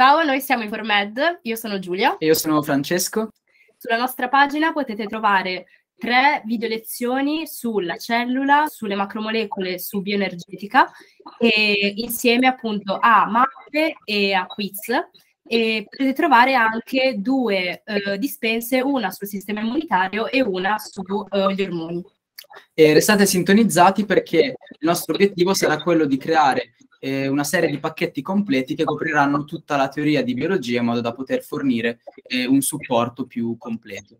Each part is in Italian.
Ciao, noi siamo Informed, io sono Giulia. E io sono Francesco. Sulla nostra pagina potete trovare tre video lezioni sulla cellula, sulle macromolecole, su bioenergetica e insieme appunto a mappe e a quiz e potete trovare anche due eh, dispense, una sul sistema immunitario e una sugli eh, ormoni. E restate sintonizzati perché il nostro obiettivo sarà quello di creare eh, una serie di pacchetti completi che copriranno tutta la teoria di biologia in modo da poter fornire eh, un supporto più completo.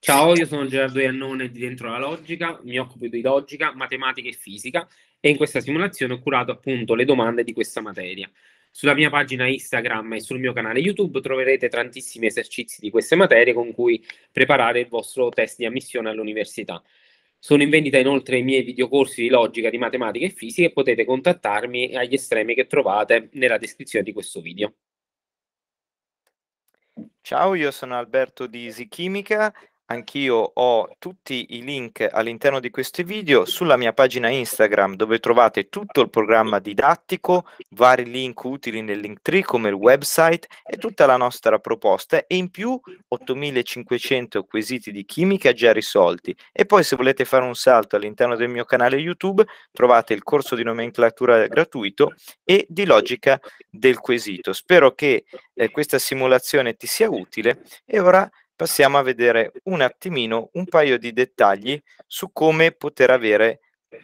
Ciao, io sono Gerardo Iannone di Dentro la Logica, mi occupo di logica, matematica e fisica e in questa simulazione ho curato appunto le domande di questa materia. Sulla mia pagina Instagram e sul mio canale YouTube troverete tantissimi esercizi di queste materie con cui preparare il vostro test di ammissione all'università. Sono in vendita inoltre i miei videocorsi di logica, di matematica e fisica e potete contattarmi agli estremi che trovate nella descrizione di questo video. Ciao, io sono Alberto di Easy Chimica Anch'io ho tutti i link all'interno di questi video sulla mia pagina Instagram dove trovate tutto il programma didattico, vari link utili nel link tree come il website e tutta la nostra proposta e in più 8500 quesiti di chimica già risolti. E poi se volete fare un salto all'interno del mio canale YouTube trovate il corso di nomenclatura gratuito e di logica del quesito. Spero che eh, questa simulazione ti sia utile e ora passiamo a vedere un attimino un paio di dettagli su come poter avere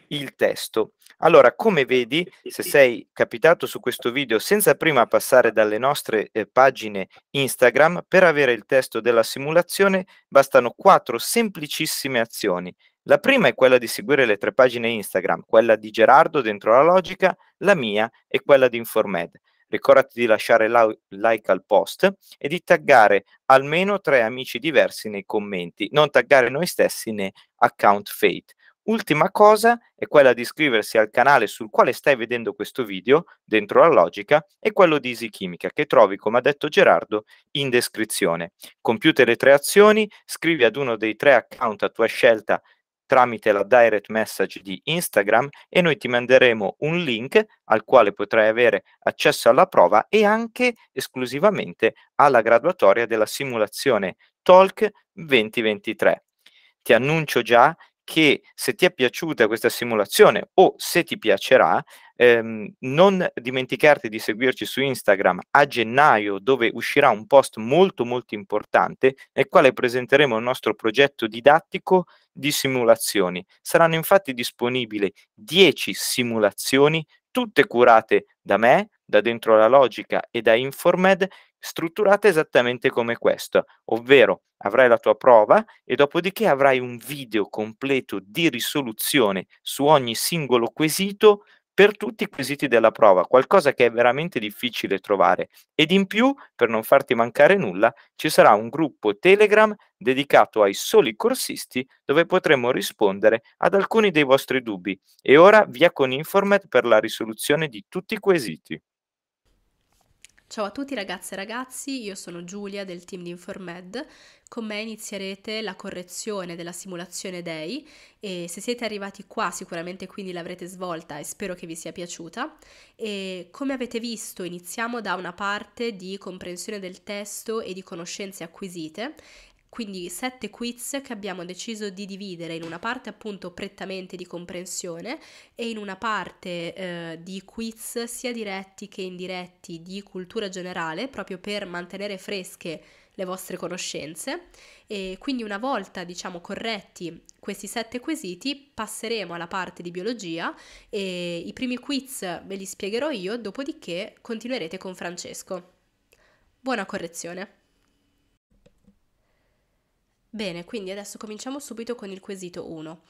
il testo. Allora, come vedi, se sei capitato su questo video senza prima passare dalle nostre eh, pagine Instagram, per avere il testo della simulazione bastano quattro semplicissime azioni. La prima è quella di seguire le tre pagine Instagram, quella di Gerardo dentro la logica, la mia e quella di Informed. Ricordati di lasciare like al post e di taggare almeno tre amici diversi nei commenti, non taggare noi stessi né account fate. Ultima cosa è quella di iscriversi al canale sul quale stai vedendo questo video, dentro la logica, e quello di Easy Chimica, che trovi, come ha detto Gerardo, in descrizione. Compiute le tre azioni, scrivi ad uno dei tre account a tua scelta tramite la direct message di Instagram e noi ti manderemo un link al quale potrai avere accesso alla prova e anche esclusivamente alla graduatoria della simulazione Talk 2023. Ti annuncio già che se ti è piaciuta questa simulazione o se ti piacerà, ehm, non dimenticarti di seguirci su Instagram a gennaio dove uscirà un post molto molto importante nel quale presenteremo il nostro progetto didattico di simulazioni. Saranno infatti disponibili 10 simulazioni, tutte curate da me, da Dentro la Logica e da Informed, strutturata esattamente come questa, ovvero avrai la tua prova e dopodiché avrai un video completo di risoluzione su ogni singolo quesito per tutti i quesiti della prova, qualcosa che è veramente difficile trovare. Ed in più, per non farti mancare nulla, ci sarà un gruppo Telegram dedicato ai soli corsisti dove potremo rispondere ad alcuni dei vostri dubbi. E ora via con Informat per la risoluzione di tutti i quesiti. Ciao a tutti ragazze e ragazzi, io sono Giulia del team di Informed. Con me inizierete la correzione della simulazione DEI e se siete arrivati qua sicuramente quindi l'avrete svolta e spero che vi sia piaciuta. E come avete visto iniziamo da una parte di comprensione del testo e di conoscenze acquisite quindi sette quiz che abbiamo deciso di dividere in una parte appunto prettamente di comprensione e in una parte eh, di quiz sia diretti che indiretti di cultura generale, proprio per mantenere fresche le vostre conoscenze e quindi una volta diciamo corretti questi sette quesiti passeremo alla parte di biologia e i primi quiz ve li spiegherò io, dopodiché continuerete con Francesco. Buona correzione! Bene, quindi adesso cominciamo subito con il quesito 1.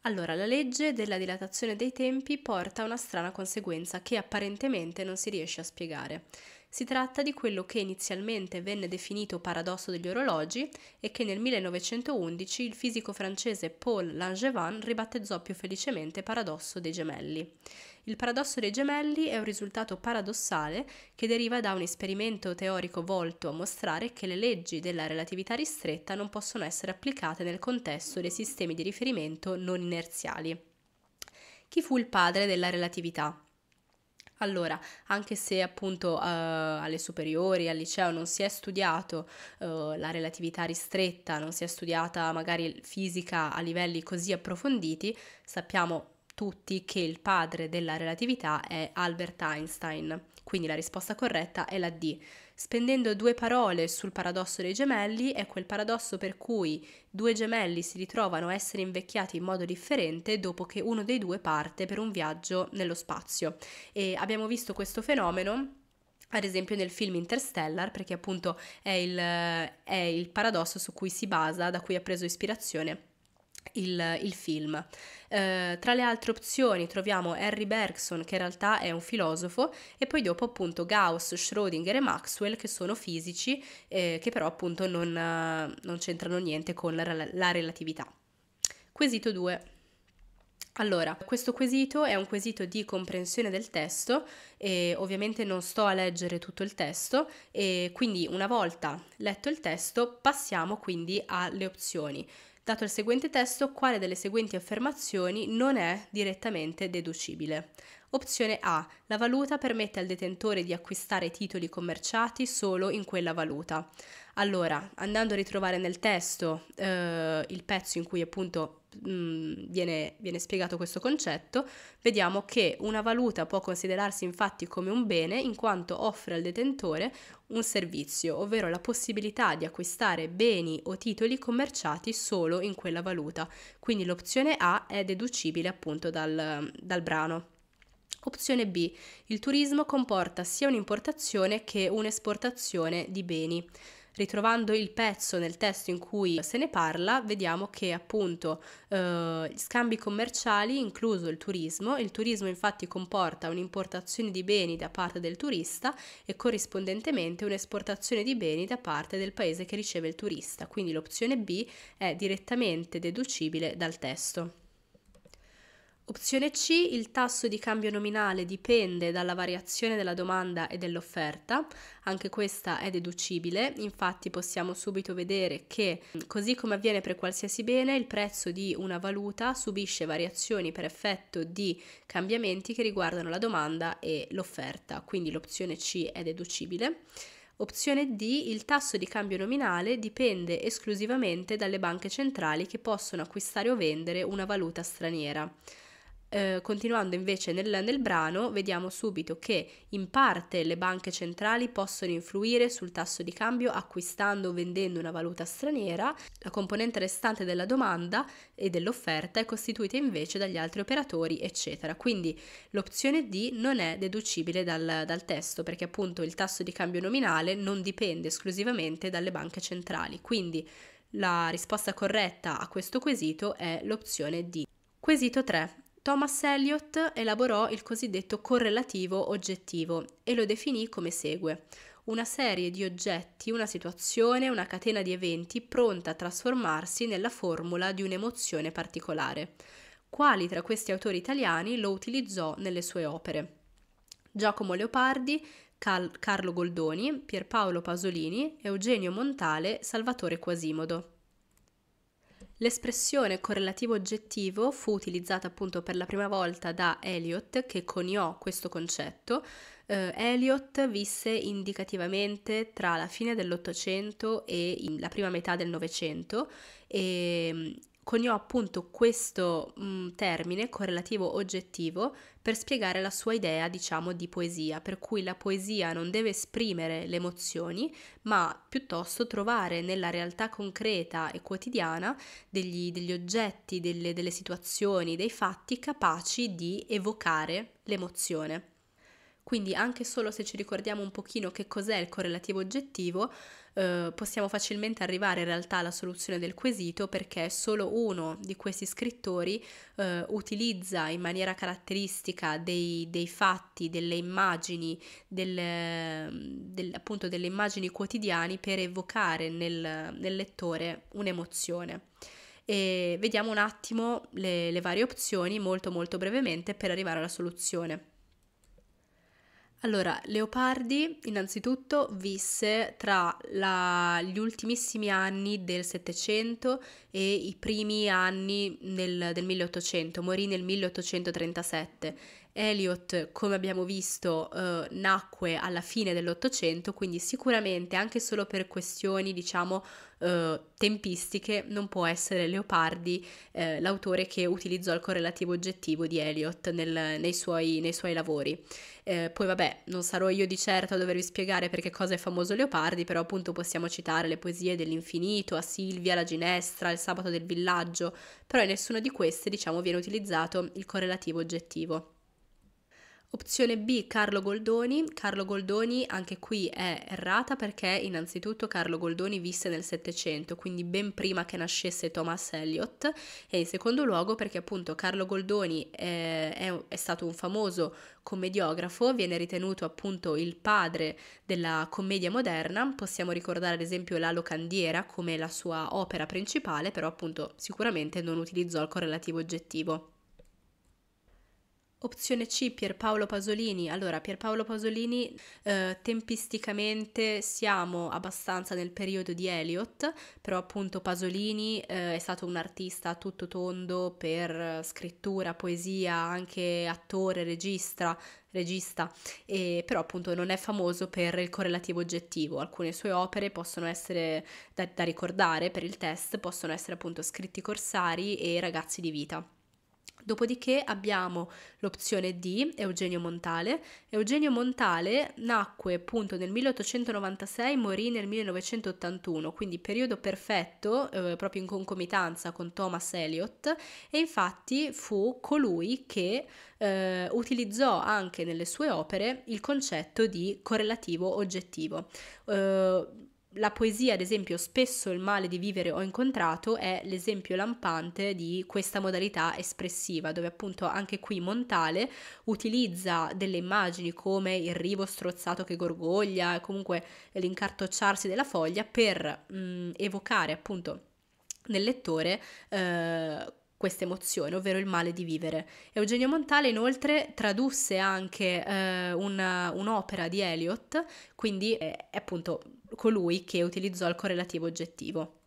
Allora, la legge della dilatazione dei tempi porta a una strana conseguenza che apparentemente non si riesce a spiegare. Si tratta di quello che inizialmente venne definito paradosso degli orologi e che nel 1911 il fisico francese Paul Langevin ribattezzò più felicemente paradosso dei gemelli. Il paradosso dei gemelli è un risultato paradossale che deriva da un esperimento teorico volto a mostrare che le leggi della relatività ristretta non possono essere applicate nel contesto dei sistemi di riferimento non inerziali. Chi fu il padre della relatività? Allora, anche se appunto eh, alle superiori, al liceo non si è studiato eh, la relatività ristretta, non si è studiata magari fisica a livelli così approfonditi, sappiamo tutti che il padre della relatività è Albert Einstein. Quindi la risposta corretta è la D, Spendendo due parole sul paradosso dei gemelli, è quel paradosso per cui due gemelli si ritrovano a essere invecchiati in modo differente dopo che uno dei due parte per un viaggio nello spazio. E abbiamo visto questo fenomeno ad esempio nel film Interstellar, perché appunto è il, è il paradosso su cui si basa, da cui ha preso ispirazione il, il, film. Eh, tra le altre opzioni troviamo Harry Bergson, che in realtà è un filosofo, e poi dopo appunto Gauss, Schrödinger e Maxwell, che sono fisici, eh, che però appunto non, non c'entrano niente con la, la relatività. Quesito 2. Allora, questo quesito è un quesito di comprensione del testo e ovviamente non sto a leggere tutto il testo e quindi una volta letto il testo passiamo quindi alle opzioni. Dato il seguente testo, quale delle seguenti affermazioni non è direttamente deducibile? Opzione A. La valuta permette al detentore di acquistare titoli commerciati solo in quella valuta. Allora, andando a ritrovare nel testo eh, il pezzo in cui appunto Viene, viene, spiegato questo concetto, vediamo che una valuta può considerarsi infatti come un bene in quanto offre al detentore un servizio, ovvero la possibilità di acquistare beni o titoli commerciati solo in quella valuta. Quindi l'opzione A è deducibile appunto dal, dal brano. Opzione B. Il turismo comporta sia un'importazione che un'esportazione di beni. Ritrovando il pezzo nel testo in cui se ne parla, vediamo che appunto eh, scambi commerciali, incluso il turismo, il turismo infatti comporta un'importazione di beni da parte del turista e corrispondentemente un'esportazione di beni da parte del paese che riceve il turista, quindi l'opzione B è direttamente deducibile dal testo. Opzione C, il tasso di cambio nominale dipende dalla variazione della domanda e dell'offerta, anche questa è deducibile, infatti possiamo subito vedere che così come avviene per qualsiasi bene, il prezzo di una valuta subisce variazioni per effetto di cambiamenti che riguardano la domanda e l'offerta, quindi l'opzione C è deducibile. Opzione D, il tasso di cambio nominale dipende esclusivamente dalle banche centrali che possono acquistare o vendere una valuta straniera. Eh, continuando invece nel, nel brano, vediamo subito che in parte le banche centrali possono influire sul tasso di cambio acquistando o vendendo una valuta straniera, la componente restante della domanda e dell'offerta è costituita invece dagli altri operatori, eccetera. Quindi l'opzione D non è deducibile dal, dal testo perché appunto il tasso di cambio nominale non dipende esclusivamente dalle banche centrali. Quindi la risposta corretta a questo quesito è l'opzione D. Quesito 3. Thomas Eliot elaborò il cosiddetto correlativo oggettivo e lo definì come segue una serie di oggetti, una situazione, una catena di eventi pronta a trasformarsi nella formula di un'emozione particolare. Quali tra questi autori italiani lo utilizzò nelle sue opere? Giacomo Leopardi, Cal- Carlo Goldoni, Pierpaolo Pasolini, Eugenio Montale, Salvatore Quasimodo. L'espressione correlativo oggettivo fu utilizzata appunto per la prima volta da Eliot che coniò questo concetto. Eh, Eliot visse indicativamente tra la fine dell'Ottocento e la prima metà del Novecento e ehm, coniò appunto questo mh, mm, termine correlativo oggettivo per spiegare la sua idea, diciamo, di poesia, per cui la poesia non deve esprimere le emozioni, ma piuttosto trovare nella realtà concreta e quotidiana degli, degli oggetti, delle, delle situazioni, dei fatti capaci di evocare l'emozione. Quindi anche solo se ci ricordiamo un pochino che cos'è il correlativo oggettivo, eh, possiamo facilmente arrivare in realtà alla soluzione del quesito perché solo uno di questi scrittori eh, utilizza in maniera caratteristica dei, dei fatti, delle immagini, delle, del, appunto delle immagini quotidiane per evocare nel, nel lettore un'emozione e vediamo un attimo le, le, varie opzioni molto molto brevemente per arrivare alla soluzione. Allora, Leopardi innanzitutto visse tra la, gli ultimissimi anni del Settecento e i primi anni nel, del 1800, morì nel 1837 Eliot, come abbiamo visto, eh, nacque alla fine dell'Ottocento, quindi sicuramente anche solo per questioni, diciamo, eh, tempistiche, non può essere Leopardi eh, l'autore che utilizzò il correlativo oggettivo di Eliot nel, nei, suoi, nei, suoi, lavori. Eh, poi vabbè, non sarò io di certo a dovervi spiegare perché cosa è famoso Leopardi, però appunto possiamo citare le poesie dell'infinito, a Silvia, la ginestra, il sabato del villaggio, però in nessuna di queste, diciamo, viene utilizzato il correlativo oggettivo. Opzione B, Carlo Goldoni. Carlo Goldoni anche qui è errata perché innanzitutto Carlo Goldoni visse nel Settecento, quindi ben prima che nascesse Thomas Eliot, e in secondo luogo perché appunto Carlo Goldoni è, eh, è, è stato un famoso commediografo, viene ritenuto appunto il padre della commedia moderna, possiamo ricordare ad esempio La Locandiera come la sua opera principale, però appunto sicuramente non utilizzò il correlativo oggettivo. Opzione C, Pierpaolo Pasolini. Allora, Pierpaolo Pasolini, eh, tempisticamente siamo abbastanza nel periodo di Elliot, però appunto Pasolini eh, è stato un artista a tutto tondo per scrittura, poesia, anche attore, regista, regista e, però appunto non è famoso per il correlativo oggettivo. Alcune sue opere possono essere da, da ricordare per il test, possono essere appunto scritti corsari e ragazzi di vita. Dopodiché abbiamo l'opzione D, Eugenio Montale. Eugenio Montale nacque appunto nel 1896, morì nel 1981, quindi periodo perfetto, eh, proprio in concomitanza con Thomas Eliot, e infatti fu colui che eh, utilizzò anche nelle sue opere il concetto di correlativo oggettivo. Eh, la poesia, ad esempio, spesso il male di vivere ho incontrato è l'esempio lampante di questa modalità espressiva, dove appunto anche qui Montale utilizza delle immagini come il rivo strozzato che gorgoglia, comunque l'incartocciarsi della foglia per mh, mm, evocare appunto nel lettore eh, questa emozione, ovvero il male di vivere. Eugenio Montale inoltre tradusse anche eh, una, un'opera di Eliot, quindi eh, è, appunto colui che utilizzò il correlativo oggettivo.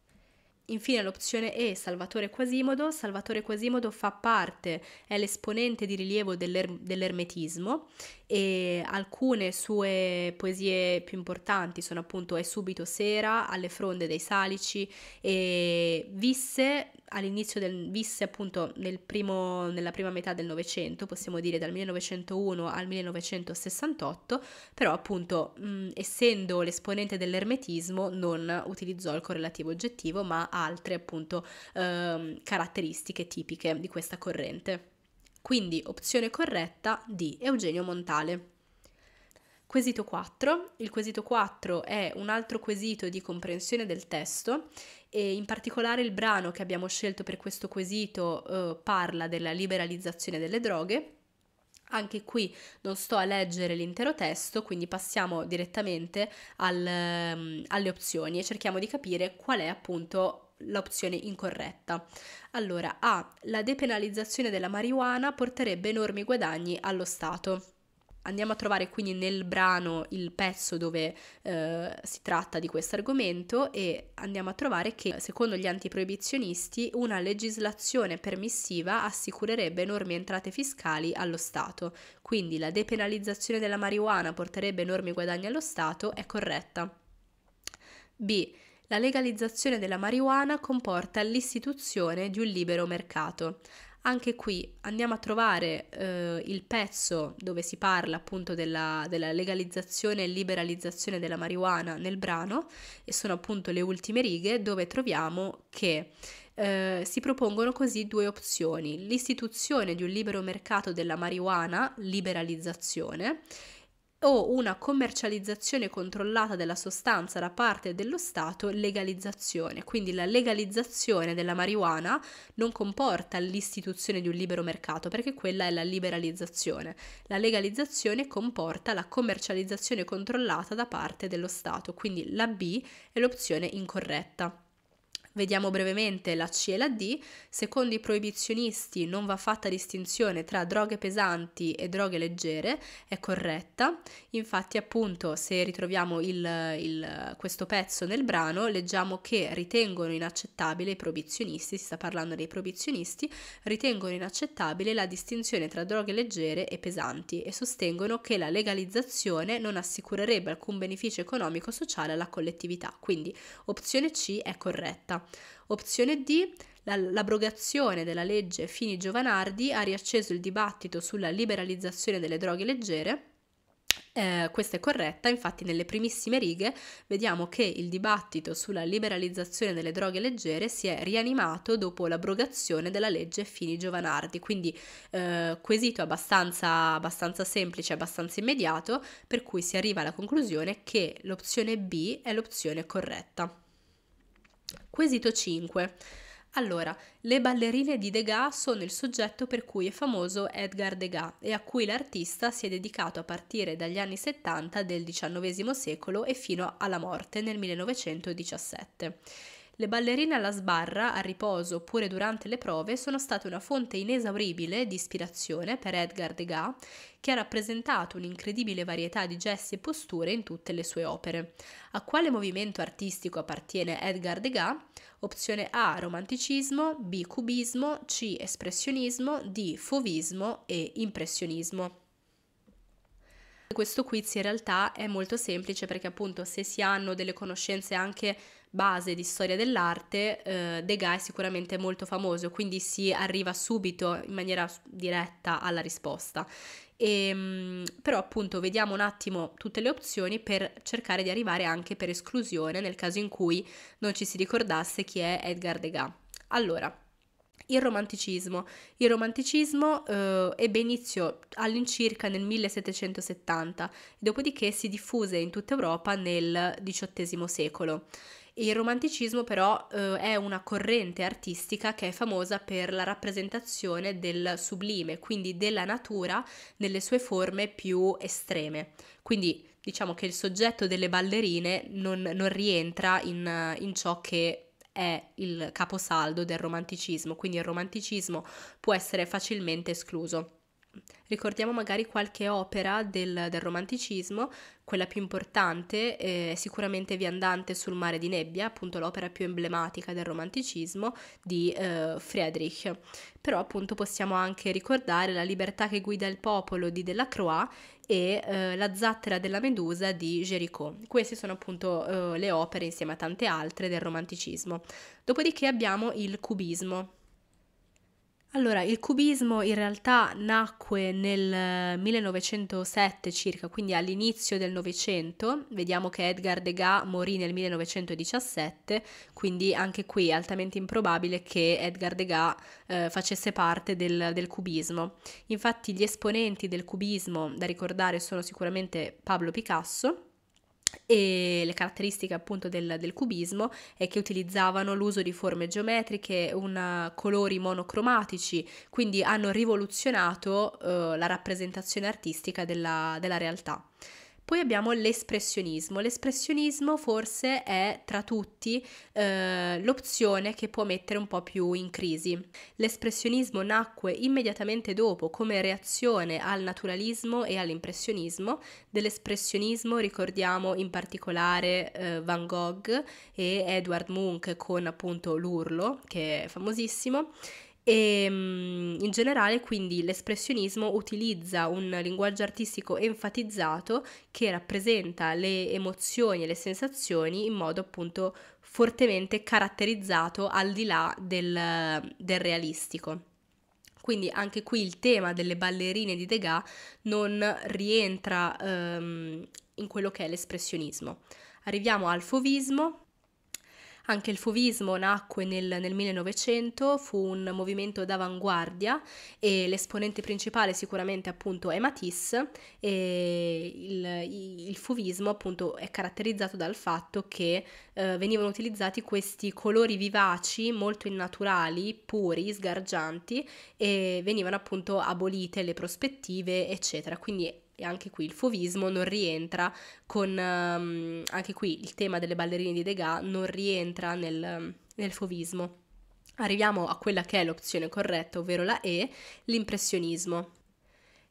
Infine l'opzione E, Salvatore Quasimodo. Salvatore Quasimodo fa parte, è l'esponente di rilievo dell'er- dell'ermetismo e alcune sue poesie più importanti sono appunto È subito sera, Alle fronde dei salici e Visse all'inizio del visse appunto nel primo, nella prima metà del Novecento, possiamo dire dal 1901 al 1968, però appunto mh, essendo l'esponente dell'ermetismo non utilizzò il correlativo oggettivo ma altre appunto ehm, caratteristiche tipiche di questa corrente. Quindi opzione corretta di Eugenio Montale. Quesito 4. Il quesito 4 è un altro quesito di comprensione del testo e in particolare il brano che abbiamo scelto per questo quesito eh, parla della liberalizzazione delle droghe anche qui non sto a leggere l'intero testo, quindi passiamo direttamente al, ehm, alle opzioni e cerchiamo di capire qual è appunto l'opzione incorretta. Allora, A. La depenalizzazione della marijuana porterebbe enormi guadagni allo Stato andiamo a trovare quindi nel brano il pezzo dove eh, si tratta di questo argomento e andiamo a trovare che secondo gli antiproibizionisti una legislazione permissiva assicurerebbe enormi entrate fiscali allo Stato, quindi la depenalizzazione della marijuana porterebbe enormi guadagni allo Stato è corretta. B. La legalizzazione della marijuana comporta l'istituzione di un libero mercato. Anche qui andiamo a trovare eh, il pezzo dove si parla appunto della, della legalizzazione e liberalizzazione della marijuana nel brano e sono appunto le ultime righe dove troviamo che eh, si propongono così due opzioni, l'istituzione di un libero mercato della marijuana, liberalizzazione, o una commercializzazione controllata della sostanza da parte dello Stato, legalizzazione. Quindi la legalizzazione della marijuana non comporta l'istituzione di un libero mercato, perché quella è la liberalizzazione. La legalizzazione comporta la commercializzazione controllata da parte dello Stato, quindi la B è l'opzione incorretta. Vediamo brevemente la C e la D. Secondo i proibizionisti non va fatta distinzione tra droghe pesanti e droghe leggere, è corretta. Infatti appunto se ritroviamo il, il, questo pezzo nel brano leggiamo che ritengono inaccettabile i proibizionisti, si sta parlando dei proibizionisti, ritengono inaccettabile la distinzione tra droghe leggere e pesanti e sostengono che la legalizzazione non assicurerebbe alcun beneficio economico-sociale alla collettività. Quindi opzione C è corretta. Opzione D. L'abrogazione della legge Fini-Giovanardi ha riacceso il dibattito sulla liberalizzazione delle droghe leggere. Eh, questa è corretta, infatti nelle primissime righe vediamo che il dibattito sulla liberalizzazione delle droghe leggere si è rianimato dopo l'abrogazione della legge Fini-Giovanardi, quindi eh, quesito abbastanza, abbastanza semplice, abbastanza immediato, per cui si arriva alla conclusione che l'opzione B è l'opzione corretta. Quesito 5. Allora, le ballerine di Degas sono il soggetto per cui è famoso Edgar Degas e a cui l'artista si è dedicato a partire dagli anni 70 del XIX secolo e fino alla morte nel 1917. Le ballerine alla sbarra, a riposo oppure durante le prove, sono state una fonte inesauribile di ispirazione per Edgar Degas, che ha rappresentato un'incredibile varietà di gesti e posture in tutte le sue opere. A quale movimento artistico appartiene Edgar Degas? Opzione A romanticismo, B cubismo, C espressionismo, D fovismo e impressionismo. Questo quiz in realtà è molto semplice perché appunto se si hanno delle conoscenze anche base di storia dell'arte, eh, Degas è sicuramente molto famoso, quindi si arriva subito in maniera diretta alla risposta. E, ehm, però appunto vediamo un attimo tutte le opzioni per cercare di arrivare anche per esclusione nel caso in cui non ci si ricordasse chi è Edgar Degas. Allora, il romanticismo. Il romanticismo eh, ebbe inizio all'incirca nel 1770, dopodiché si diffuse in tutta Europa nel XVIII secolo. Il romanticismo però eh, è una corrente artistica che è famosa per la rappresentazione del sublime, quindi della natura nelle sue forme più estreme. Quindi diciamo che il soggetto delle ballerine non, non rientra in, in ciò che è il caposaldo del romanticismo, quindi il romanticismo può essere facilmente escluso ricordiamo magari qualche opera del, del romanticismo, quella più importante eh, è sicuramente Viandante sul mare di nebbia, appunto l'opera più emblematica del romanticismo di eh, Friedrich. Però appunto possiamo anche ricordare La libertà che guida il popolo di Delacroix e eh, La zattera della medusa di Géricault. Queste sono appunto eh, le opere insieme a tante altre del romanticismo. Dopodiché abbiamo il cubismo allora, il cubismo in realtà nacque nel 1907 eh, circa, quindi all'inizio del Novecento. Vediamo che Edgar Degas morì nel 1917, quindi anche qui è altamente improbabile che Edgar Degas eh, facesse parte del, del, cubismo. Infatti gli esponenti del cubismo da ricordare sono sicuramente Pablo Picasso, e le caratteristiche appunto del, del, cubismo è che utilizzavano l'uso di forme geometriche, una, colori monocromatici, quindi hanno rivoluzionato eh, la rappresentazione artistica della, della realtà. Poi abbiamo l'espressionismo. L'espressionismo forse è tra tutti eh, l'opzione che può mettere un po' più in crisi. L'espressionismo nacque immediatamente dopo come reazione al naturalismo e all'impressionismo. Dell'espressionismo ricordiamo in particolare eh, Van Gogh e Edward Munch con appunto l'urlo, che è famosissimo. E ehm, in generale, quindi, l'espressionismo utilizza un linguaggio artistico enfatizzato che rappresenta le emozioni e le sensazioni in modo appunto fortemente caratterizzato al di là del, del realistico. Quindi anche qui il tema delle ballerine di Degas non rientra ehm, in quello che è l'espressionismo. Arriviamo al fovismo, anche il fuvismo nacque nel, nel 1900, fu un movimento d'avanguardia e l'esponente principale sicuramente appunto è Matisse e il, il fuvismo appunto è caratterizzato dal fatto che eh, venivano utilizzati questi colori vivaci molto innaturali, puri, sgargianti e venivano appunto abolite le prospettive eccetera. Quindi e anche qui il fovismo non rientra con um, anche qui il tema delle ballerine di Degas non rientra nel, nel fovismo. Arriviamo a quella che è l'opzione corretta, ovvero la E, l'impressionismo.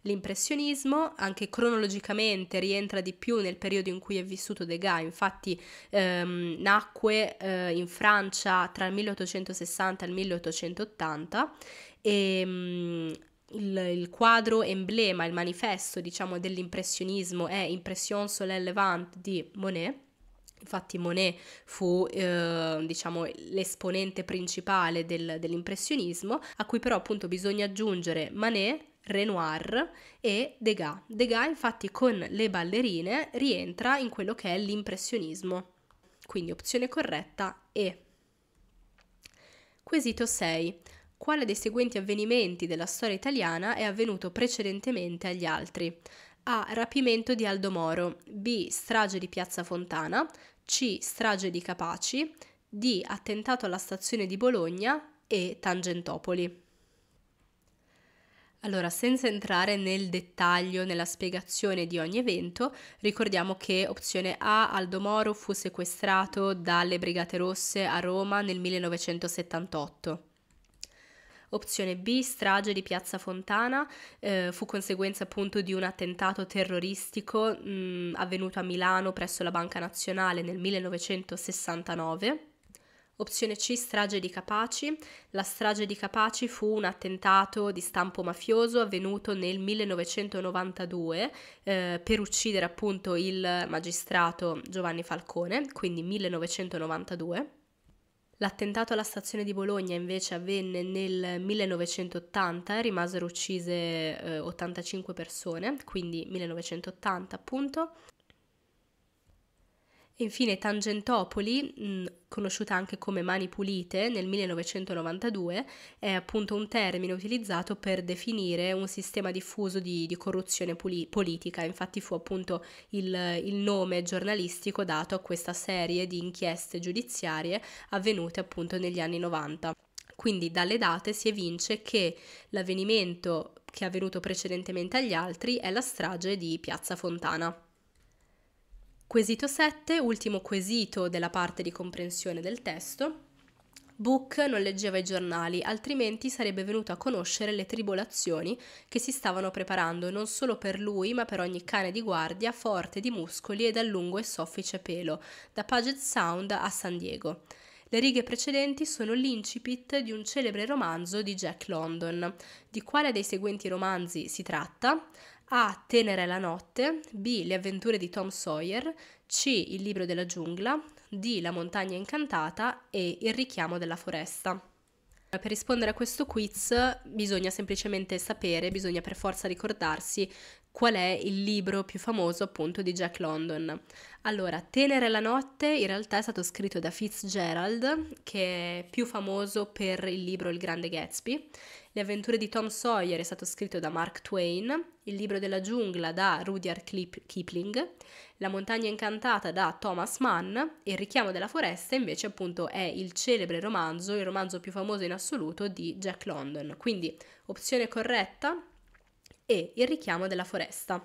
L'impressionismo anche cronologicamente rientra di più nel periodo in cui è vissuto Degas, infatti ehm, nacque eh, in Francia tra il 1860 e il 1880 e ehm, il, il, quadro emblema, il manifesto diciamo dell'impressionismo è Impression Soleil Levante di Monet. Infatti Monet fu eh, diciamo, l'esponente principale del, dell'impressionismo, a cui però appunto bisogna aggiungere Manet, Renoir e Degas. Degas infatti con le ballerine rientra in quello che è l'impressionismo. Quindi opzione corretta E. Quesito 6 quale dei seguenti avvenimenti della storia italiana è avvenuto precedentemente agli altri? A. Rapimento di Aldo Moro. B. Strage di Piazza Fontana. C. Strage di Capaci. D. Attentato alla stazione di Bologna. E. Tangentopoli. Allora, senza entrare nel dettaglio, nella spiegazione di ogni evento, ricordiamo che opzione A, Aldo Moro fu sequestrato dalle Brigate Rosse a Roma nel 1978. Opzione B, strage di Piazza Fontana, eh, fu conseguenza appunto di un attentato terroristico mh, mm, avvenuto a Milano presso la Banca Nazionale nel 1969. Opzione C, strage di Capaci. La strage di Capaci fu un attentato di stampo mafioso avvenuto nel 1992 eh, per uccidere appunto il magistrato Giovanni Falcone, quindi 1992. L'attentato alla stazione di Bologna invece avvenne nel 1980, rimasero uccise eh, 85 persone, quindi 1980 appunto. E infine Tangentopoli, conosciuta anche come Mani Pulite nel 1992, è appunto un termine utilizzato per definire un sistema diffuso di, di corruzione puli- politica, infatti fu appunto il, il, nome giornalistico dato a questa serie di inchieste giudiziarie avvenute appunto negli anni 90. Quindi dalle date si evince che l'avvenimento che è avvenuto precedentemente agli altri è la strage di Piazza Fontana. Quesito 7, ultimo quesito della parte di comprensione del testo. Book non leggeva i giornali, altrimenti sarebbe venuto a conoscere le tribolazioni che si stavano preparando non solo per lui, ma per ogni cane di guardia forte di muscoli e dal lungo e soffice pelo, da Puget Sound a San Diego. Le righe precedenti sono l'incipit di un celebre romanzo di Jack London. Di quale dei seguenti romanzi si tratta? A. Tenere la notte, B. Le avventure di Tom Sawyer, C. Il libro della giungla, D. La montagna incantata e Il richiamo della foresta. Per rispondere a questo quiz bisogna semplicemente sapere, bisogna per forza ricordarsi qual è il libro più famoso appunto di Jack London. Allora, Tenere la notte in realtà è stato scritto da Fitzgerald, che è più famoso per il libro Il grande Gatsby, le avventure di Tom Sawyer è stato scritto da Mark Twain, Il libro della giungla da Rudyard Kipling, La montagna incantata da Thomas Mann e Il richiamo della foresta invece appunto è il celebre romanzo, il romanzo più famoso in assoluto di Jack London. Quindi opzione corretta e Il richiamo della foresta.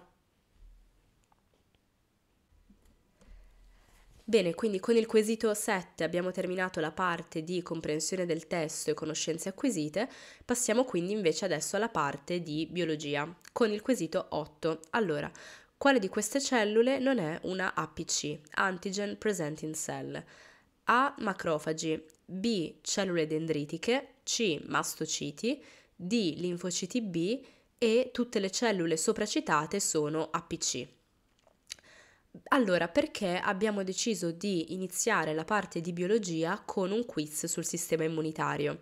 Bene, quindi con il quesito 7 abbiamo terminato la parte di comprensione del testo e conoscenze acquisite, passiamo quindi invece adesso alla parte di biologia, con il quesito 8. Allora, quale di queste cellule non è una APC, Antigen Presenting Cell? A. Macrofagi, B. Cellule dendritiche, C. Mastociti, D. Linfociti B e tutte le cellule sopracitate sono APC. Allora, perché abbiamo deciso di iniziare la parte di biologia con un quiz sul sistema immunitario?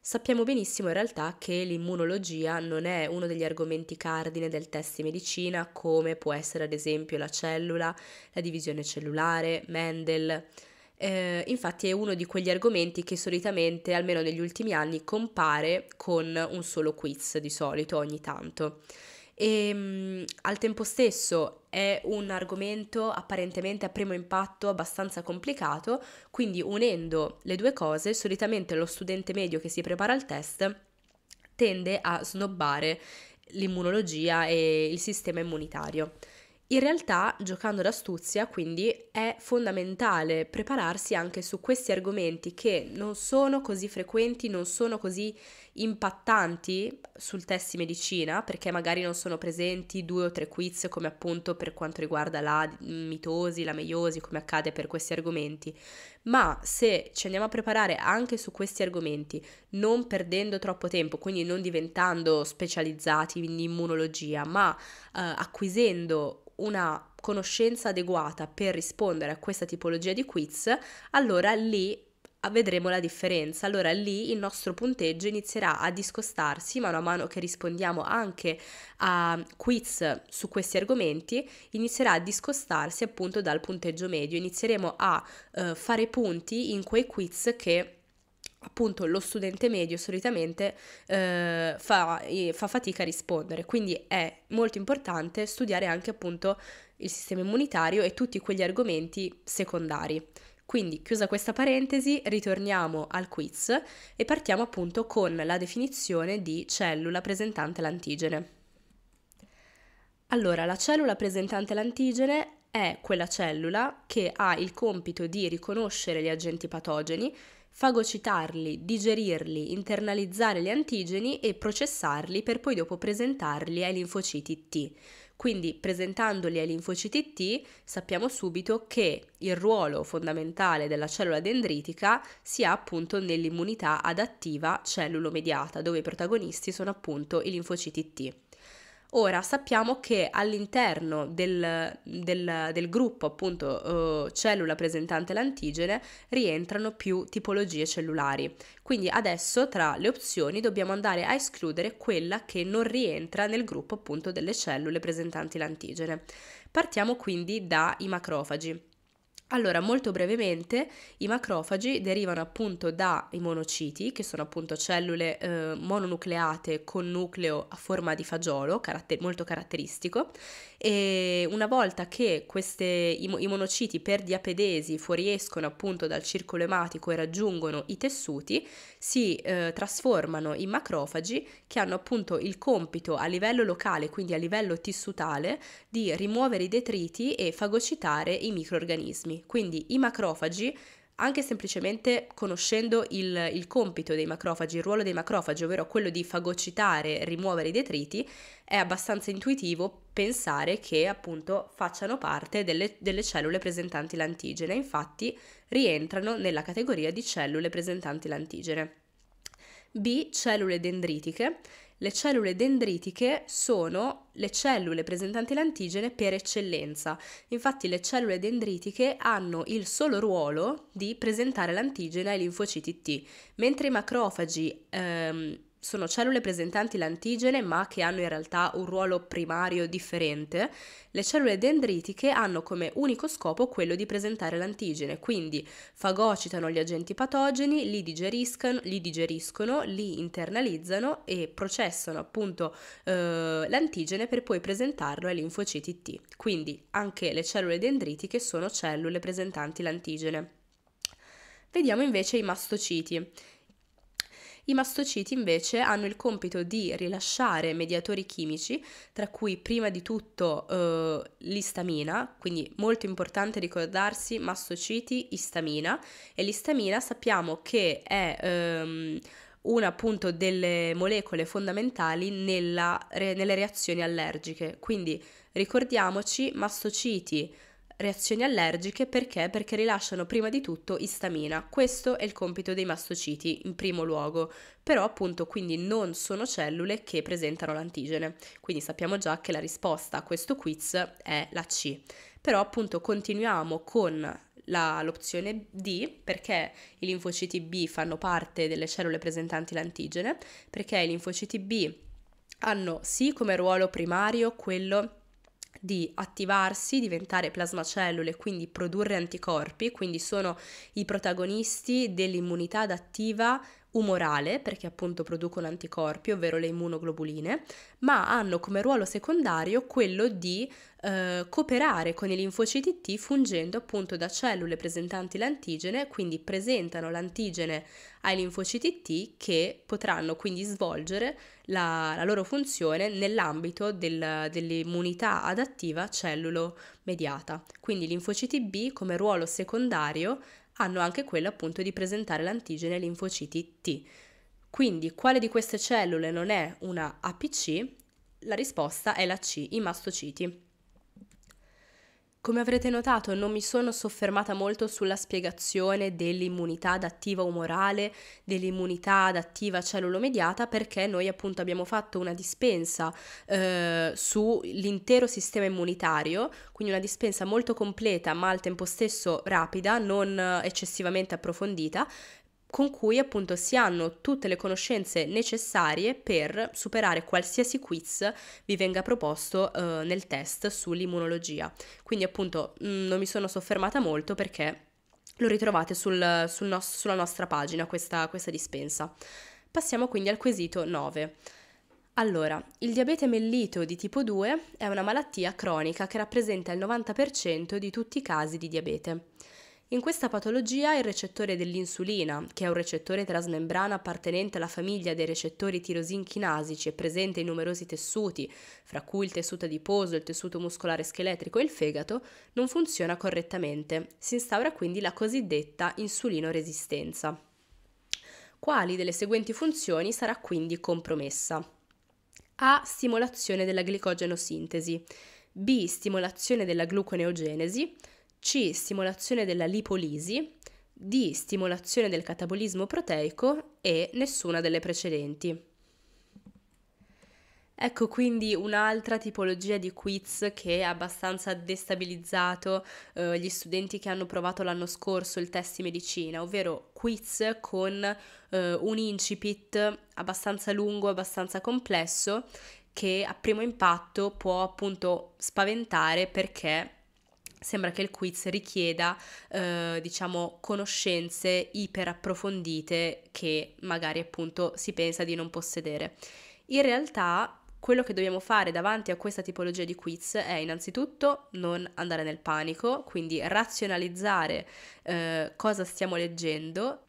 Sappiamo benissimo in realtà che l'immunologia non è uno degli argomenti cardine del test di medicina, come può essere ad esempio la cellula, la divisione cellulare, Mendel. Eh, infatti è uno di quegli argomenti che solitamente, almeno negli ultimi anni, compare con un solo quiz di solito ogni tanto e ehm, mh, al tempo stesso è un argomento apparentemente a primo impatto abbastanza complicato, quindi unendo le due cose, solitamente lo studente medio che si prepara al test tende a snobbare l'immunologia e il sistema immunitario. In realtà, giocando d'astuzia, quindi è fondamentale prepararsi anche su questi argomenti che non sono così frequenti, non sono così impattanti sul test di medicina, perché magari non sono presenti due o tre quiz come appunto per quanto riguarda la mitosi, la meiosi, come accade per questi argomenti. Ma se ci andiamo a preparare anche su questi argomenti, non perdendo troppo tempo, quindi non diventando specializzati in immunologia, ma eh, acquisendo una conoscenza adeguata per rispondere a questa tipologia di quiz, allora lì vedremo la differenza. Allora lì il nostro punteggio inizierà a discostarsi mano a mano che rispondiamo anche a quiz su questi argomenti, inizierà a discostarsi appunto dal punteggio medio, inizieremo a eh, fare punti in quei quiz che appunto lo studente medio solitamente eh, fa, fa, fatica a rispondere, quindi è molto importante studiare anche appunto il sistema immunitario e tutti quegli argomenti secondari. Quindi, chiusa questa parentesi, ritorniamo al quiz e partiamo appunto con la definizione di cellula presentante l'antigene. Allora, la cellula presentante l'antigene è quella cellula che ha il compito di riconoscere gli agenti patogeni, fagocitarli, digerirli, internalizzare gli antigeni e processarli per poi dopo presentarli ai linfociti T. Quindi presentandoli ai linfociti T sappiamo subito che il ruolo fondamentale della cellula dendritica si ha appunto nell'immunità adattiva cellulomediata, dove i protagonisti sono appunto i linfociti T. Ora sappiamo che all'interno del, del, del gruppo appunto eh, cellula presentante l'antigene rientrano più tipologie cellulari. Quindi adesso tra le opzioni dobbiamo andare a escludere quella che non rientra nel gruppo appunto delle cellule presentanti l'antigene. Partiamo quindi dai macrofagi. Allora, molto brevemente, i macrofagi derivano appunto dai monociti, che sono appunto cellule eh, mononucleate con nucleo a forma di fagiolo, caratter- molto caratteristico, e una volta che queste, i, i monociti per diapedesi fuoriescono appunto dal circolo ematico e raggiungono i tessuti, si eh, trasformano in macrofagi che hanno appunto il compito a livello locale, quindi a livello tissutale, di rimuovere i detriti e fagocitare i microorganismi. Quindi i macrofagi anche semplicemente conoscendo il, il, compito dei macrofagi, il ruolo dei macrofagi, ovvero quello di fagocitare, rimuovere i detriti, è abbastanza intuitivo pensare che appunto facciano parte delle, delle cellule presentanti l'antigene, infatti rientrano nella categoria di cellule presentanti l'antigene. B. Cellule dendritiche le cellule dendritiche sono le cellule presentanti l'antigene per eccellenza. Infatti le cellule dendritiche hanno il solo ruolo di presentare l'antigene ai linfociti T, mentre i macrofagi ehm, sono cellule presentanti l'antigene ma che hanno in realtà un ruolo primario differente, le cellule dendritiche hanno come unico scopo quello di presentare l'antigene, quindi fagocitano gli agenti patogeni, li digeriscono, li, digeriscono, li internalizzano e processano appunto eh, l'antigene per poi presentarlo ai linfociti T. Quindi anche le cellule dendritiche sono cellule presentanti l'antigene. Vediamo invece i mastociti. I mastociti invece hanno il compito di rilasciare mediatori chimici, tra cui prima di tutto eh, l'istamina, quindi molto importante ricordarsi mastociti, istamina, e l'istamina sappiamo che è... Ehm, una appunto delle molecole fondamentali nella, re, nelle reazioni allergiche. Quindi ricordiamoci mastociti, reazioni allergiche perché? Perché rilasciano prima di tutto istamina. Questo è il compito dei mastociti in primo luogo, però appunto quindi non sono cellule che presentano l'antigene. Quindi sappiamo già che la risposta a questo quiz è la C. Però appunto continuiamo con la, l'opzione D perché i linfociti B fanno parte delle cellule presentanti l'antigene, perché i linfociti B hanno sì come ruolo primario quello di attivarsi, diventare plasmacellule, quindi produrre anticorpi, quindi sono i protagonisti dell'immunità adattiva umorale, perché appunto producono anticorpi, ovvero le immunoglobuline, ma hanno come ruolo secondario quello di eh, cooperare con i linfociti T fungendo appunto da cellule presentanti l'antigene, quindi presentano l'antigene ai linfociti T che potranno quindi svolgere la, la loro funzione nell'ambito del, dell'immunità adattiva cellulo mediata. Quindi gli linfociti B come ruolo secondario hanno anche quello appunto di presentare l'antigene ai linfociti T. Quindi quale di queste cellule non è una APC? La risposta è la C, i mastociti. Come avrete notato non mi sono soffermata molto sulla spiegazione dell'immunità adattiva umorale, dell'immunità adattiva cellulomediata perché noi appunto abbiamo fatto una dispensa eh, sull'intero sistema immunitario, quindi una dispensa molto completa ma al tempo stesso rapida, non eccessivamente approfondita, con cui appunto si hanno tutte le conoscenze necessarie per superare qualsiasi quiz vi venga proposto eh, nel test sull'immunologia. Quindi appunto mh, mm, non mi sono soffermata molto perché lo ritrovate sul, sul nos- sulla nostra pagina questa, questa dispensa. Passiamo quindi al quesito 9. Allora, il diabete mellito di tipo 2 è una malattia cronica che rappresenta il 90% di tutti i casi di diabete. In questa patologia il recettore dell'insulina, che è un recettore trasmembrana appartenente alla famiglia dei recettori tirosinchinasici e presente in numerosi tessuti, fra cui il tessuto adiposo, il tessuto muscolare scheletrico e il fegato, non funziona correttamente. Si instaura quindi la cosiddetta insulinoresistenza. Quali delle seguenti funzioni sarà quindi compromessa? A. Stimolazione della glicogenosintesi. B. Stimolazione della gluconeogenesi. C. Stimolazione della lipolisi. D. Stimolazione del catabolismo proteico. E. Nessuna delle precedenti. Ecco quindi un'altra tipologia di quiz che ha abbastanza destabilizzato eh, gli studenti che hanno provato l'anno scorso il test di medicina, ovvero quiz con eh, un incipit abbastanza lungo, abbastanza complesso, che a primo impatto può appunto spaventare perché sembra che il quiz richieda, eh, diciamo, conoscenze iperapprofondite che magari appunto si pensa di non possedere. In realtà quello che dobbiamo fare davanti a questa tipologia di quiz è innanzitutto non andare nel panico, quindi razionalizzare eh, cosa stiamo leggendo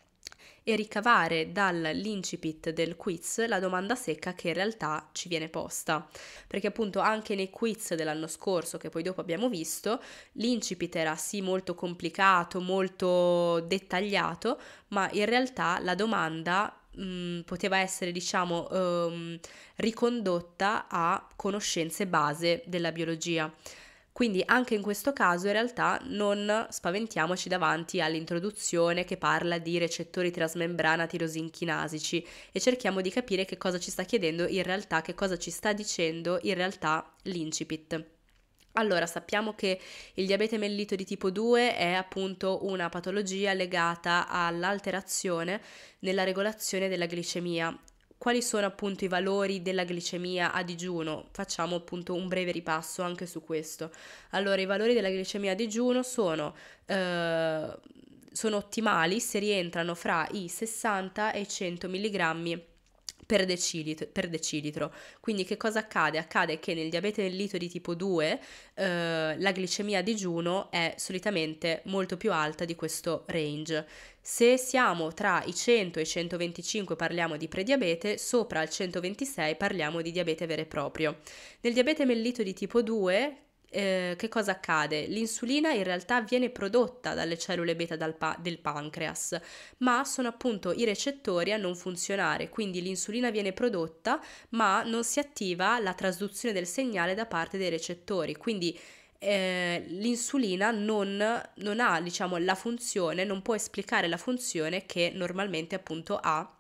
e ricavare dall'incipit del quiz la domanda secca che in realtà ci viene posta. Perché appunto anche nei quiz dell'anno scorso, che poi dopo abbiamo visto, l'incipit era sì molto complicato, molto dettagliato, ma in realtà la domanda poteva essere diciamo um, ricondotta a conoscenze base della biologia. Quindi anche in questo caso in realtà non spaventiamoci davanti all'introduzione che parla di recettori trasmembrana tirosinchinasici e cerchiamo di capire che cosa ci sta chiedendo in realtà, che cosa ci sta dicendo in realtà l'incipit. Allora, sappiamo che il diabete mellito di tipo 2 è appunto una patologia legata all'alterazione nella regolazione della glicemia quali sono appunto i valori della glicemia a digiuno? Facciamo appunto un breve ripasso anche su questo. Allora, i valori della glicemia a digiuno sono, eh, sono ottimali se rientrano fra i 60 e i 100 mg per decilitro, per decilitro, Quindi che cosa accade? Accade che nel diabete del lito di tipo 2 eh, la glicemia a digiuno è solitamente molto più alta di questo range. Se siamo tra i 100 e i 125 parliamo di prediabete, sopra il 126 parliamo di diabete vero e proprio. Nel diabete mellito di tipo 2, eh, che cosa accade? L'insulina in realtà viene prodotta dalle cellule beta pa- del pancreas, ma sono appunto i recettori a non funzionare, quindi l'insulina viene prodotta, ma non si attiva la trasduzione del segnale da parte dei recettori, quindi eh, l'insulina non, non ha diciamo, la funzione, non può esplicare la funzione che normalmente appunto ha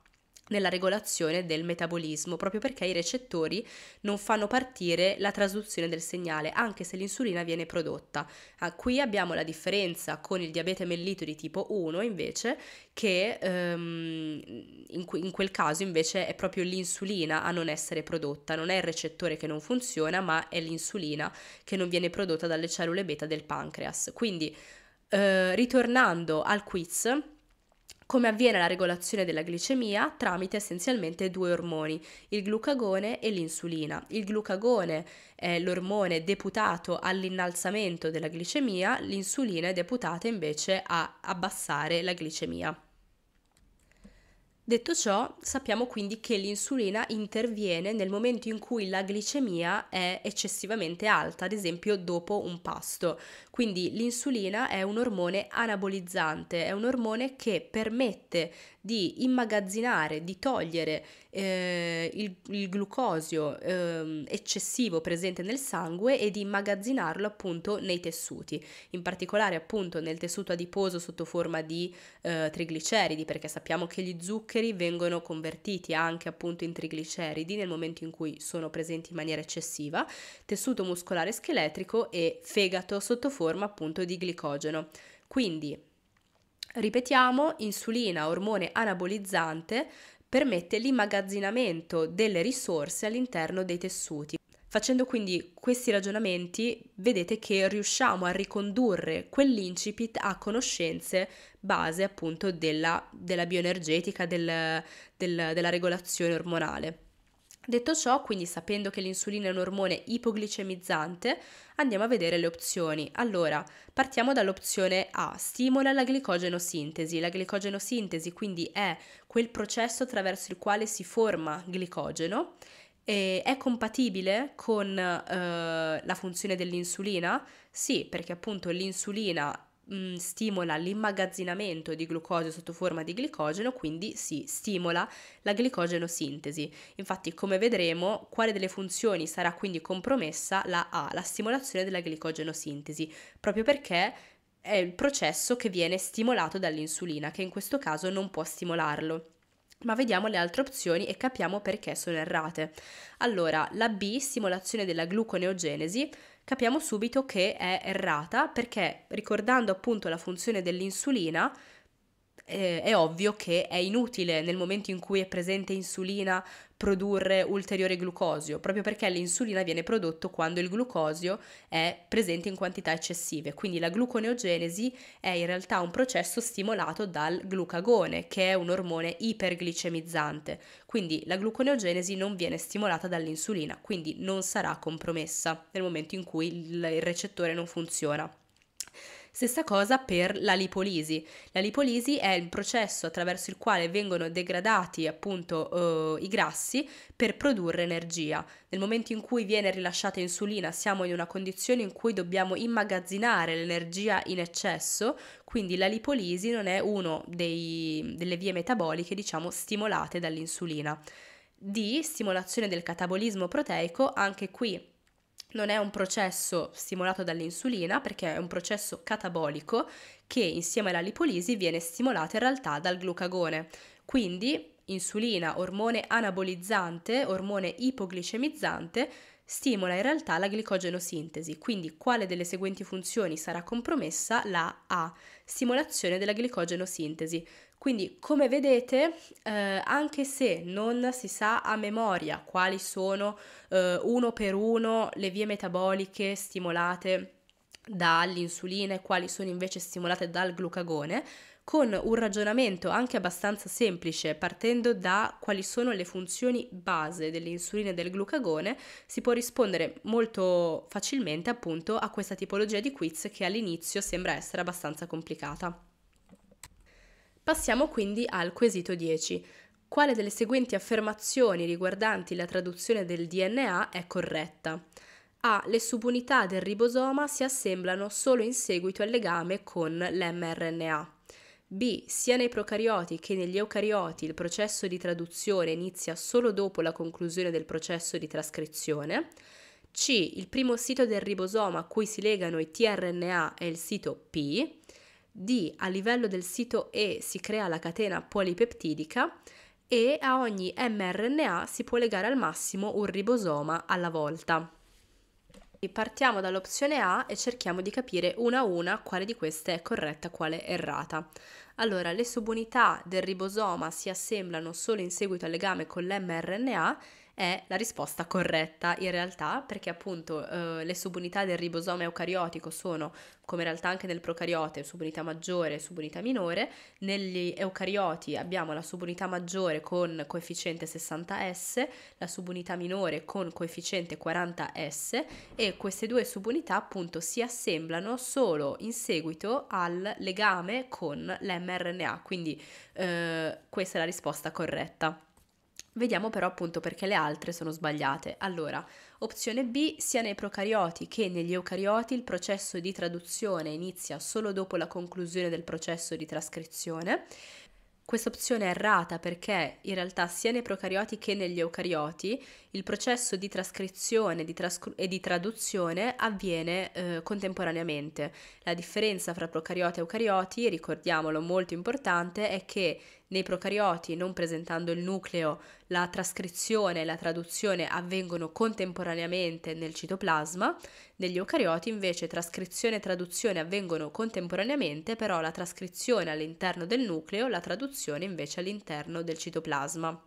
nella regolazione del metabolismo, proprio perché i recettori non fanno partire la trasduzione del segnale, anche se l'insulina viene prodotta. Ah, qui abbiamo la differenza con il diabete mellito di tipo 1, invece, che um, in, que- in quel caso invece è proprio l'insulina a non essere prodotta, non è il recettore che non funziona, ma è l'insulina che non viene prodotta dalle cellule beta del pancreas. Quindi, eh, ritornando al quiz, come avviene la regolazione della glicemia tramite essenzialmente due ormoni, il glucagone e l'insulina. Il glucagone è l'ormone deputato all'innalzamento della glicemia, l'insulina è deputata invece a abbassare la glicemia. Detto ciò, sappiamo quindi che l'insulina interviene nel momento in cui la glicemia è eccessivamente alta, ad esempio dopo un pasto. Quindi l'insulina è un ormone anabolizzante, è un ormone che permette di immagazzinare, di togliere eh, il, il, glucosio eh, eccessivo presente nel sangue e di immagazzinarlo appunto nei tessuti, in particolare appunto nel tessuto adiposo sotto forma di eh, trigliceridi, perché sappiamo che gli zuccheri vengono convertiti anche appunto in trigliceridi nel momento in cui sono presenti in maniera eccessiva, tessuto muscolare scheletrico e fegato sotto forma appunto di glicogeno. Quindi Ripetiamo, insulina, ormone anabolizzante, permette l'immagazzinamento delle risorse all'interno dei tessuti. Facendo quindi questi ragionamenti vedete che riusciamo a ricondurre quell'incipit a conoscenze base appunto della, della bioenergetica, del, del, della regolazione ormonale. Detto ciò, quindi sapendo che l'insulina è un ormone ipoglicemizzante, andiamo a vedere le opzioni. Allora, partiamo dall'opzione A, stimola la glicogenosintesi. La glicogenosintesi quindi è quel processo attraverso il quale si forma glicogeno è compatibile con eh, la funzione dell'insulina? Sì, perché appunto l'insulina mh, mm, stimola l'immagazzinamento di glucosio sotto forma di glicogeno, quindi si stimola la glicogenosintesi. Infatti, come vedremo, quale delle funzioni sarà quindi compromessa? La A, la stimolazione della glicogenosintesi, proprio perché è il processo che viene stimolato dall'insulina, che in questo caso non può stimolarlo. Ma vediamo le altre opzioni e capiamo perché sono errate. Allora, la B, stimolazione della gluconeogenesi, capiamo subito che è errata perché ricordando appunto la funzione dell'insulina eh, è ovvio che è inutile nel momento in cui è presente insulina produrre ulteriore glucosio, proprio perché l'insulina viene prodotto quando il glucosio è presente in quantità eccessive. Quindi la gluconeogenesi è in realtà un processo stimolato dal glucagone, che è un ormone iperglicemizzante. Quindi la gluconeogenesi non viene stimolata dall'insulina, quindi non sarà compromessa nel momento in cui il recettore non funziona. Stessa cosa per la lipolisi. La lipolisi è il processo attraverso il quale vengono degradati appunto eh, i grassi per produrre energia. Nel momento in cui viene rilasciata insulina siamo in una condizione in cui dobbiamo immagazzinare l'energia in eccesso, quindi la lipolisi non è una delle vie metaboliche diciamo stimolate dall'insulina. D. Stimolazione del catabolismo proteico, anche qui non è un processo stimolato dall'insulina perché è un processo catabolico che insieme alla lipolisi viene stimolata in realtà dal glucagone. Quindi insulina, ormone anabolizzante, ormone ipoglicemizzante, stimola in realtà la glicogenosintesi, quindi quale delle seguenti funzioni sarà compromessa? La A, stimolazione della glicogenosintesi. Quindi, come vedete, eh, anche se non si sa a memoria quali sono eh, uno per uno le vie metaboliche stimolate dall'insulina e quali sono invece stimolate dal glucagone, con un ragionamento anche abbastanza semplice, partendo da quali sono le funzioni base dell'insulina e del glucagone, si può rispondere molto facilmente appunto a questa tipologia di quiz che all'inizio sembra essere abbastanza complicata. Passiamo quindi al quesito 10. Quale delle seguenti affermazioni riguardanti la traduzione del DNA è corretta? A. Le subunità del ribosoma si assemblano solo in seguito al legame con l'mRNA. B. Sia nei procarioti che negli eucarioti il processo di traduzione inizia solo dopo la conclusione del processo di trascrizione. C. Il primo sito del ribosoma a cui si legano i tRNA è il sito P. D a livello del sito E si crea la catena polipeptidica e a ogni mRNA si può legare al massimo un ribosoma alla volta. Partiamo dall'opzione A e cerchiamo di capire una a una quale di queste è corretta, e quale è errata. Allora, le subunità del ribosoma si assemblano solo in seguito al legame con l'mRNA è la risposta corretta in realtà perché appunto eh, le subunità del ribosoma eucariotico sono, come in realtà anche nel procariote, subunità maggiore e subunità minore, negli eucarioti abbiamo la subunità maggiore con coefficiente 60S, la subunità minore con coefficiente 40S e queste due subunità appunto si assemblano solo in seguito al legame con l'mRNA, quindi eh, questa è la risposta corretta. Vediamo però appunto perché le altre sono sbagliate. Allora, opzione B, sia nei procarioti che negli eucarioti il processo di traduzione inizia solo dopo la conclusione del processo di trascrizione. Questa opzione è errata perché in realtà sia nei procarioti che negli eucarioti il processo di trascrizione di trascru- e di traduzione avviene eh, contemporaneamente. La differenza fra procarioti e eucarioti, ricordiamolo molto importante, è che nei procarioti, non presentando il nucleo, la trascrizione e la traduzione avvengono contemporaneamente nel citoplasma, negli eucarioti invece trascrizione e traduzione avvengono contemporaneamente, però la trascrizione all'interno del nucleo, la traduzione invece all'interno del citoplasma.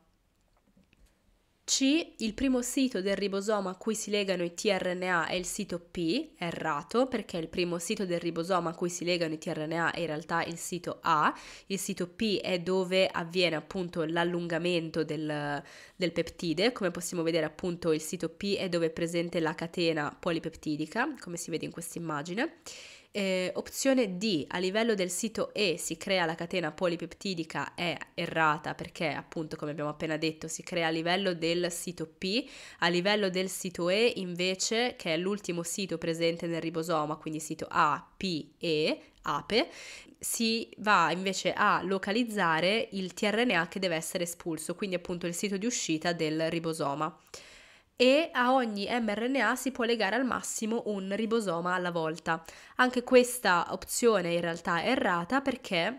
C. Il primo sito del ribosoma a cui si legano i tRNA è il sito P, errato, perché il primo sito del ribosoma a cui si legano i tRNA è in realtà il sito A. Il sito P è dove avviene appunto l'allungamento del, del peptide, come possiamo vedere appunto il sito P è dove è presente la catena polipeptidica, come si vede in questa immagine. Eh, opzione D, a livello del sito E si crea la catena polipeptidica, è errata perché appunto come abbiamo appena detto si crea a livello del sito P, a livello del sito E invece che è l'ultimo sito presente nel ribosoma, quindi sito A, P, E, ape, si va invece a localizzare il tRNA che deve essere espulso, quindi appunto il sito di uscita del ribosoma e a ogni mRNA si può legare al massimo un ribosoma alla volta. Anche questa opzione in realtà è errata perché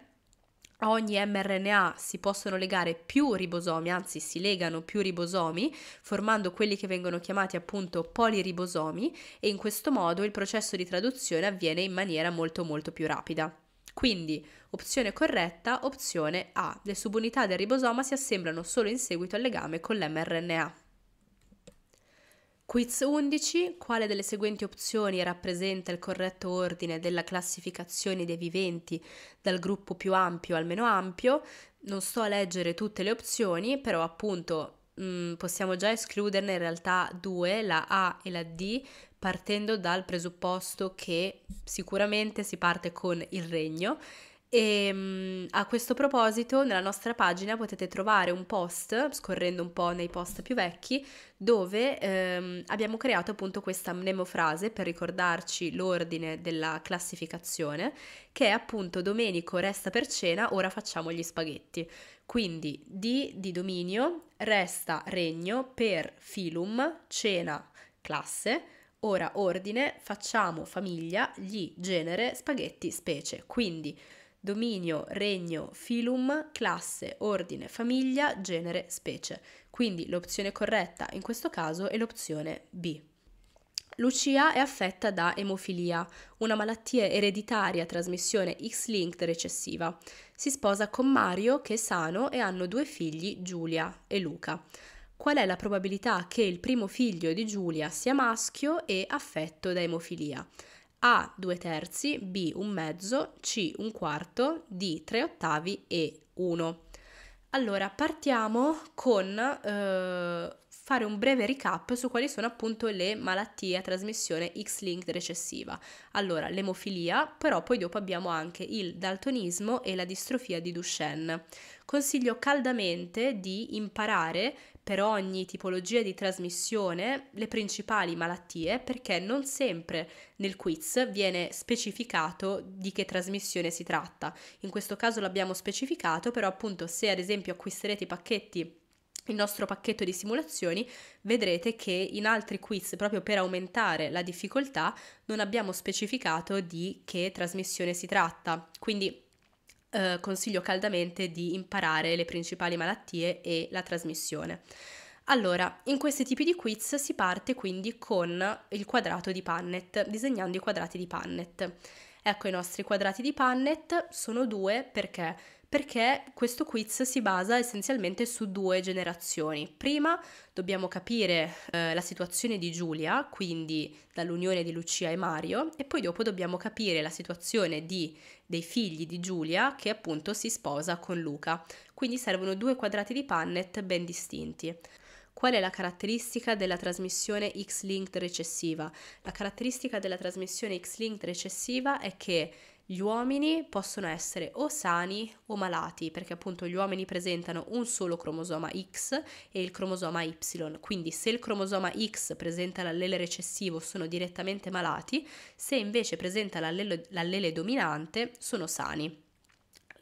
a ogni mRNA si possono legare più ribosomi, anzi si legano più ribosomi, formando quelli che vengono chiamati appunto poliribosomi e in questo modo il processo di traduzione avviene in maniera molto molto più rapida. Quindi, opzione corretta, opzione A. Le subunità del ribosoma si assemblano solo in seguito al legame con l'mRNA. Quiz 11. Quale delle seguenti opzioni rappresenta il corretto ordine della classificazione dei viventi dal gruppo più ampio al meno ampio? Non sto a leggere tutte le opzioni, però appunto mh, mm, possiamo già escluderne in realtà due, la A e la D, partendo dal presupposto che sicuramente si parte con il regno e ehm, a questo proposito, nella nostra pagina potete trovare un post, scorrendo un po' nei post più vecchi, dove ehm, abbiamo creato appunto questa mnemofrase per ricordarci l'ordine della classificazione, che è appunto Domenico resta per cena, ora facciamo gli spaghetti. Quindi D di dominio, resta regno, per filum, cena, classe, ora ordine, facciamo famiglia, gli genere, spaghetti, specie. Quindi dominio, regno, filum, classe, ordine, famiglia, genere, specie. Quindi l'opzione corretta in questo caso è l'opzione B. Lucia è affetta da emofilia, una malattia ereditaria a trasmissione X-linked recessiva. Si sposa con Mario, che è sano, e hanno due figli, Giulia e Luca. Qual è la probabilità che il primo figlio di Giulia sia maschio e affetto da emofilia? A due terzi, B un mezzo, C un quarto, D tre ottavi e 1. Allora, partiamo con eh, fare un breve recap su quali sono appunto le malattie a trasmissione X-linked recessiva. Allora, l'emofilia, però poi dopo abbiamo anche il daltonismo e la distrofia di Duchenne. Consiglio caldamente di imparare per ogni tipologia di trasmissione le principali malattie perché non sempre nel quiz viene specificato di che trasmissione si tratta. In questo caso l'abbiamo specificato, però appunto se ad esempio acquisterete i pacchetti il nostro pacchetto di simulazioni, vedrete che in altri quiz, proprio per aumentare la difficoltà, non abbiamo specificato di che trasmissione si tratta. Quindi eh, consiglio caldamente di imparare le principali malattie e la trasmissione. Allora, in questi tipi di quiz si parte quindi con il quadrato di Pannet, disegnando i quadrati di Pannet. Ecco i nostri quadrati di Pannet, sono due perché perché questo quiz si basa essenzialmente su due generazioni. Prima dobbiamo capire eh, la situazione di Giulia, quindi dall'unione di Lucia e Mario, e poi dopo dobbiamo capire la situazione di, dei figli di Giulia che appunto si sposa con Luca. Quindi servono due quadrati di Pannet ben distinti. Qual è la caratteristica della trasmissione X-linked recessiva? La caratteristica della trasmissione X-linked recessiva è che gli uomini possono essere o sani o malati, perché appunto gli uomini presentano un solo cromosoma X e il cromosoma Y. Quindi se il cromosoma X presenta l'allele recessivo sono direttamente malati, se invece presenta l'allele, l'allele dominante sono sani.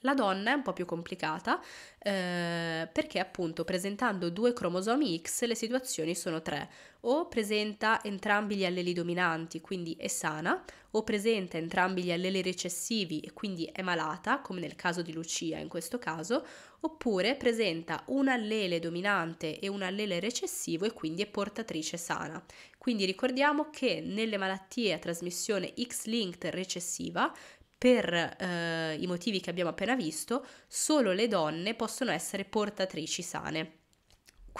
La donna è un po' più complicata eh, perché appunto presentando due cromosomi X le situazioni sono tre. O presenta entrambi gli alleli dominanti, quindi è sana, o presenta entrambi gli alleli recessivi e quindi è malata, come nel caso di Lucia in questo caso, oppure presenta un allele dominante e un allele recessivo e quindi è portatrice sana. Quindi ricordiamo che nelle malattie a trasmissione X-linked recessiva per eh, i motivi che abbiamo appena visto, solo le donne possono essere portatrici sane.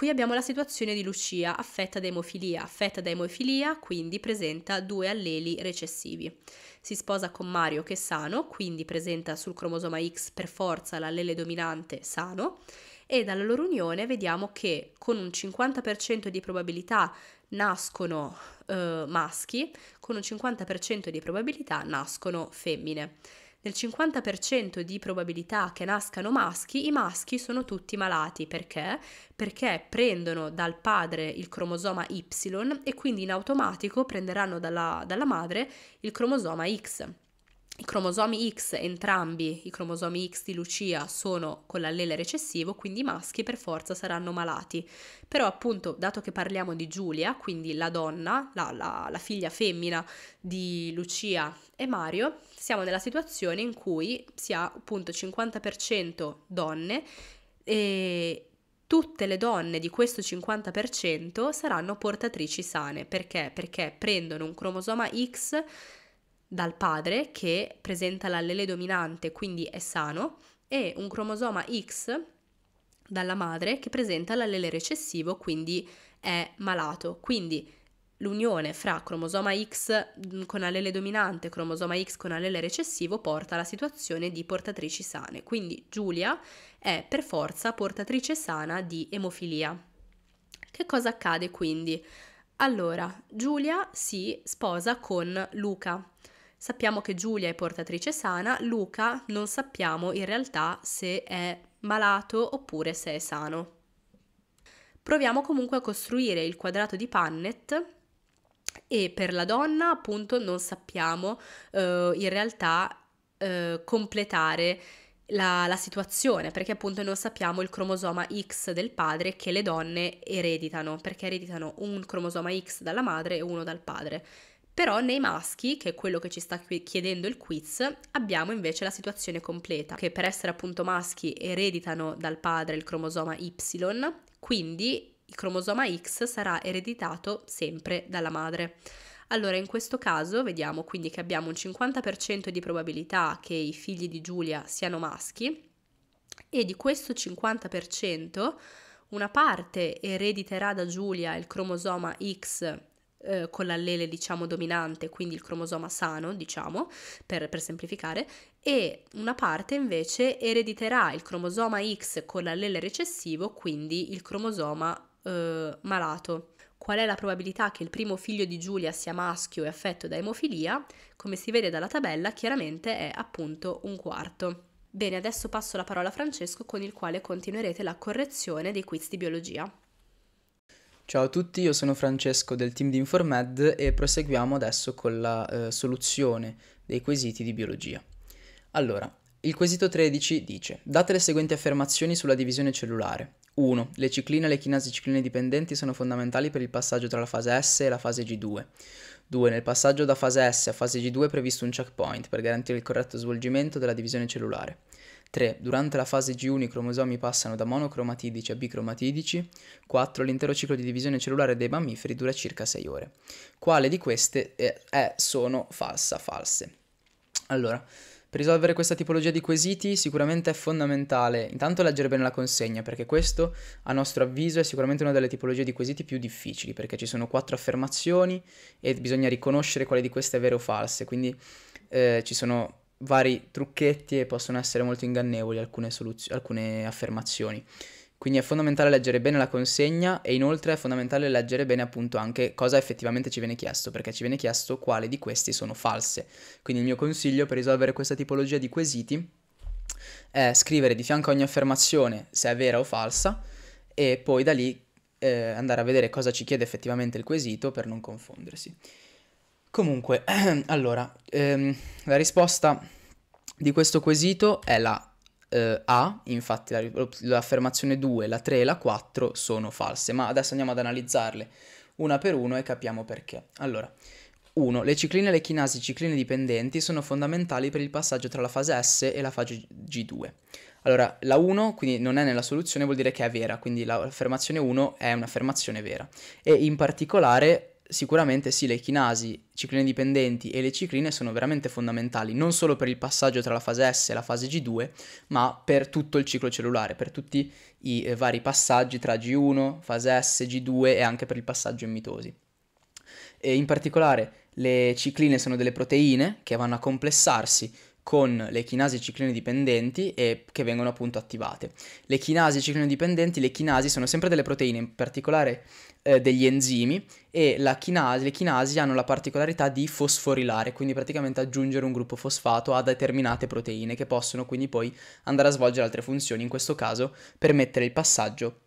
Qui abbiamo la situazione di Lucia affetta da emofilia. Affetta da emofilia, quindi presenta due alleli recessivi. Si sposa con Mario che è sano, quindi presenta sul cromosoma X per forza l'allele dominante sano e dalla loro unione vediamo che con un 50% di probabilità nascono eh, maschi, con un 50% di probabilità nascono femmine. Nel 50% di probabilità che nascano maschi, i maschi sono tutti malati. Perché? Perché prendono dal padre il cromosoma Y e quindi in automatico prenderanno dalla, dalla madre il cromosoma X i cromosomi X, entrambi i cromosomi X di Lucia sono con l'allele recessivo, quindi i maschi per forza saranno malati. Però appunto, dato che parliamo di Giulia, quindi la donna, la, la, la figlia femmina di Lucia e Mario, siamo nella situazione in cui si ha appunto 50% donne e tutte le donne di questo 50% saranno portatrici sane. Perché? Perché prendono un cromosoma X dal padre che presenta l'allele dominante, quindi è sano, e un cromosoma X dalla madre che presenta l'allele recessivo, quindi è malato. Quindi l'unione fra cromosoma X mm, con allele dominante e cromosoma X con allele recessivo porta alla situazione di portatrici sane. Quindi Giulia è per forza portatrice sana di emofilia. Che cosa accade quindi? Allora, Giulia si sposa con Luca, Sappiamo che Giulia è portatrice sana, Luca non sappiamo in realtà se è malato oppure se è sano. Proviamo comunque a costruire il quadrato di Pannet e per la donna appunto non sappiamo eh, in realtà eh, completare la, la, situazione, perché appunto non sappiamo il cromosoma X del padre che le donne ereditano, perché ereditano un cromosoma X dalla madre e uno dal padre. Però nei maschi, che è quello che ci sta chiedendo il quiz, abbiamo invece la situazione completa, che per essere appunto maschi ereditano dal padre il cromosoma Y, quindi il cromosoma X sarà ereditato sempre dalla madre. Allora, in questo caso vediamo quindi che abbiamo un 50% di probabilità che i figli di Giulia siano maschi e di questo 50% una parte erediterà da Giulia il cromosoma X eh, con l'allele diciamo dominante, quindi il cromosoma sano diciamo, per, per semplificare, e una parte invece erediterà il cromosoma X con l'allele recessivo, quindi il cromosoma eh, malato. Qual è la probabilità che il primo figlio di Giulia sia maschio e affetto da emofilia? Come si vede dalla tabella, chiaramente è appunto un quarto. Bene, adesso passo la parola a Francesco con il quale continuerete la correzione dei quiz di biologia. Ciao a tutti, io sono Francesco del team di Informed e proseguiamo adesso con la eh, soluzione dei quesiti di biologia. Allora, il quesito 13 dice: Date le seguenti affermazioni sulla divisione cellulare. 1. Le cicline e le chinasi cicline dipendenti sono fondamentali per il passaggio tra la fase S e la fase G2. 2. Nel passaggio da fase S a fase G2 è previsto un checkpoint per garantire il corretto svolgimento della divisione cellulare. 3. Durante la fase G1 i cromosomi passano da monocromatidici a bicromatidici. 4. L'intero ciclo di divisione cellulare dei mammiferi dura circa 6 ore. Quale di queste è, è sono falsa, false? Allora, per risolvere questa tipologia di quesiti sicuramente è fondamentale intanto leggere bene la consegna perché questo a nostro avviso è sicuramente una delle tipologie di quesiti più difficili perché ci sono quattro affermazioni e bisogna riconoscere quale di queste è vero o false, quindi eh, ci sono vari trucchetti e possono essere molto ingannevoli alcune, soluz- alcune affermazioni. Quindi è fondamentale leggere bene la consegna e inoltre è fondamentale leggere bene appunto anche cosa effettivamente ci viene chiesto, perché ci viene chiesto quale di questi sono false. Quindi il mio consiglio per risolvere questa tipologia di quesiti è scrivere di fianco a ogni affermazione se è vera o falsa e poi da lì eh, andare a vedere cosa ci chiede effettivamente il quesito per non confondersi. Comunque, allora, ehm, la risposta di questo quesito è la eh, A, infatti la, l'affermazione 2, la 3 e la 4 sono false, ma adesso andiamo ad analizzarle una per una e capiamo perché. Allora, 1. Le cicline e le chinasi cicline dipendenti sono fondamentali per il passaggio tra la fase S e la fase G2. Allora, la 1 quindi non è nella soluzione, vuol dire che è vera, quindi l'affermazione 1 è un'affermazione vera. E in particolare sicuramente sì, le chinasi, cicline dipendenti e le cicline sono veramente fondamentali, non solo per il passaggio tra la fase S e la fase G2, ma per tutto il ciclo cellulare, per tutti i eh, vari passaggi tra G1, fase S, G2 e anche per il passaggio in mitosi. E in particolare le cicline sono delle proteine che vanno a complessarsi con le chinasi cicline dipendenti e che vengono appunto attivate. Le chinasi cicline dipendenti, le chinasi sono sempre delle proteine, in particolare eh, degli enzimi e chinasi, le chinasi hanno la particolarità di fosforilare, quindi praticamente aggiungere un gruppo fosfato a determinate proteine che possono quindi poi andare a svolgere altre funzioni, in questo caso permettere il passaggio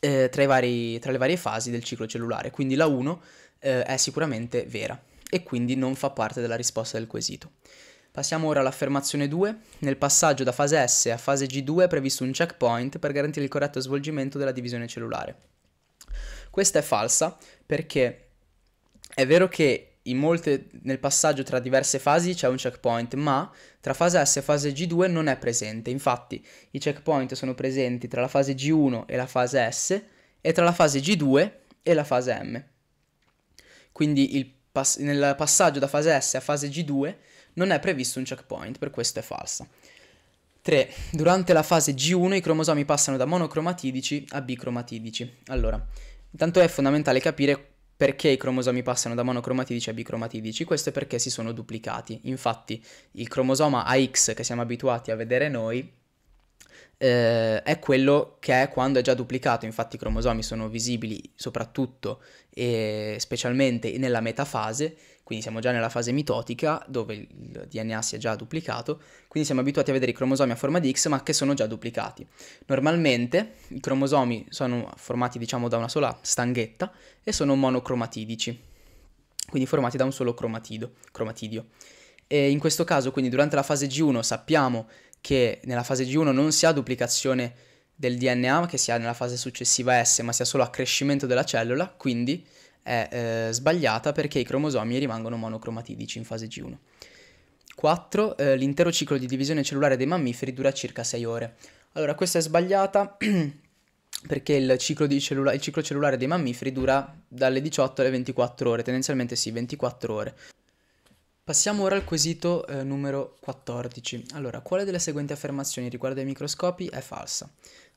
eh, tra, vari, tra, le varie fasi del ciclo cellulare. Quindi la 1 eh, è sicuramente vera e quindi non fa parte della risposta del quesito. Passiamo ora all'affermazione 2. Nel passaggio da fase S a fase G2 è previsto un checkpoint per garantire il corretto svolgimento della divisione cellulare. Questa è falsa perché è vero che Molte, nel passaggio tra diverse fasi c'è un checkpoint, ma tra fase S e fase G2 non è presente. Infatti i checkpoint sono presenti tra la fase G1 e la fase S e tra la fase G2 e la fase M. Quindi pas- nel passaggio da fase S a fase G2 non è previsto un checkpoint, per questo è falsa. 3. Durante la fase G1 i cromosomi passano da monocromatidici a bicromatidici. Allora, Intanto è fondamentale capire perché i cromosomi passano da monocromatidici a bicromatidici, questo è perché si sono duplicati. Infatti il cromosoma AX che siamo abituati a vedere noi eh, è quello che è quando è già duplicato, infatti i cromosomi sono visibili soprattutto e specialmente nella metafase quindi siamo già nella fase mitotica dove il DNA si è già duplicato, quindi siamo abituati a vedere i cromosomi a forma di X ma che sono già duplicati. Normalmente i cromosomi sono formati diciamo da una sola stanghetta e sono monocromatidici, quindi formati da un solo cromatido, cromatidio. E in questo caso quindi durante la fase G1 sappiamo che nella fase G1 non si ha duplicazione del DNA che si ha nella fase successiva S ma sia solo accrescimento della cellula, quindi è eh, sbagliata perché i cromosomi rimangono monocromatidici in fase G1. 4. Eh, l'intero ciclo di divisione cellulare dei mammiferi dura circa 6 ore. Allora, questa è sbagliata perché il ciclo, cellula- il ciclo cellulare dei mammiferi dura dalle 18 alle 24 ore, tendenzialmente sì, 24 ore. Passiamo ora al quesito eh, numero 14. Allora, quale delle seguenti affermazioni riguardo ai microscopi è falsa?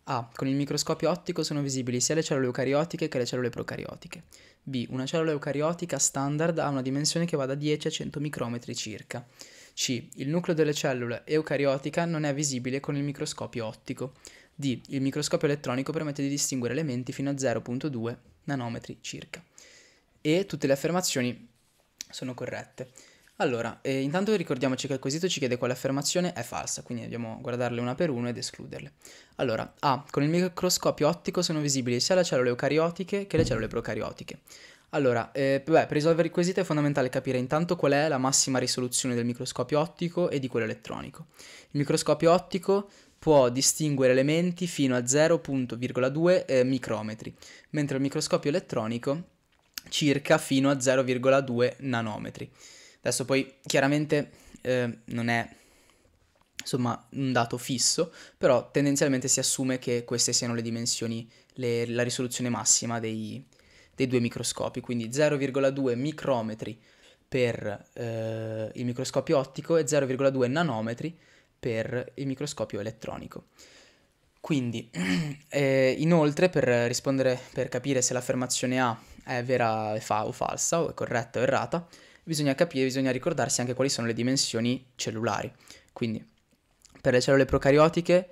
A. Con il microscopio ottico sono visibili sia le cellule eucariotiche che le cellule procariotiche. B. Una cellula eucariotica standard ha una dimensione che va da 10 a 100 micrometri circa. C. Il nucleo delle cellule eucariotica non è visibile con il microscopio ottico. D. Il microscopio elettronico permette di distinguere elementi fino a 0.2 nanometri circa. E tutte le affermazioni sono corrette. Allora, eh, intanto ricordiamoci che il quesito ci chiede quale affermazione è falsa, quindi dobbiamo guardarle una per una ed escluderle. Allora, A. Con il microscopio ottico sono visibili sia le cellule eucariotiche che le cellule procariotiche. Allora, eh, beh, per risolvere il quesito è fondamentale capire intanto qual è la massima risoluzione del microscopio ottico e di quello elettronico. Il microscopio ottico può distinguere elementi fino a 0,2 eh, micrometri, mentre il microscopio elettronico circa fino a 0,2 nanometri. Adesso poi chiaramente eh, non è insomma un dato fisso, però tendenzialmente si assume che queste siano le dimensioni, le, la risoluzione massima dei, dei due microscopi, quindi 0,2 micrometri per eh, il microscopio ottico e 0,2 nanometri per il microscopio elettronico. Quindi, eh, inoltre, per rispondere, per capire se l'affermazione A è vera è fa- o falsa, o è corretta o errata, bisogna capire, bisogna ricordarsi anche quali sono le dimensioni cellulari. Quindi per le cellule procariotiche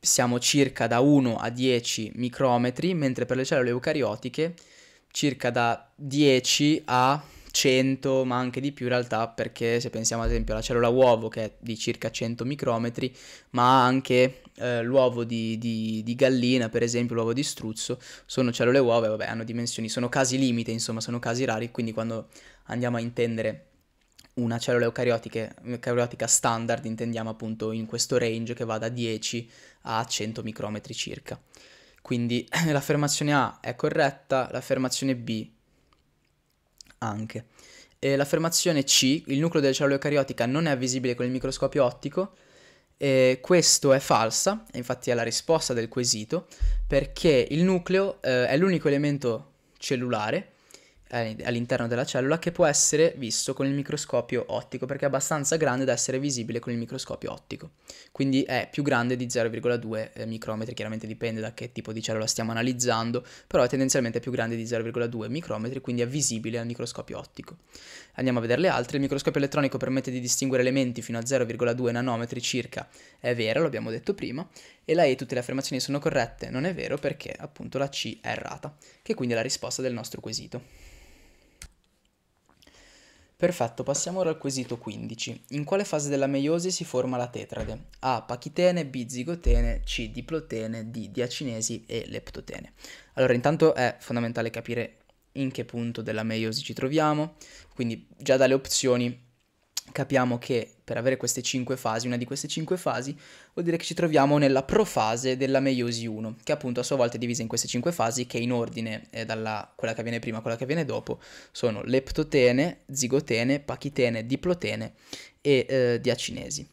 siamo circa da 1 a 10 micrometri, mentre per le cellule eucariotiche circa da 10 a 100 ma anche di più in realtà perché se pensiamo ad esempio alla cellula uovo che è di circa 100 micrometri ma anche eh, l'uovo di, di, di, gallina per esempio l'uovo di struzzo sono cellule uova vabbè hanno dimensioni sono casi limite insomma sono casi rari quindi quando andiamo a intendere una cellula eucariotica standard intendiamo appunto in questo range che va da 10 a 100 micrometri circa quindi l'affermazione A è corretta l'affermazione B anche. E l'affermazione C, il nucleo della cellula eucariotica non è visibile con il microscopio ottico, e questo è falsa, infatti è la risposta del quesito, perché il nucleo eh, è l'unico elemento cellulare all'interno della cellula che può essere visto con il microscopio ottico perché è abbastanza grande da essere visibile con il microscopio ottico quindi è più grande di 0,2 eh, micrometri chiaramente dipende da che tipo di cellula stiamo analizzando però è tendenzialmente più grande di 0,2 micrometri quindi è visibile al microscopio ottico andiamo a vedere le altre il microscopio elettronico permette di distinguere elementi fino a 0,2 nanometri circa è vero l'abbiamo detto prima e la E tutte le affermazioni sono corrette non è vero perché appunto la C è errata che quindi è la risposta del nostro quesito Perfetto, passiamo ora al quesito 15. In quale fase della meiosi si forma la tetrade? A. Pachitene, B. Zigotene, C. Diplotene, D. Diacinesi e Leptotene. Allora, intanto è fondamentale capire in che punto della meiosi ci troviamo, quindi già dalle opzioni capiamo che per avere queste 5 fasi, una di queste 5 fasi, vuol dire che ci troviamo nella profase della meiosi 1, che appunto a sua volta è divisa in queste 5 fasi, che in ordine, eh, dalla quella che avviene prima a quella che avviene dopo, sono leptotene, zigotene, pachitene, diplotene e eh, diacinesi.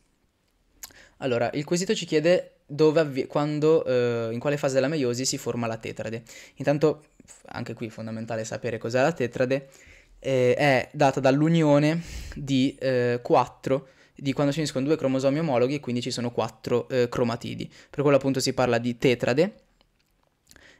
Allora, il quesito ci chiede avvi- quando, eh, in quale fase della meiosi si forma la tetrade. Intanto, anche qui è fondamentale sapere cos'è la tetrade, eh, è data dall'unione di 4 eh, di quando si uniscono due cromosomi omologhi e quindi ci sono quattro eh, cromatidi. Per quello appunto si parla di tetrade,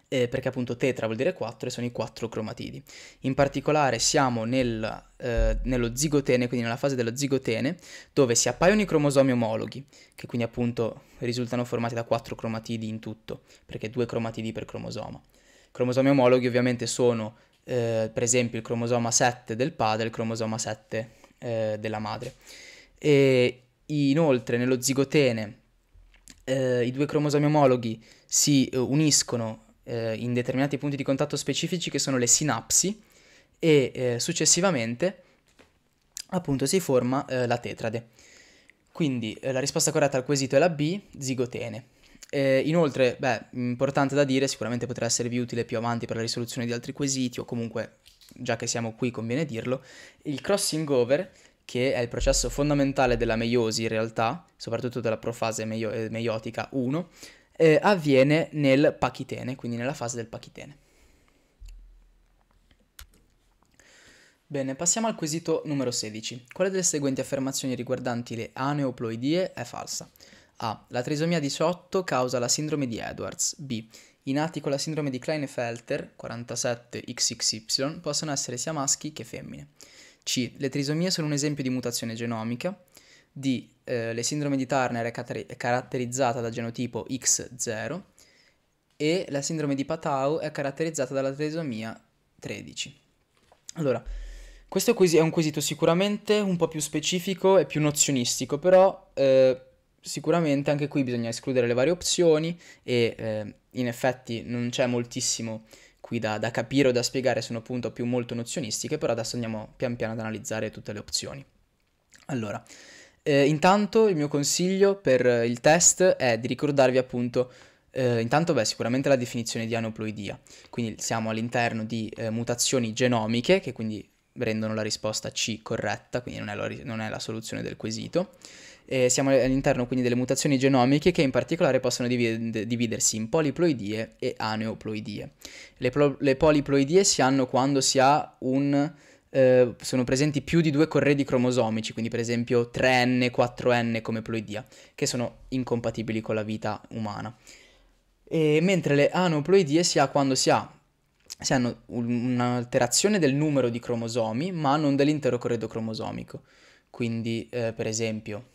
eh, perché appunto tetra vuol dire quattro e sono i quattro cromatidi. In particolare siamo nel, eh, nello zigotene, quindi nella fase dello zigotene, dove si appaiono i cromosomi omologhi, che quindi appunto risultano formati da quattro cromatidi in tutto, perché due cromatidi per cromosoma. I Cromosomi omologhi ovviamente sono eh, per esempio il cromosoma 7 del padre e il cromosoma 7 eh, della madre. E inoltre nello zigotene eh, i due cromosomi omologhi si eh, uniscono eh, in determinati punti di contatto specifici che sono le sinapsi e eh, successivamente appunto si forma eh, la tetrade. Quindi eh, la risposta corretta al quesito è la B, zigotene. inoltre, beh, importante da dire, sicuramente potrà esservi utile più avanti per la risoluzione di altri quesiti o comunque, già che siamo qui conviene dirlo, il crossing over che è il processo fondamentale della meiosi in realtà, soprattutto della profase meio- eh, meiotica 1, eh, avviene nel pachitene, quindi nella fase del pachitene. Bene, passiamo al quesito numero 16. Quale delle seguenti affermazioni riguardanti le aneuploidie è falsa? A. La trisomia 18 causa la sindrome di Edwards. B. I nati con la sindrome di Klinefelter, 47XXY, possono essere sia maschi che femmine. C. Le trisomie sono un esempio di mutazione genomica. D. Eh, le sindrome di Turner è, cateri- caratterizzata da genotipo X0 e la sindrome di Patau è caratterizzata dalla trisomia 13. Allora, questo è un quesito sicuramente un po' più specifico e più nozionistico, però eh, sicuramente anche qui bisogna escludere le varie opzioni e eh, in effetti non c'è moltissimo qui da, da capire o da spiegare sono appunto più molto nozionistiche, però adesso andiamo pian piano ad analizzare tutte le opzioni. Allora, eh, intanto il mio consiglio per il test è di ricordarvi appunto eh, intanto beh, sicuramente la definizione di aneuploidia, quindi siamo all'interno di eh, mutazioni genomiche che quindi rendono la risposta C corretta, quindi non è la, non è la soluzione del quesito eh, siamo all'interno quindi delle mutazioni genomiche che in particolare possono divide- dividersi in poliploidie e aneuploidie. Le, pro- le poliploidie si hanno quando si ha un... Eh, sono presenti più di due corredi cromosomici, quindi per esempio 3N, 4N come ploidia, che sono incompatibili con la vita umana. E mentre le aneuploidie si ha quando si ha si hanno un'alterazione del numero di cromosomi, ma non dell'intero corredo cromosomico. Quindi, eh, per esempio,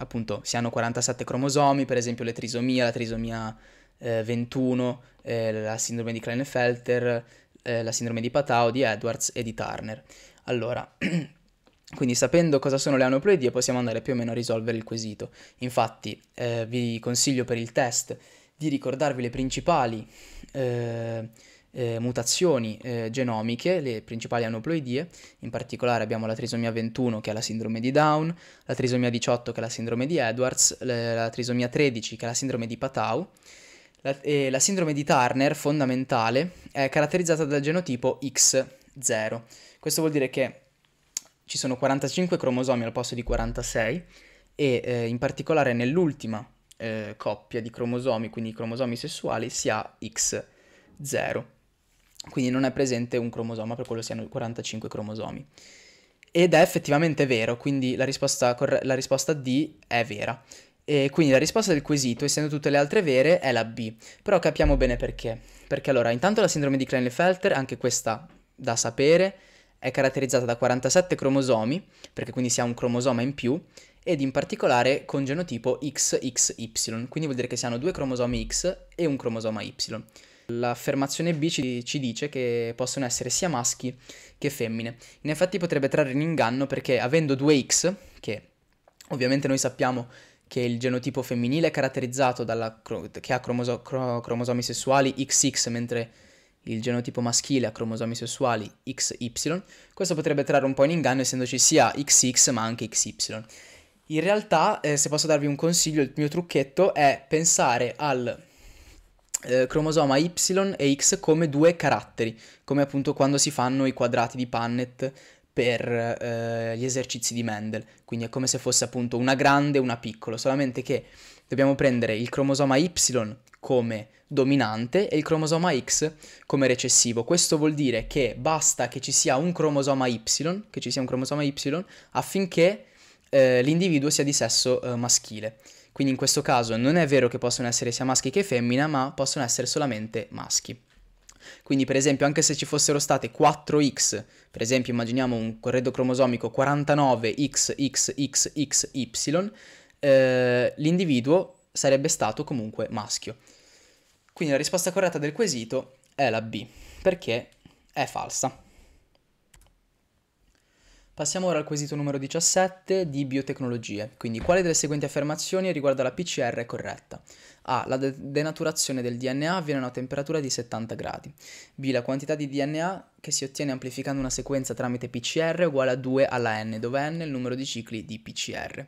appunto si hanno 47 cromosomi, per esempio le trisomie, la trisomia eh, 21, eh, la sindrome di Klinefelter, eh, la sindrome di Patau, di Edwards e di Turner. Allora, quindi sapendo cosa sono le aneuploidie possiamo andare più o meno a risolvere il quesito. Infatti eh, vi consiglio per il test di ricordarvi le principali... Eh, eh, mutazioni eh, genomiche, le principali aneuploidie, in particolare abbiamo la trisomia 21 che è la sindrome di Down, la trisomia 18 che è la sindrome di Edwards, le, la trisomia 13 che è la sindrome di Patau. La, eh, la sindrome di Turner, fondamentale, è caratterizzata dal genotipo X0. Questo vuol dire che ci sono 45 cromosomi al posto di 46 e eh, in particolare nell'ultima eh, coppia di cromosomi, quindi i cromosomi sessuali, si ha X0 quindi non è presente un cromosoma, per quello siano 45 cromosomi. Ed è effettivamente vero, quindi la risposta, corre- la risposta D è vera. E quindi la risposta del quesito, essendo tutte le altre vere, è la B. Però capiamo bene perché. Perché allora, intanto la sindrome di Klinefelter, anche questa da sapere, è caratterizzata da 47 cromosomi, perché quindi si ha un cromosoma in più, ed in particolare con genotipo XXY, quindi vuol dire che si hanno due cromosomi X e un cromosoma Y. L'affermazione B ci, ci, dice che possono essere sia maschi che femmine. In effetti potrebbe trarre in inganno perché avendo due X, che ovviamente noi sappiamo che il genotipo femminile è caratterizzato dalla che ha cromoso- cro- cromosomi sessuali XX, mentre il genotipo maschile ha cromosomi sessuali XY, questo potrebbe trarre un po' in inganno essendoci sia XX ma anche XY. In realtà, eh, se posso darvi un consiglio, il mio trucchetto è pensare al eh, cromosoma Y e X come due caratteri, come appunto quando si fanno i quadrati di Pannet per eh, gli esercizi di Mendel, quindi è come se fosse appunto una grande e una piccola, solamente che dobbiamo prendere il cromosoma Y come dominante e il cromosoma X come recessivo. Questo vuol dire che basta che ci sia un cromosoma Y, che ci sia un cromosoma Y affinché eh, l'individuo sia di sesso eh, maschile. Quindi in questo caso non è vero che possono essere sia maschi che femmina, ma possono essere solamente maschi. Quindi per esempio anche se ci fossero state 4x, per esempio immaginiamo un corredo cromosomico 49xxxxy, eh, l'individuo sarebbe stato comunque maschio. Quindi la risposta corretta del quesito è la B, perché è falsa. Passiamo ora al quesito numero 17 di biotecnologie. Quindi, quale delle seguenti affermazioni riguardo alla PCR è corretta? A. La de- denaturazione del DNA avviene a una temperatura di 70 gradi. B. La quantità di DNA che si ottiene amplificando una sequenza tramite PCR è uguale a 2 alla n, dove n è il numero di cicli di PCR.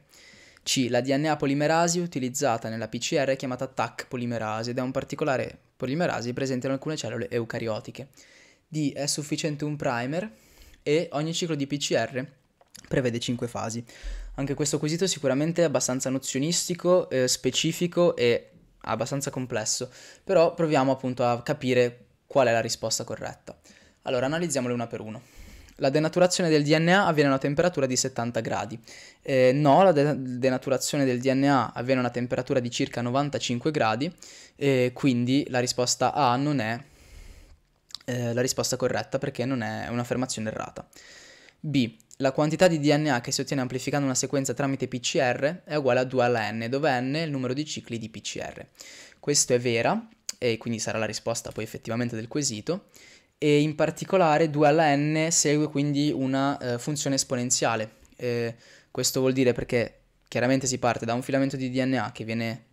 C. La DNA polimerasi utilizzata nella PCR è chiamata TAC polimerasi ed è un particolare polimerasi presente in alcune cellule eucariotiche. D. È sufficiente un primer e ogni ciclo di PCR prevede 5 fasi. Anche questo quesito sicuramente è abbastanza nozionistico, eh, specifico e abbastanza complesso, però proviamo appunto a capire qual è la risposta corretta. Allora, analizziamole una per una. La denaturazione del DNA avviene a una temperatura di 70 gradi. Eh, no, la de- denaturazione del DNA avviene a una temperatura di circa 95 gradi, eh, quindi la risposta A non è eh, la risposta corretta perché non è un'affermazione errata. B. La quantità di DNA che si ottiene amplificando una sequenza tramite PCR è uguale a 2 alla n, dove n è il numero di cicli di PCR. Questo è vera, e quindi sarà la risposta poi effettivamente del quesito, e in particolare 2 alla n segue quindi una eh, funzione esponenziale. Eh, questo vuol dire perché chiaramente si parte da un filamento di DNA che viene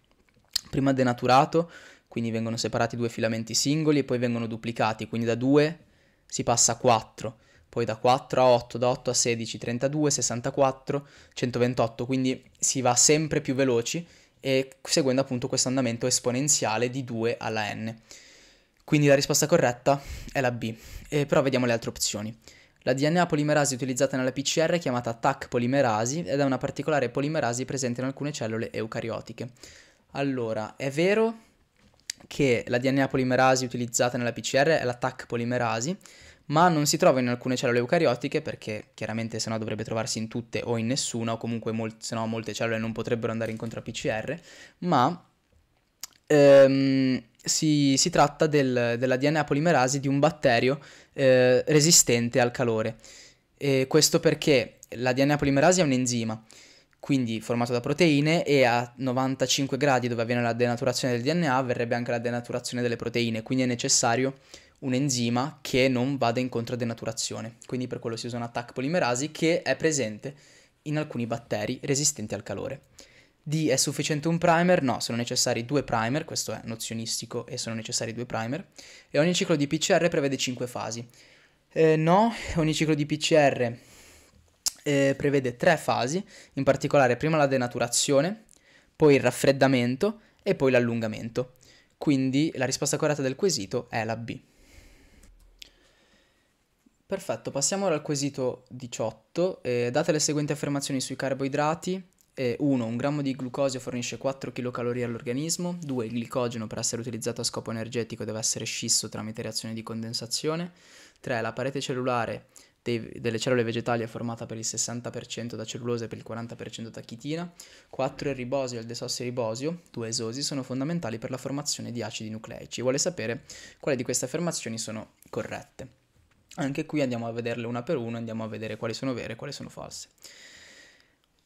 prima denaturato, quindi vengono separati due filamenti singoli e poi vengono duplicati, quindi da 2 si passa a 4, poi da 4 a 8, da 8 a 16, 32, 64, 128, quindi si va sempre più veloci e seguendo appunto questo andamento esponenziale di 2 alla n. Quindi la risposta corretta è la B, e però vediamo le altre opzioni. La DNA polimerasi utilizzata nella PCR è chiamata TAC polimerasi ed è una particolare polimerasi presente in alcune cellule eucariotiche. Allora, è vero che la DNA polimerasi utilizzata nella PCR è la TAC polimerasi, ma non si trova in alcune cellule eucariotiche perché chiaramente se no dovrebbe trovarsi in tutte o in nessuna o comunque mol- se no molte cellule non potrebbero andare incontro a PCR, ma ehm, si, si, tratta del, della DNA polimerasi di un batterio eh, resistente al calore. E questo perché la DNA polimerasi è un enzima quindi formato da proteine e a 95 gradi dove avviene la denaturazione del DNA verrebbe anche la denaturazione delle proteine, quindi è necessario un enzima che non vada incontro a denaturazione, quindi per quello si usa un attacco polimerasi che è presente in alcuni batteri resistenti al calore. D è sufficiente un primer? No, sono necessari due primer, questo è nozionistico e sono necessari due primer, e ogni ciclo di PCR prevede 5 fasi. Eh, no, ogni ciclo di PCR eh, prevede tre fasi, in particolare prima la denaturazione, poi il raffreddamento e poi l'allungamento. Quindi la risposta corretta del quesito è la B. Perfetto, passiamo ora al quesito 18. Eh, date le seguenti affermazioni sui carboidrati, 1. Eh, un grammo di glucosio fornisce 4 kcal all'organismo. 2. Il glicogeno per essere utilizzato a scopo energetico deve essere scisso tramite reazione di condensazione. 3. La parete cellulare dei, delle cellule vegetali è formata per il 60% da cellulosa e per il 40% da chitina. 4. Il ribosio e il desossiribosio, due esosi, sono fondamentali per la formazione di acidi nucleici. Vuole sapere quali di queste affermazioni sono corrette. Anche qui andiamo a vederle una per una, andiamo a vedere quali sono vere e quali sono false.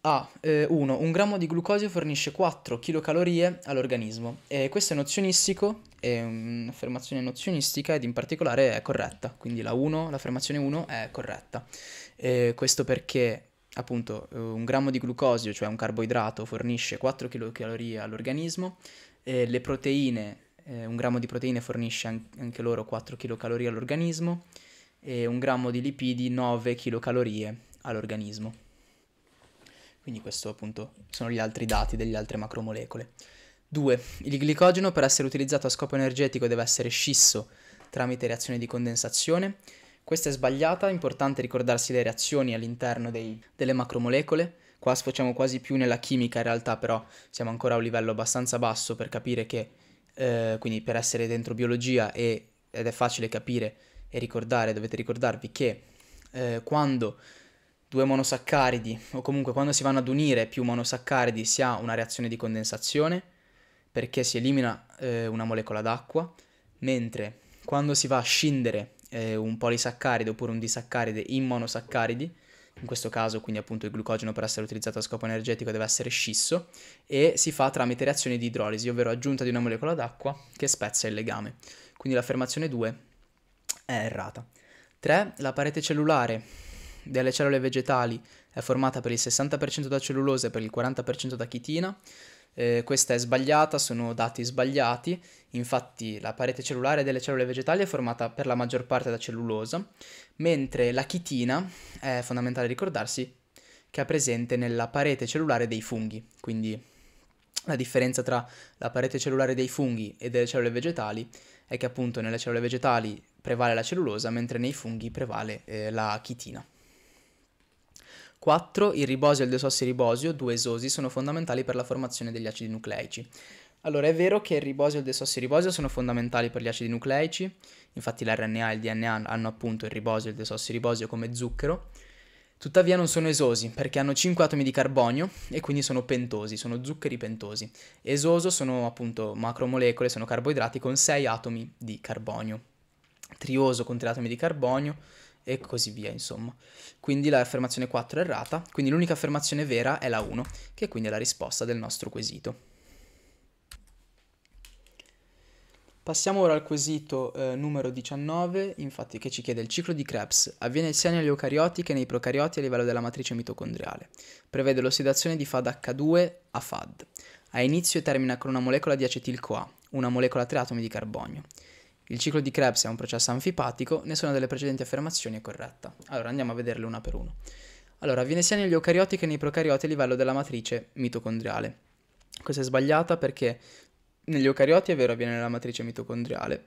A. Eh, 1. un grammo di glucosio fornisce 4 kcal all'organismo. E eh, questo è nozionistico è un'affermazione nozionistica ed in particolare è corretta, quindi la 1, l'affermazione 1 è corretta. E questo perché appunto eh, un grammo di glucosio, cioè un carboidrato, fornisce 4 kcal all'organismo, le proteine, eh, un grammo di proteine fornisce anche loro 4 kcal all'organismo e un grammo di lipidi 9 kcal all'organismo. Quindi questo appunto sono gli altri dati delle altre macromolecole. 2. Il glicogeno per essere utilizzato a scopo energetico deve essere scisso tramite reazione di condensazione. Questa è sbagliata, è importante ricordarsi le reazioni all'interno dei, delle macromolecole. Qua sfociamo quasi più nella chimica in realtà, però siamo ancora a un livello abbastanza basso per capire che, eh, quindi per essere dentro biologia e, ed è facile capire e ricordare, dovete ricordarvi che eh, quando due monosaccaridi o comunque quando si vanno ad unire più monosaccaridi si ha una reazione di condensazione perché si elimina eh, una molecola d'acqua, mentre quando si va a scindere eh, un polisaccaride oppure un disaccaride in monosaccaridi, in questo caso quindi appunto il glucogeno per essere utilizzato a scopo energetico deve essere scisso e si fa tramite reazione di idrolisi, ovvero aggiunta di una molecola d'acqua che spezza il legame. Quindi l'affermazione 2 è errata. 3. La parete cellulare delle cellule vegetali è formata per il 60% da cellulosa e per il 40% da chitina. Eh, questa è sbagliata, sono dati sbagliati, infatti la parete cellulare delle cellule vegetali è formata per la maggior parte da cellulosa, mentre la chitina è fondamentale ricordarsi che è presente nella parete cellulare dei funghi, quindi la differenza tra la parete cellulare dei funghi e delle cellule vegetali è che appunto nelle cellule vegetali prevale la cellulosa, mentre nei funghi prevale eh, la chitina. 4. Il ribosio e il desossiribosio, due esosi, sono fondamentali per la formazione degli acidi nucleici. Allora, è vero che il ribosio e il desossiribosio sono fondamentali per gli acidi nucleici, infatti l'RNA e il DNA hanno appunto il ribosio e il desossiribosio come zucchero, tuttavia non sono esosi perché hanno 5 atomi di carbonio e quindi sono pentosi, sono zuccheri pentosi. Esoso sono appunto macromolecole, sono carboidrati con 6 atomi di carbonio. Trioso con 3 atomi di carbonio, e così via, insomma. Quindi l'affermazione 4 è errata, quindi l'unica affermazione vera è la 1, che quindi è la risposta del nostro quesito. Passiamo ora al quesito eh, numero 19, infatti che ci chiede il ciclo di Krebs avviene sia negli eucarioti che nei procarioti a livello della matrice mitocondriale. Prevede l'ossidazione di FAD H2 a FAD. Ha inizio e termina con una molecola di acetil-CoA, una molecola a 3 atomi di carbonio. Il ciclo di Krebs è un processo anfipatico, nessuna delle precedenti affermazioni è corretta. Allora andiamo a vederle una per una. Allora, avviene sia negli eucarioti che nei procarioti a livello della matrice mitocondriale. Questa è sbagliata perché negli eucarioti è vero avviene nella matrice mitocondriale,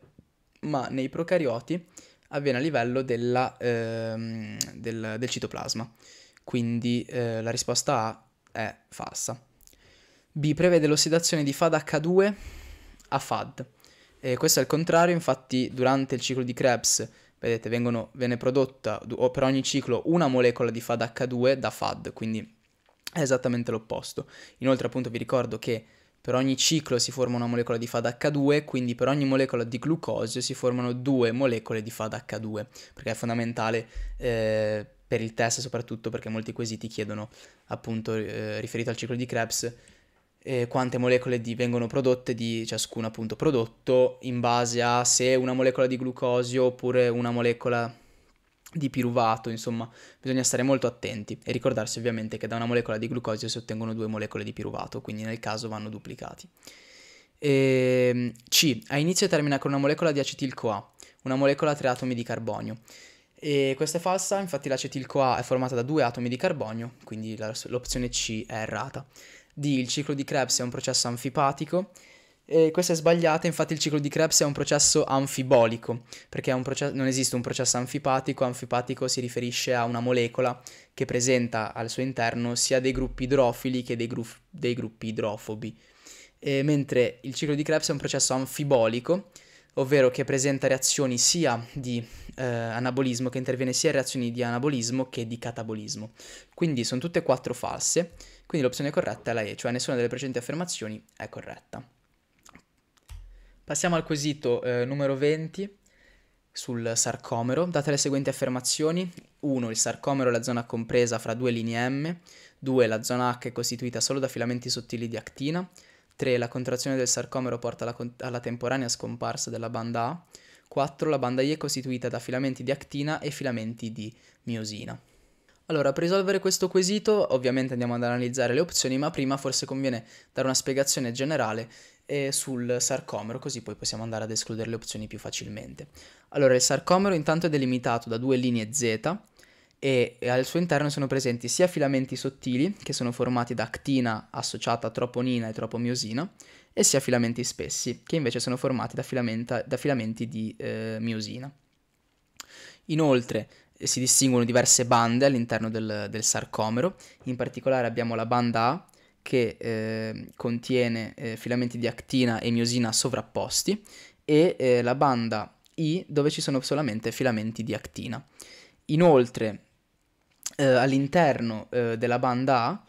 ma nei procarioti avviene a livello della, ehm, del, del, citoplasma. Quindi eh, la risposta A è falsa. B prevede l'ossidazione di FAD H2 a FAD e questo è il contrario, infatti durante il ciclo di Krebs, vedete, vengono, viene prodotta per ogni ciclo una molecola di FADH2 da FAD, quindi è esattamente l'opposto. Inoltre appunto vi ricordo che per ogni ciclo si forma una molecola di FADH2, quindi per ogni molecola di glucosio si formano due molecole di FADH2, perché è fondamentale eh, per il test soprattutto perché molti quesiti chiedono appunto eh, riferito al ciclo di Krebs eh, quante molecole di, vengono prodotte di ciascun appunto prodotto in base a se una molecola di glucosio oppure una molecola di piruvato, insomma, bisogna stare molto attenti e ricordarsi ovviamente che da una molecola di glucosio si ottengono due molecole di piruvato, quindi nel caso vanno duplicati. E... Ehm, C. A inizio termina con una molecola di acetil-CoA, una molecola a tre atomi di carbonio. E questa è falsa, infatti l'acetil-CoA è formata da due atomi di carbonio, quindi l'opzione C è errata di il ciclo di Krebs è un processo anfipatico. E questa è sbagliata, infatti il ciclo di Krebs è un processo anfibolico, perché proce- non esiste un processo anfipatico, anfipatico si riferisce a una molecola che presenta al suo interno sia dei gruppi idrofili che dei, gru- dei gruppi idrofobi, e mentre il ciclo di Krebs è un processo anfibolico, ovvero che presenta reazioni sia di eh, anabolismo, che interviene sia in reazioni di anabolismo che di catabolismo. Quindi sono tutte e quattro false. Quindi l'opzione corretta è la E, cioè nessuna delle precedenti affermazioni è corretta. Passiamo al quesito eh, numero 20 sul sarcomero. Date le seguenti affermazioni. 1. Il sarcomero è la zona compresa fra due linee M. 2. La zona H è costituita solo da filamenti sottili di actina. 3. La contrazione del sarcomero porta alla, alla temporanea scomparsa della banda A. 4. La banda I è costituita da filamenti di actina e filamenti di miosina. Allora, per risolvere questo quesito ovviamente andiamo ad analizzare le opzioni, ma prima forse conviene dare una spiegazione generale eh, sul sarcomero, così poi possiamo andare ad escludere le opzioni più facilmente. Allora, il sarcomero intanto è delimitato da due linee Z e, e al suo interno sono presenti sia filamenti sottili, che sono formati da actina associata a troponina e tropomiosina, e sia filamenti spessi, che invece sono formati da, da filamenti di eh, miosina. Inoltre si distinguono diverse bande all'interno del, del, sarcomero, in particolare abbiamo la banda A che eh, contiene eh, filamenti di actina e miosina sovrapposti e eh, la banda I dove ci sono solamente filamenti di actina. Inoltre eh, all'interno eh, della banda A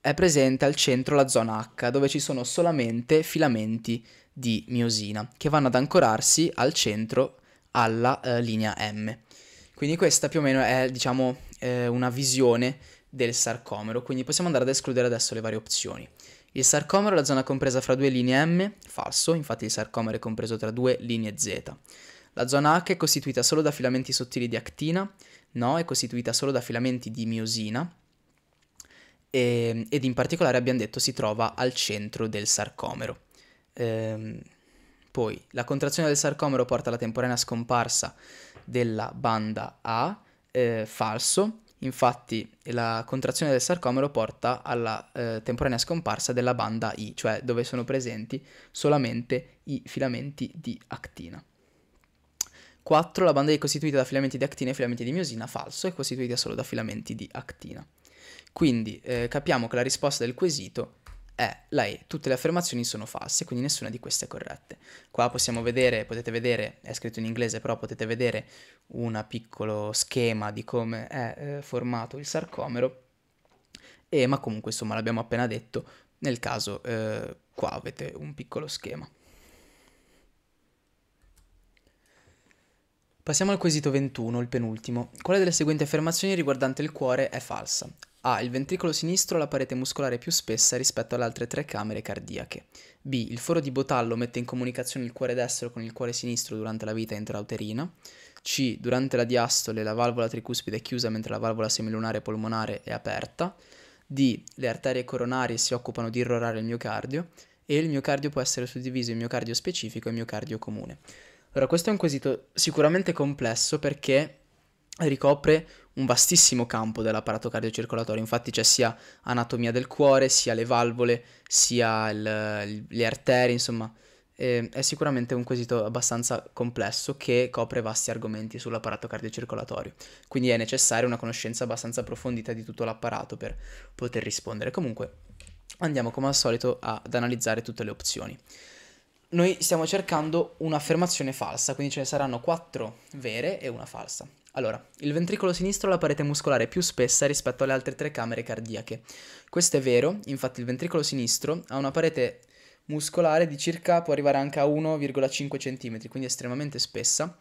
è presente al centro la zona H dove ci sono solamente filamenti di miosina che vanno ad ancorarsi al centro alla eh, linea M. Quindi questa più o meno è, diciamo, eh, una visione del sarcomero, quindi possiamo andare ad escludere adesso le varie opzioni. Il sarcomero è la zona compresa fra due linee M, falso, infatti il sarcomero è compreso tra due linee Z. La zona H è costituita solo da filamenti sottili di actina, no, è costituita solo da filamenti di miosina, e, ehm, ed in particolare abbiamo detto si trova al centro del sarcomero. Ehm, poi la contrazione del sarcomero porta alla temporanea scomparsa della banda A eh, falso, infatti la contrazione del sarcomero porta alla eh, temporanea scomparsa della banda I, cioè dove sono presenti solamente i filamenti di actina. 4. La banda I è costituita da filamenti di actina e filamenti di miosina, falso, è costituita solo da filamenti di actina. Quindi eh, capiamo che la risposta del quesito è è eh, lei, Tutte le affermazioni sono false, quindi nessuna di queste è corretta. Qua possiamo vedere, potete vedere, è scritto in inglese, però potete vedere un piccolo schema di come è eh, formato il sarcomero. E, ma comunque, insomma, l'abbiamo appena detto, nel caso eh, qua avete un piccolo schema. Passiamo al quesito 21, il penultimo. Quale delle seguenti affermazioni riguardante il cuore è falsa? A. Il ventricolo sinistro ha la parete muscolare più spessa rispetto alle altre tre camere cardiache. B. Il foro di Botallo mette in comunicazione il cuore destro con il cuore sinistro durante la vita intrauterina. C. Durante la diastole la valvola tricuspide è chiusa mentre la valvola semilunare polmonare è aperta. D. Le arterie coronarie si occupano di irrorare il miocardio. E il miocardio può essere suddiviso in miocardio specifico e miocardio comune. Ora, questo è un quesito sicuramente complesso perché ricopre un vastissimo campo dell'apparato cardiocircolatorio, infatti c'è sia anatomia del cuore, sia le valvole, sia il, le arterie, insomma eh, è sicuramente un quesito abbastanza complesso che copre vasti argomenti sull'apparato cardiocircolatorio, quindi è necessaria una conoscenza abbastanza approfondita di tutto l'apparato per poter rispondere. Comunque andiamo come al solito ad analizzare tutte le opzioni noi stiamo cercando un'affermazione falsa, quindi ce ne saranno quattro vere e una falsa. Allora, il ventricolo sinistro ha la parete muscolare più spessa rispetto alle altre tre camere cardiache. Questo è vero, infatti il ventricolo sinistro ha una parete muscolare di circa, può arrivare anche a 1,5 cm, quindi estremamente spessa,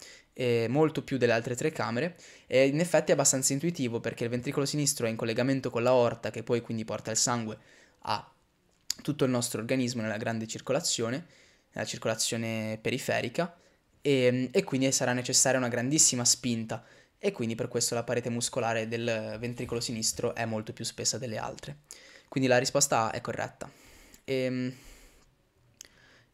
molto più delle altre tre camere, e in effetti è abbastanza intuitivo perché il ventricolo sinistro è in collegamento con la l'aorta che poi quindi porta il sangue a tutto il nostro organismo nella grande circolazione nella circolazione periferica e, ehm, e quindi sarà necessaria una grandissima spinta e quindi per questo la parete muscolare del ventricolo sinistro è molto più spessa delle altre. Quindi la risposta A è corretta. E, ehm,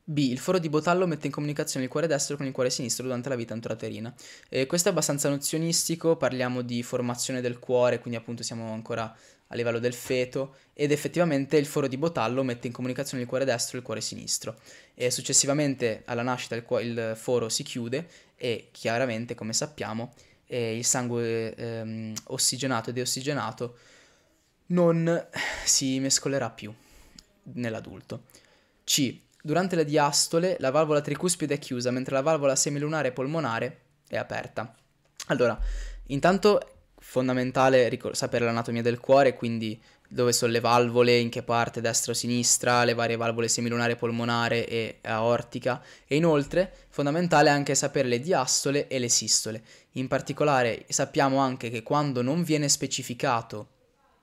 B. Il foro di Botallo mette in comunicazione il cuore destro con il cuore sinistro durante la vita anturaterina. Eh, questo è abbastanza nozionistico, parliamo di formazione del cuore, quindi appunto siamo ancora a livello del feto, ed effettivamente il foro di Botallo mette in comunicazione il cuore destro e il cuore sinistro. E successivamente alla nascita il, cuo- il foro si chiude e chiaramente, come sappiamo, eh, il sangue ehm, ossigenato e deossigenato non si mescolerà più nell'adulto. C Durante la diastole la valvola tricuspide è chiusa, mentre la valvola semilunare polmonare è aperta. Allora, intanto è fondamentale ricor- sapere l'anatomia del cuore, quindi dove sono le valvole, in che parte, destra o sinistra, le varie valvole semilunare, polmonare e aortica e inoltre fondamentale anche sapere le diastole e le sistole. In particolare sappiamo anche che quando non viene specificato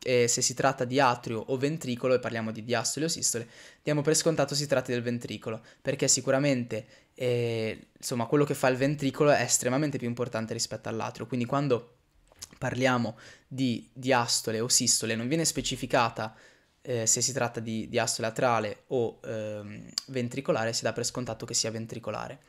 eh, se si tratta di atrio o ventricolo, e parliamo di diastole o sistole, diamo per scontato si tratti del ventricolo, perché sicuramente eh, insomma, quello che fa il ventricolo è estremamente più importante rispetto all'atrio, quindi quando parliamo di diastole o sistole non viene specificata eh, se si tratta di diastole atrale o ehm, ventricolare, si dà per scontato che sia ventricolare.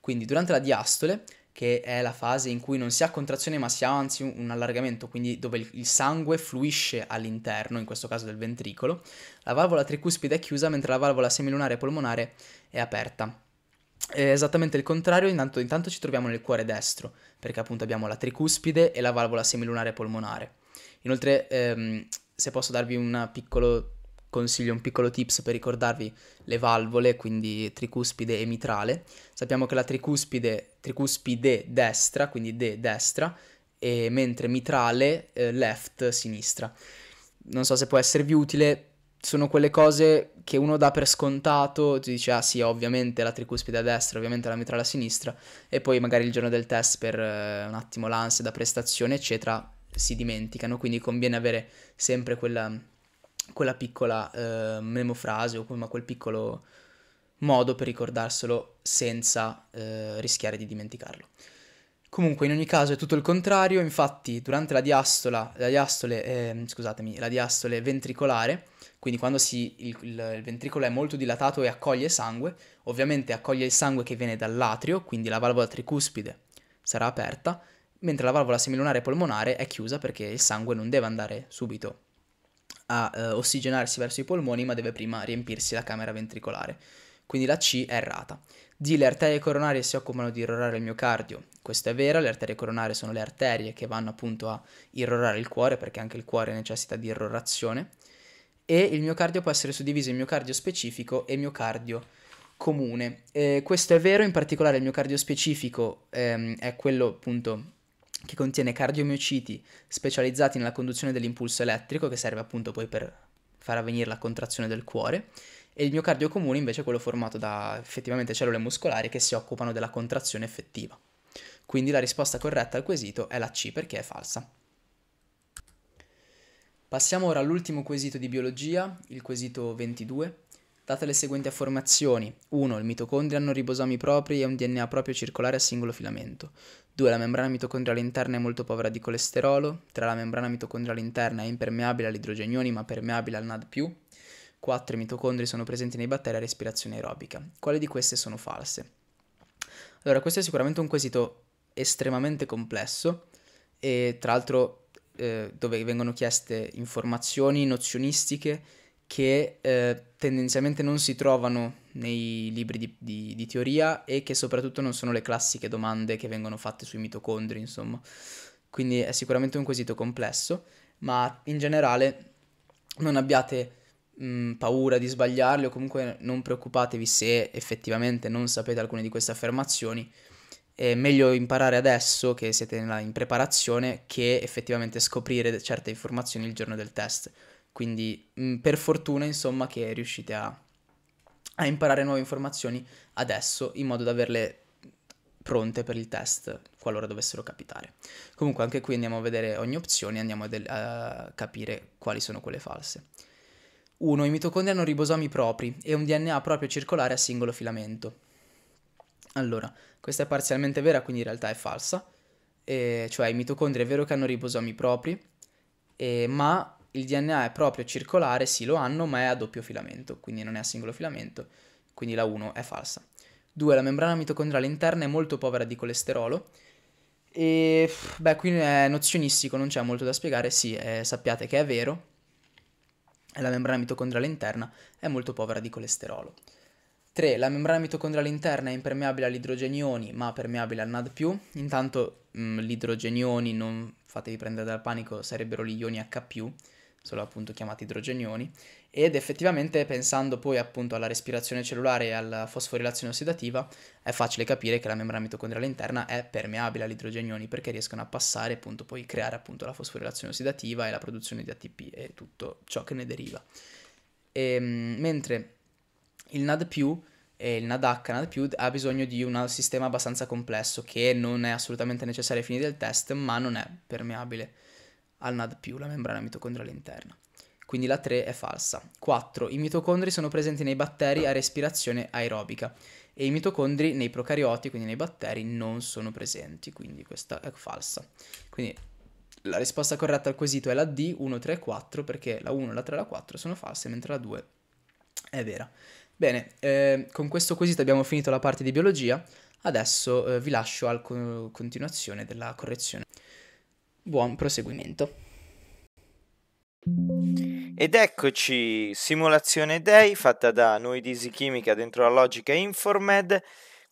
Quindi durante la diastole che è la fase in cui non si ha contrazione ma si ha anzi un allargamento, quindi dove il sangue fluisce all'interno, in questo caso del ventricolo. La valvola tricuspide è chiusa mentre la valvola semilunare polmonare è aperta. È esattamente il contrario, intanto, intanto ci troviamo nel cuore destro, perché appunto abbiamo la tricuspide e la valvola semilunare polmonare. Inoltre, ehm, se posso darvi un piccolo consiglio un piccolo tips per ricordarvi le valvole, quindi tricuspide e mitrale. Sappiamo che la tricuspide, tricuspide destra, quindi D destra, e mentre mitrale eh, left sinistra. Non so se può esservi utile, sono quelle cose che uno dà per scontato, ti dice ah sì, ovviamente la tricuspide a destra, ovviamente la mitrale a sinistra, e poi magari il giorno del test per eh, un attimo l'ansia da prestazione, eccetera, si dimenticano, quindi conviene avere sempre quella quella piccola eh, memofrase o quel piccolo modo per ricordarselo senza eh, rischiare di dimenticarlo. Comunque, in ogni caso è tutto il contrario, infatti durante la diastola, la diastole, eh, scusatemi, la diastole ventricolare, quindi quando si, il, il, il, ventricolo è molto dilatato e accoglie sangue, ovviamente accoglie il sangue che viene dall'atrio, quindi la valvola tricuspide sarà aperta, mentre la valvola semilunare polmonare è chiusa perché il sangue non deve andare subito a eh, ossigenarsi verso i polmoni, ma deve prima riempirsi la camera ventricolare. Quindi la C è errata. D. Le arterie coronarie si occupano di irrorare il miocardio. Questo è vero, le arterie coronarie sono le arterie che vanno appunto a irrorare il cuore, perché anche il cuore necessita di irrorazione. E il miocardio può essere suddiviso in miocardio specifico e miocardio comune. Eh, questo è vero, in particolare il miocardio specifico ehm, è quello appunto che contiene cardiomiociti specializzati nella conduzione dell'impulso elettrico, che serve appunto poi per far avvenire la contrazione del cuore, e il miocardio comune invece è quello formato da effettivamente cellule muscolari che si occupano della contrazione effettiva. Quindi la risposta corretta al quesito è la C perché è falsa. Passiamo ora all'ultimo quesito di biologia, il quesito 22. Date le seguenti affermazioni. 1. Il mitocondria hanno ribosomi propri e un DNA proprio circolare a singolo filamento. 2. La membrana mitocondriale interna è molto povera di colesterolo. 3. La membrana mitocondriale interna è impermeabile all'idrogenioni ma permeabile al NAD+. 4. I mitocondri sono presenti nei batteri a respirazione aerobica. Quali di queste sono false? Allora, questo è sicuramente un quesito estremamente complesso e tra l'altro eh, dove vengono chieste informazioni nozionistiche che eh, tendenzialmente non si trovano nei libri di, di, di, teoria e che soprattutto non sono le classiche domande che vengono fatte sui mitocondri, insomma. Quindi è sicuramente un quesito complesso, ma in generale non abbiate mh, paura di sbagliarli o comunque non preoccupatevi se effettivamente non sapete alcune di queste affermazioni. È meglio imparare adesso che siete in preparazione che effettivamente scoprire certe informazioni il giorno del test. Quindi mh, per fortuna insomma che riuscite a a imparare nuove informazioni adesso in modo da averle pronte per il test qualora dovessero capitare. Comunque anche qui andiamo a vedere ogni opzione e andiamo a, capire quali sono quelle false. 1. I mitocondri hanno ribosomi propri e un DNA proprio circolare a singolo filamento. Allora, questa è parzialmente vera, quindi in realtà è falsa. E cioè i mitocondri è vero che hanno ribosomi propri, eh, ma il DNA è proprio circolare, sì lo hanno, ma è a doppio filamento, quindi non è a singolo filamento, quindi la 1 è falsa. 2. La membrana mitocondriale interna è molto povera di colesterolo. E beh, qui è nozionistico, non c'è molto da spiegare, sì, eh, sappiate che è vero. La membrana mitocondriale interna è molto povera di colesterolo. 3. La membrana mitocondriale interna è impermeabile agli idrogenioni, ma permeabile al NAD+. Intanto mh, mm, gli idrogenioni, non fatevi prendere dal panico, sarebbero gli ioni H+, sono appunto chiamati idrogenioni, ed effettivamente pensando poi appunto alla respirazione cellulare e alla fosforilazione ossidativa è facile capire che la membrana mitocondriale interna è permeabile agli idrogenioni perché riescono a passare appunto poi creare appunto la fosforilazione ossidativa e la produzione di ATP e tutto ciò che ne deriva. E, ehm, mentre il NAD+, e il NADH, NAD+, ha bisogno di un sistema abbastanza complesso che non è assolutamente necessario ai fini del test ma non è permeabile al NAD+, la membrana mitocondriale interna. Quindi la 3 è falsa. 4. I mitocondri sono presenti nei batteri a respirazione aerobica e i mitocondri nei procarioti, quindi nei batteri, non sono presenti, quindi questa è falsa. Quindi la risposta corretta al quesito è la D, 1, 3 4, perché la 1, la 3 e la 4 sono false, mentre la 2 è vera. Bene, eh, con questo quesito abbiamo finito la parte di biologia, adesso eh, vi lascio alla co- continuazione della correzione buon proseguimento. Ed eccoci, simulazione day fatta da noi di Easy Chimica dentro la logica Informed,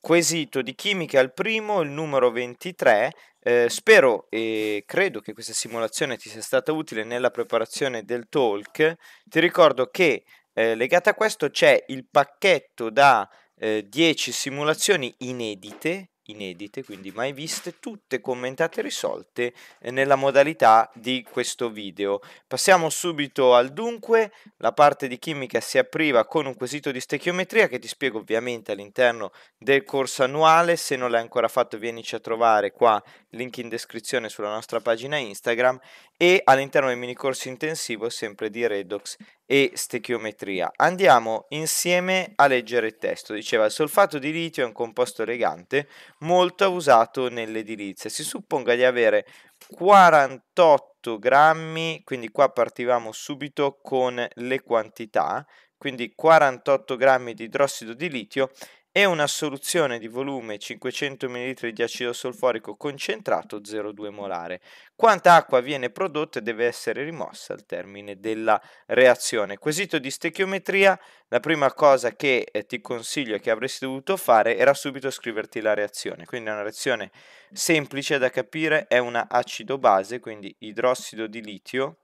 quesito di chimica al primo, il numero 23. Eh, spero e credo che questa simulazione ti sia stata utile nella preparazione del talk. Ti ricordo che eh, legata a questo c'è il pacchetto da eh, 10 simulazioni inedite inedite, quindi mai viste, tutte commentate e risolte eh, nella modalità di questo video. Passiamo subito al dunque, la parte di chimica si apriva con un quesito di stechiometria che ti spiego ovviamente all'interno del corso annuale, se non l'hai ancora fatto vienici a trovare qua, link in descrizione sulla nostra pagina Instagram e all'interno del mini corso intensivo sempre di redox e stechiometria. Andiamo insieme a leggere il testo. Diceva il solfato di litio è un composto elegante molto usato nell'edilizia. Si supponga di avere 48 grammi, quindi qua partivamo subito con le quantità, quindi 48 grammi di idrossido di litio e una soluzione di volume 500 ml di acido solforico concentrato 0,2 molare. Quanta acqua viene prodotta e deve essere rimossa al termine della reazione. Quesito di stechiometria, la prima cosa che eh, ti consiglio e che avresti dovuto fare era subito scriverti la reazione. Quindi è una reazione semplice da capire, è una acido-base, quindi idrossido di litio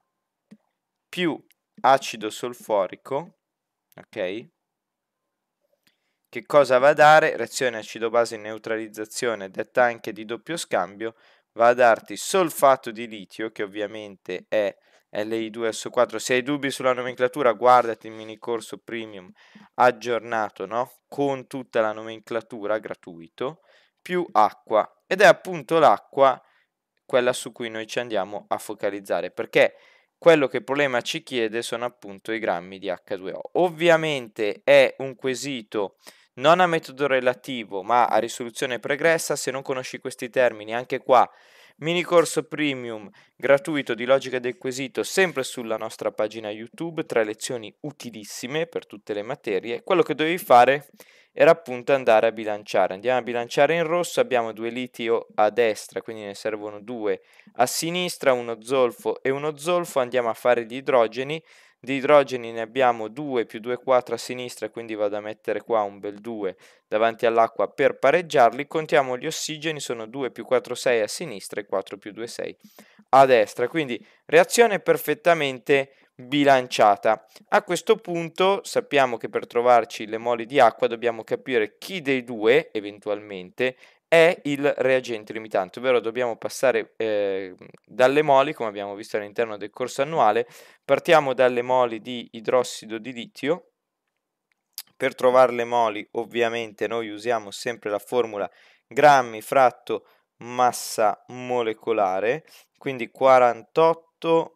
più acido solforico, ok? Che cosa va a dare? Reazione acido-base neutralizzazione, detta anche di doppio scambio, va a darti solfato di litio, che ovviamente è li 2 s 4 Se hai dubbi sulla nomenclatura, guardati il mini corso premium aggiornato, no? Con tutta la nomenclatura gratuito, più acqua. Ed è appunto l'acqua quella su cui noi ci andiamo a focalizzare, perché quello che il problema ci chiede sono appunto i grammi di H2O. Ovviamente è un quesito non a metodo relativo ma a risoluzione pregressa se non conosci questi termini. Anche qua, mini corso premium gratuito di logica del quesito sempre sulla nostra pagina YouTube, tre lezioni utilissime per tutte le materie. Quello che dovevi fare era appunto andare a bilanciare. Andiamo a bilanciare in rosso, abbiamo due litio a destra, quindi ne servono due a sinistra, uno zolfo e uno zolfo, andiamo a fare gli idrogeni. Di idrogeni ne abbiamo 2 più 2, 4 a sinistra, quindi vado a mettere qua un bel 2 davanti all'acqua per pareggiarli. Contiamo gli ossigeni, sono 2 più 4, 6 a sinistra e 4 più 2, 6 a destra. Quindi reazione perfettamente bilanciata. A questo punto sappiamo che per trovarci le moli di acqua dobbiamo capire chi dei due, eventualmente, è il reagente limitante, ovvero dobbiamo passare eh, dalle moli, come abbiamo visto all'interno del corso annuale, partiamo dalle moli di idrossido di litio, per trovare le moli ovviamente noi usiamo sempre la formula grammi fratto massa molecolare, quindi 48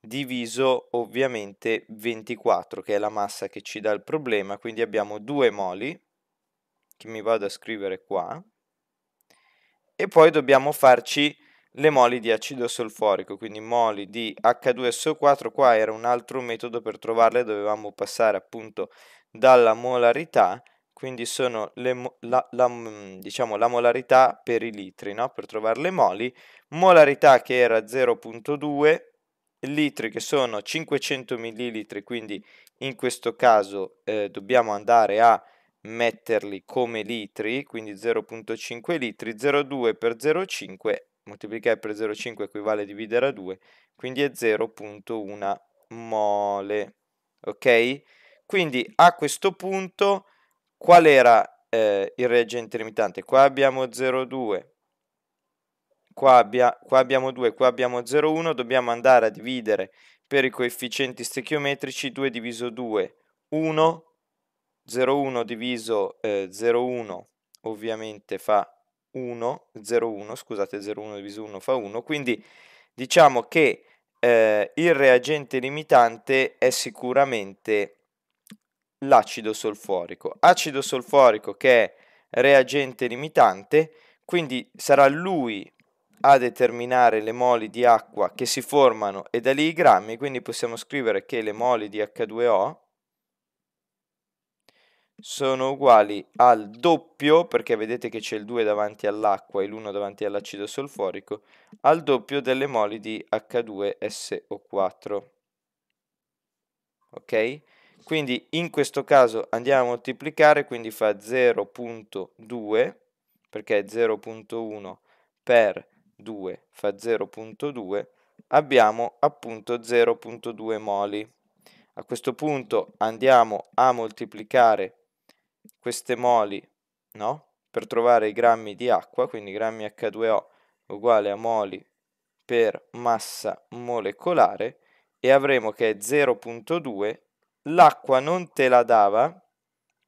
diviso ovviamente 24 che è la massa che ci dà il problema, quindi abbiamo 2 moli che mi vado a scrivere qua e poi dobbiamo farci le moli di acido solforico, quindi moli di H2SO4, qua era un altro metodo per trovarle, dovevamo passare appunto dalla molarità, quindi sono le, la, la, mm, diciamo, la, molarità per i litri, no? per trovare le moli, molarità che era 0.2, litri che sono 500 millilitri quindi in questo caso eh, dobbiamo andare a metterli come litri, quindi 0.5 litri, 0,2 per 0,5, moltiplicare per 0,5 equivale a dividere a 2, quindi è 0.1 mole, ok? Quindi a questo punto qual era eh, il reagente limitante? Qua abbiamo 0,2, qua, abbia, qua abbiamo 2, qua abbiamo 0,1, dobbiamo andare a dividere per i coefficienti stechiometrici 2 diviso 2, 1 01 diviso eh, 01 ovviamente fa 1, 01, scusate 01 diviso 1 fa 1, quindi diciamo che eh, il reagente limitante è sicuramente l'acido solforico. Acido solforico che è reagente limitante, quindi sarà lui a determinare le moli di acqua che si formano e da lì i grammi, quindi possiamo scrivere che le moli di H2O sono uguali al doppio, perché vedete che c'è il 2 davanti all'acqua e l'1 davanti all'acido solforico, al doppio delle moli di H2SO4. Ok? Quindi in questo caso andiamo a moltiplicare, quindi fa 0.2, perché 0.1 per 2 fa 0.2, abbiamo appunto 0.2 moli. A questo punto andiamo a moltiplicare queste moli, no? Per trovare i grammi di acqua, quindi grammi H2O uguale a moli per massa molecolare e avremo che è 0.2, l'acqua non te la dava,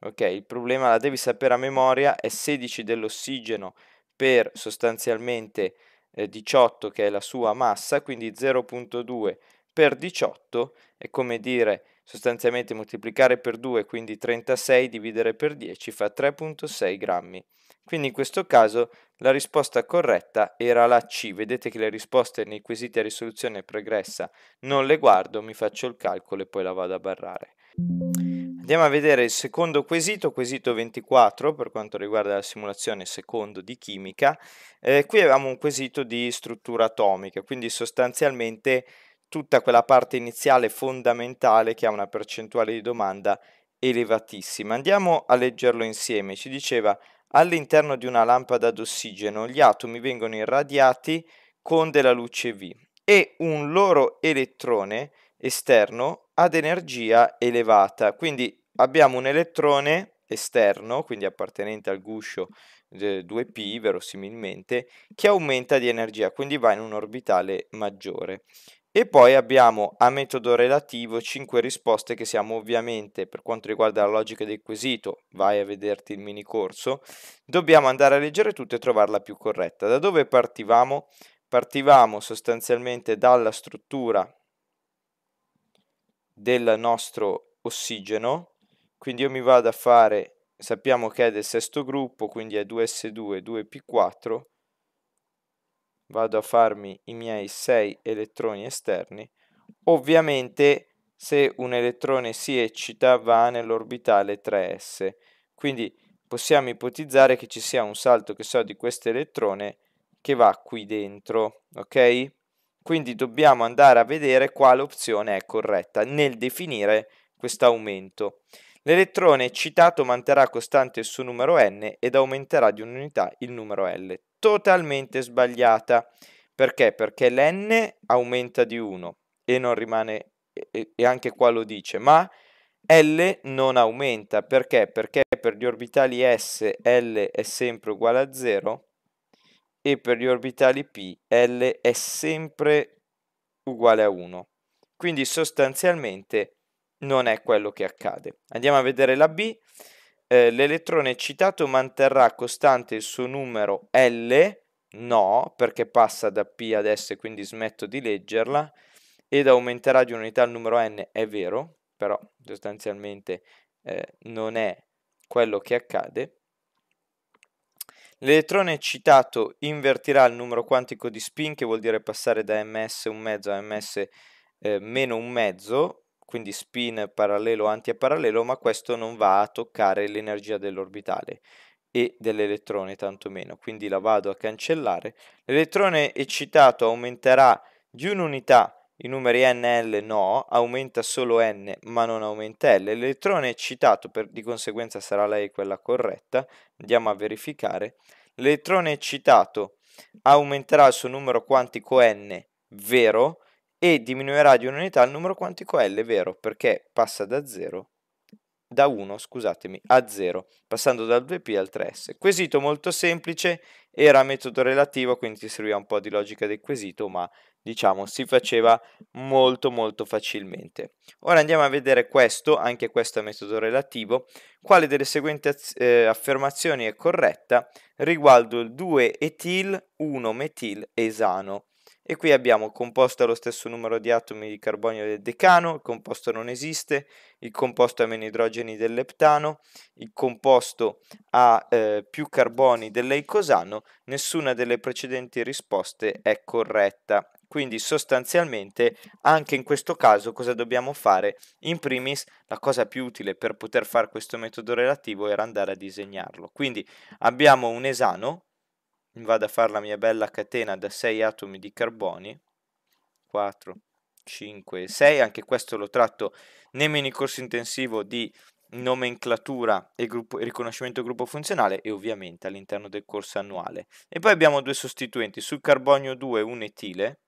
ok? Il problema la devi sapere a memoria, è 16 dell'ossigeno per sostanzialmente eh, 18 che è la sua massa, quindi 0.2 per 18 è come dire Sostanzialmente moltiplicare per 2, quindi 36, dividere per 10 fa 3.6 grammi. Quindi in questo caso la risposta corretta era la C. Vedete che le risposte nei quesiti a risoluzione pregressa non le guardo, mi faccio il calcolo e poi la vado a barrare. Andiamo a vedere il secondo quesito, quesito 24 per quanto riguarda la simulazione secondo di chimica. Eh, qui avevamo un quesito di struttura atomica, quindi sostanzialmente tutta quella parte iniziale fondamentale che ha una percentuale di domanda elevatissima. Andiamo a leggerlo insieme. Ci diceva all'interno di una lampada d'ossigeno gli atomi vengono irradiati con della luce V e un loro elettrone esterno ad energia elevata. Quindi abbiamo un elettrone esterno, quindi appartenente al guscio 2p verosimilmente, che aumenta di energia, quindi va in un orbitale maggiore. E poi abbiamo a metodo relativo 5 risposte che siamo ovviamente, per quanto riguarda la logica del quesito, vai a vederti il mini corso, dobbiamo andare a leggere tutte e trovarla più corretta. Da dove partivamo? Partivamo sostanzialmente dalla struttura del nostro ossigeno, quindi io mi vado a fare, sappiamo che è del sesto gruppo, quindi è 2S2, 2P4, vado a farmi i miei 6 elettroni esterni. Ovviamente se un elettrone si eccita va nell'orbitale 3s, quindi possiamo ipotizzare che ci sia un salto che so di questo elettrone che va qui dentro, ok? Quindi dobbiamo andare a vedere quale opzione è corretta nel definire questo aumento. L'elettrone eccitato manterrà costante il suo numero n ed aumenterà di un'unità il numero L totalmente sbagliata. Perché? Perché l'N aumenta di 1 e non rimane, e anche qua lo dice, ma L non aumenta. Perché? Perché per gli orbitali S L è sempre uguale a 0 e per gli orbitali P L è sempre uguale a 1. Quindi sostanzialmente non è quello che accade. Andiamo a vedere la B. Eh, l'elettrone eccitato manterrà costante il suo numero L, no, perché passa da P ad S, quindi smetto di leggerla, ed aumenterà di un'unità il numero N, è vero, però sostanzialmente eh, non è quello che accade. L'elettrone eccitato invertirà il numero quantico di spin, che vuol dire passare da ms un mezzo a ms eh, meno un mezzo, quindi spin parallelo antiparallelo, ma questo non va a toccare l'energia dell'orbitale e dell'elettrone tantomeno, quindi la vado a cancellare. L'elettrone eccitato aumenterà di un'unità i numeri n l no, aumenta solo n ma non aumenta l. L'elettrone eccitato per, di conseguenza sarà lei quella corretta, andiamo a verificare. L'elettrone eccitato aumenterà il suo numero quantico n, vero, e diminuirà di un'unità il numero quantico L, vero, perché passa da 0 da 1, scusatemi, a 0, passando dal 2p al 3s. Quesito molto semplice, era metodo relativo, quindi ti serviva un po' di logica del quesito, ma diciamo si faceva molto molto facilmente. Ora andiamo a vedere questo, anche questo è metodo relativo, quale delle seguenti eh, affermazioni è corretta riguardo il 2-etil, 1-metil-esano. E qui abbiamo il composto allo stesso numero di atomi di carbonio del decano, il composto non esiste, il composto ha meno idrogeni del leptano, il composto ha eh, più carboni dell'eicosano, nessuna delle precedenti risposte è corretta. Quindi sostanzialmente anche in questo caso cosa dobbiamo fare? In primis la cosa più utile per poter fare questo metodo relativo era andare a disegnarlo. Quindi abbiamo un esano vado a fare la mia bella catena da 6 atomi di carboni 4 5 6 anche questo lo tratto nel mini corso intensivo di nomenclatura e gruppo, riconoscimento gruppo funzionale e ovviamente all'interno del corso annuale e poi abbiamo due sostituenti sul carbonio 2 un etile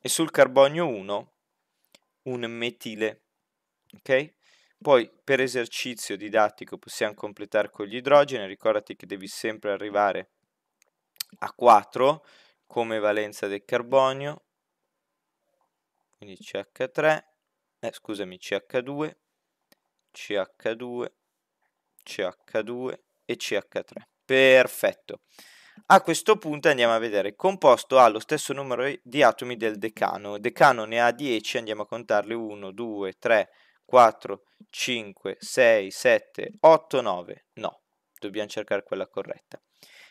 e sul carbonio 1 un metile ok poi per esercizio didattico possiamo completare con gli idrogeni, ricordati che devi sempre arrivare a 4 come valenza del carbonio, quindi CH3, eh, scusami CH2, CH2, CH2 e CH3. Perfetto. A questo punto andiamo a vedere, composto ha lo stesso numero di atomi del decano, decano ne ha 10, andiamo a contarli 1, 2, 3, 4. 4, 5, 6, 7, 8, 9. No, dobbiamo cercare quella corretta.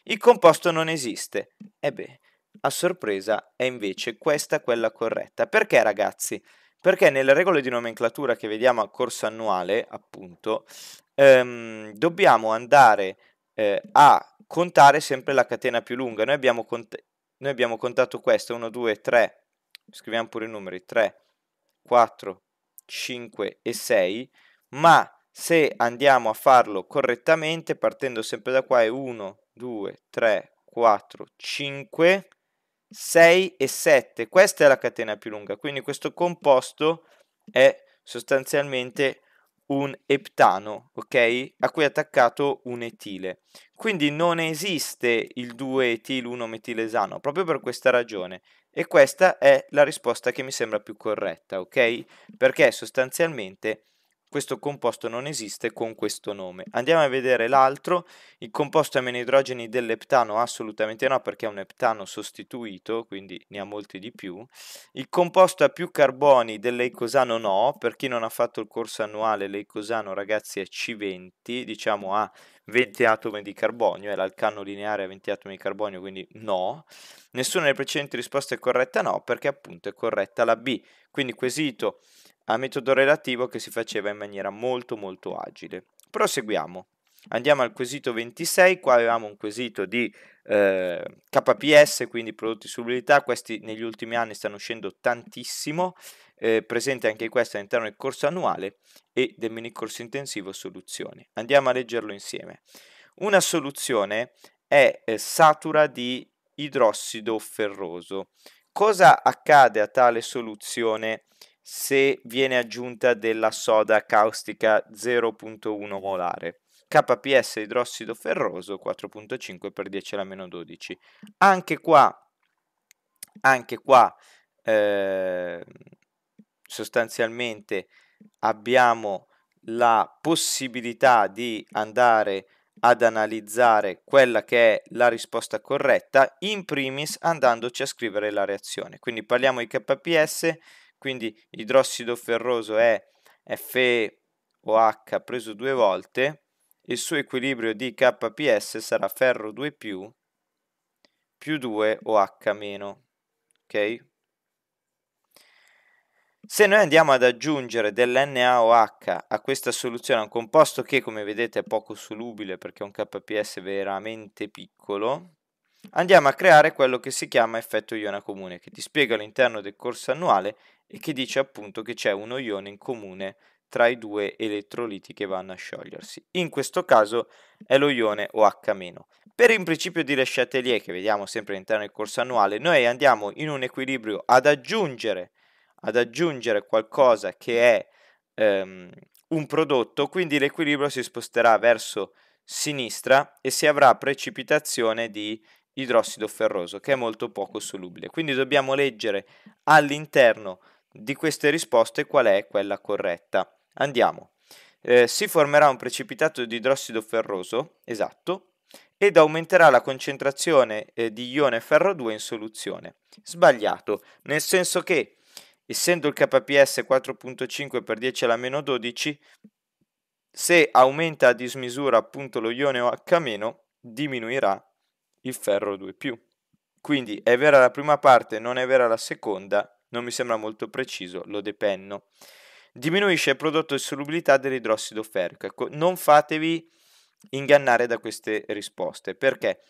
Il composto non esiste. E eh beh, a sorpresa è invece questa quella corretta. Perché ragazzi? Perché nelle regole di nomenclatura che vediamo al corso annuale, appunto, ehm, dobbiamo andare eh, a contare sempre la catena più lunga. Noi abbiamo, cont- noi abbiamo contato questa, 1, 2, 3, scriviamo pure i numeri, 3, 4, 5 e 6, ma se andiamo a farlo correttamente, partendo sempre da qua è 1, 2, 3, 4, 5, 6 e 7. Questa è la catena più lunga, quindi questo composto è sostanzialmente un eptano, ok? A cui è attaccato un etile. Quindi non esiste il 2-etil-1-metilesano, proprio per questa ragione. E questa è la risposta che mi sembra più corretta, ok? Perché sostanzialmente questo composto non esiste con questo nome. Andiamo a vedere l'altro, il composto a meno idrogeni dell'eptano assolutamente no perché è un eptano sostituito, quindi ne ha molti di più. Il composto a più carboni dell'eicosano no, per chi non ha fatto il corso annuale l'eicosano ragazzi è C20, diciamo ha 20 atomi di carbonio, è l'alcano lineare a 20 atomi di carbonio, quindi no. Nessuna delle precedenti risposte è corretta no perché appunto è corretta la B. Quindi quesito a metodo relativo che si faceva in maniera molto molto agile. Proseguiamo. Andiamo al quesito 26, qua avevamo un quesito di eh, KPS, quindi prodotti sull'utilità, questi negli ultimi anni stanno uscendo tantissimo, eh, presente anche questo all'interno del corso annuale e del mini corso intensivo soluzioni. Andiamo a leggerlo insieme. Una soluzione è eh, satura di idrossido ferroso. Cosa accade a tale soluzione se viene aggiunta della soda caustica 0.1 molare. KPS idrossido ferroso 4.5 per 10 alla meno 12. Anche qua, anche qua eh, sostanzialmente abbiamo la possibilità di andare ad analizzare quella che è la risposta corretta, in primis andandoci a scrivere la reazione. Quindi parliamo di KPS quindi idrossido ferroso è FeOH preso due volte, il suo equilibrio di KPS sarà ferro 2 più più 2 OH meno. Ok? Se noi andiamo ad aggiungere dell'NaOH a questa soluzione, a un composto che come vedete è poco solubile perché è un KPS veramente piccolo, andiamo a creare quello che si chiama effetto iona comune, che ti spiego all'interno del corso annuale e che dice appunto che c'è uno ione in comune tra i due elettroliti che vanno a sciogliersi. In questo caso è lo ione OH-. Per il principio di Le Chatelier, che vediamo sempre all'interno del corso annuale, noi andiamo in un equilibrio ad aggiungere, ad aggiungere qualcosa che è ehm, un prodotto, quindi l'equilibrio si sposterà verso sinistra e si avrà precipitazione di idrossido ferroso che è molto poco solubile. Quindi dobbiamo leggere all'interno di queste risposte qual è quella corretta. Andiamo. Eh, si formerà un precipitato di idrossido ferroso, esatto, ed aumenterà la concentrazione eh, di ione ferro 2 in soluzione. Sbagliato, nel senso che essendo il KPS 4.5 per 10 alla meno 12, se aumenta a dismisura appunto lo ione OH- diminuirà il ferro 2 Quindi è vera la prima parte, non è vera la seconda, non mi sembra molto preciso, lo depenno. Diminuisce il prodotto di solubilità dell'idrossido ferrico. Ecco, non fatevi ingannare da queste risposte. Perché?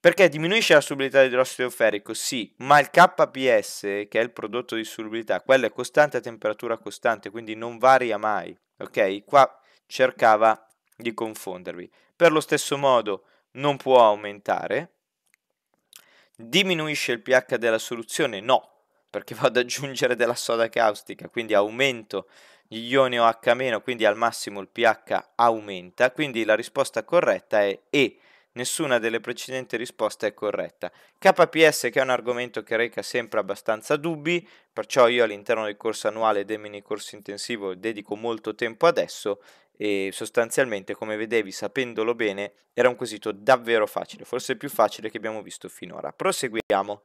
Perché diminuisce la solubilità dell'idrossido ferrico, sì, ma il KPS, che è il prodotto di solubilità, quello è costante a temperatura costante, quindi non varia mai, ok? Qua cercava di confondervi. Per lo stesso modo, non può aumentare. Diminuisce il pH della soluzione? No, perché vado ad aggiungere della soda caustica, quindi aumento gli ioni OH-, quindi al massimo il pH aumenta, quindi la risposta corretta è E. Nessuna delle precedenti risposte è corretta. KPS che è un argomento che reca sempre abbastanza dubbi, perciò io all'interno del corso annuale dei mini corso intensivo dedico molto tempo adesso e sostanzialmente, come vedevi, sapendolo bene, era un quesito davvero facile, forse il più facile che abbiamo visto finora. Proseguiamo.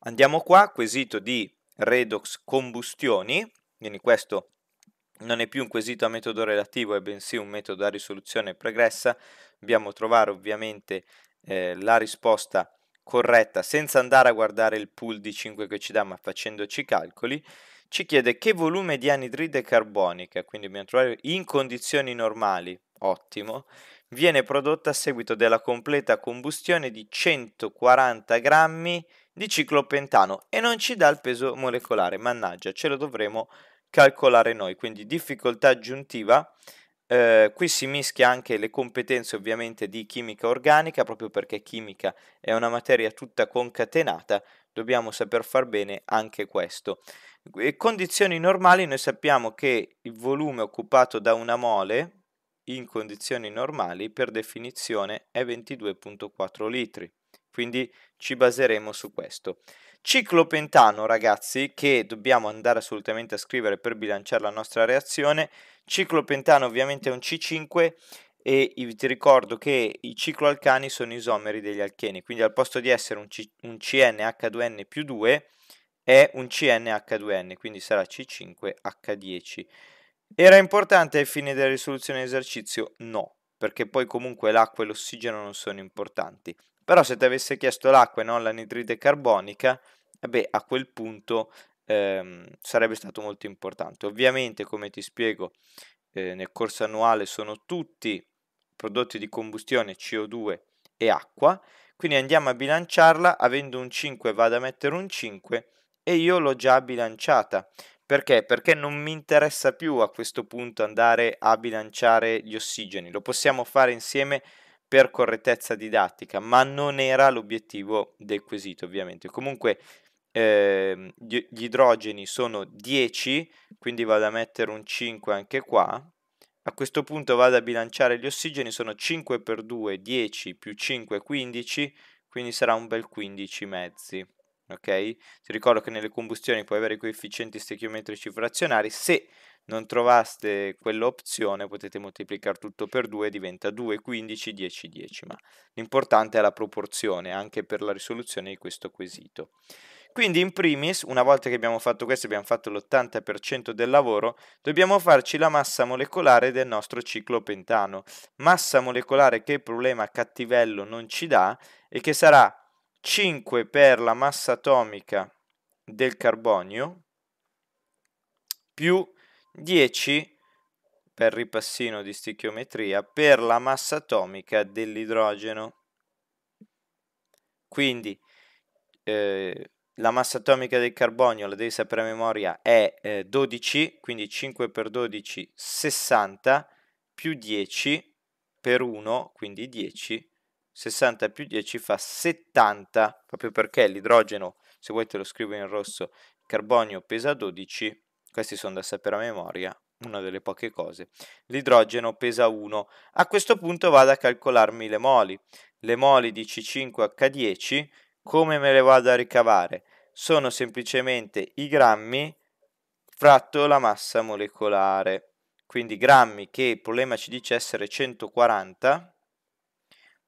Andiamo qua, quesito di redox combustioni, quindi questo non è più un quesito a metodo relativo e bensì un metodo a risoluzione pregressa, dobbiamo trovare ovviamente eh, la risposta corretta senza andare a guardare il pool di 5 che ci dà ma facendoci calcoli ci chiede che volume di anidride carbonica, quindi dobbiamo trovare in condizioni normali, ottimo, viene prodotta a seguito della completa combustione di 140 grammi di ciclopentano e non ci dà il peso molecolare, mannaggia, ce lo dovremo calcolare noi, quindi difficoltà aggiuntiva. Eh, qui si mischia anche le competenze ovviamente di chimica organica, proprio perché chimica è una materia tutta concatenata, dobbiamo saper far bene anche questo. E condizioni normali noi sappiamo che il volume occupato da una mole in condizioni normali per definizione è 22.4 litri. Quindi ci baseremo su questo. Ciclopentano, ragazzi, che dobbiamo andare assolutamente a scrivere per bilanciare la nostra reazione. Ciclopentano ovviamente è un C5 e ti ricordo che i cicloalcani sono isomeri degli alcheni, quindi al posto di essere un, C- un CnH2n più 2 è un CnH2n, quindi sarà C5H10. Era importante ai fini della risoluzione dell'esercizio? No, perché poi comunque l'acqua e l'ossigeno non sono importanti. Però se ti avesse chiesto l'acqua e non l'anidride carbonica, eh beh, a quel punto ehm, sarebbe stato molto importante. Ovviamente, come ti spiego, eh, nel corso annuale sono tutti prodotti di combustione CO2 e acqua, quindi andiamo a bilanciarla avendo un 5 vado a mettere un 5 e io l'ho già bilanciata. Perché? Perché non mi interessa più a questo punto andare a bilanciare gli ossigeni, lo possiamo fare insieme per correttezza didattica, ma non era l'obiettivo del quesito ovviamente. Comunque eh, gli, gli idrogeni sono 10, quindi vado a mettere un 5 anche qua, a questo punto vado a bilanciare gli ossigeni, sono 5 per 2, 10 più 5, 15, quindi sarà un bel 15 mezzi ok? Ti ricordo che nelle combustioni puoi avere i coefficienti stechiometrici frazionari, se non trovaste quell'opzione potete moltiplicare tutto per 2, diventa 2, 15, 10, 10, ma l'importante è la proporzione anche per la risoluzione di questo quesito. Quindi in primis, una volta che abbiamo fatto questo, abbiamo fatto l'80% del lavoro, dobbiamo farci la massa molecolare del nostro ciclo pentano. Massa molecolare che il problema cattivello non ci dà e che sarà 5 per la massa atomica del carbonio più 10 per ripassino di stichiometria per la massa atomica dell'idrogeno. Quindi eh, la massa atomica del carbonio, la devi sapere a memoria, è eh, 12, quindi 5 per 12, 60, più 10 per 1, quindi 10, 60 più 10 fa 70, proprio perché l'idrogeno, se volete lo scrivo in rosso, il carbonio pesa 12, questi sono da sapere a memoria, una delle poche cose, l'idrogeno pesa 1. A questo punto vado a calcolarmi le moli. Le moli di C5H10, come me le vado a ricavare? Sono semplicemente i grammi fratto la massa molecolare. Quindi grammi che il problema ci dice essere 140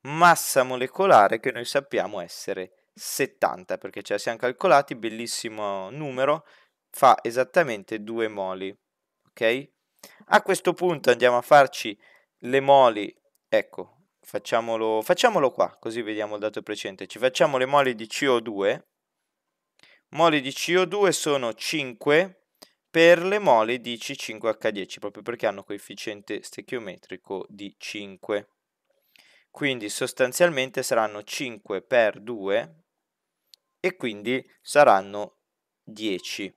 massa molecolare che noi sappiamo essere 70, perché ce la siamo calcolati, bellissimo numero, fa esattamente 2 moli, ok? A questo punto andiamo a farci le moli, ecco, facciamolo, facciamolo qua, così vediamo il dato precedente, ci facciamo le moli di CO2, moli di CO2 sono 5 per le moli di C5H10, proprio perché hanno coefficiente stechiometrico di 5 quindi sostanzialmente saranno 5 per 2 e quindi saranno 10.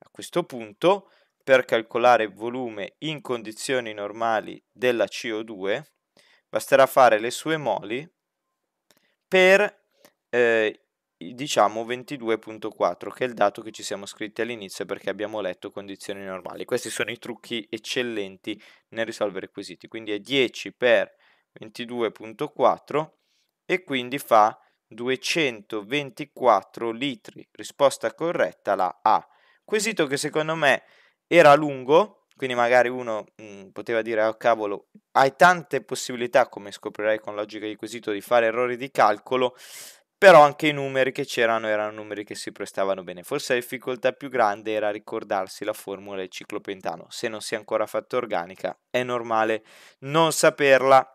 A questo punto, per calcolare il volume in condizioni normali della CO2, basterà fare le sue moli per eh, diciamo 22.4 che è il dato che ci siamo scritti all'inizio perché abbiamo letto condizioni normali questi sono i trucchi eccellenti nel risolvere quesiti quindi è 10 per 22.4 e quindi fa 224 litri. Risposta corretta la A. Quesito che secondo me era lungo, quindi magari uno mh, mm, poteva dire, oh cavolo, hai tante possibilità, come scoprirai con logica di quesito, di fare errori di calcolo, però anche i numeri che c'erano erano numeri che si prestavano bene. Forse la difficoltà più grande era ricordarsi la formula del ciclopentano. Se non si è ancora fatta organica, è normale non saperla.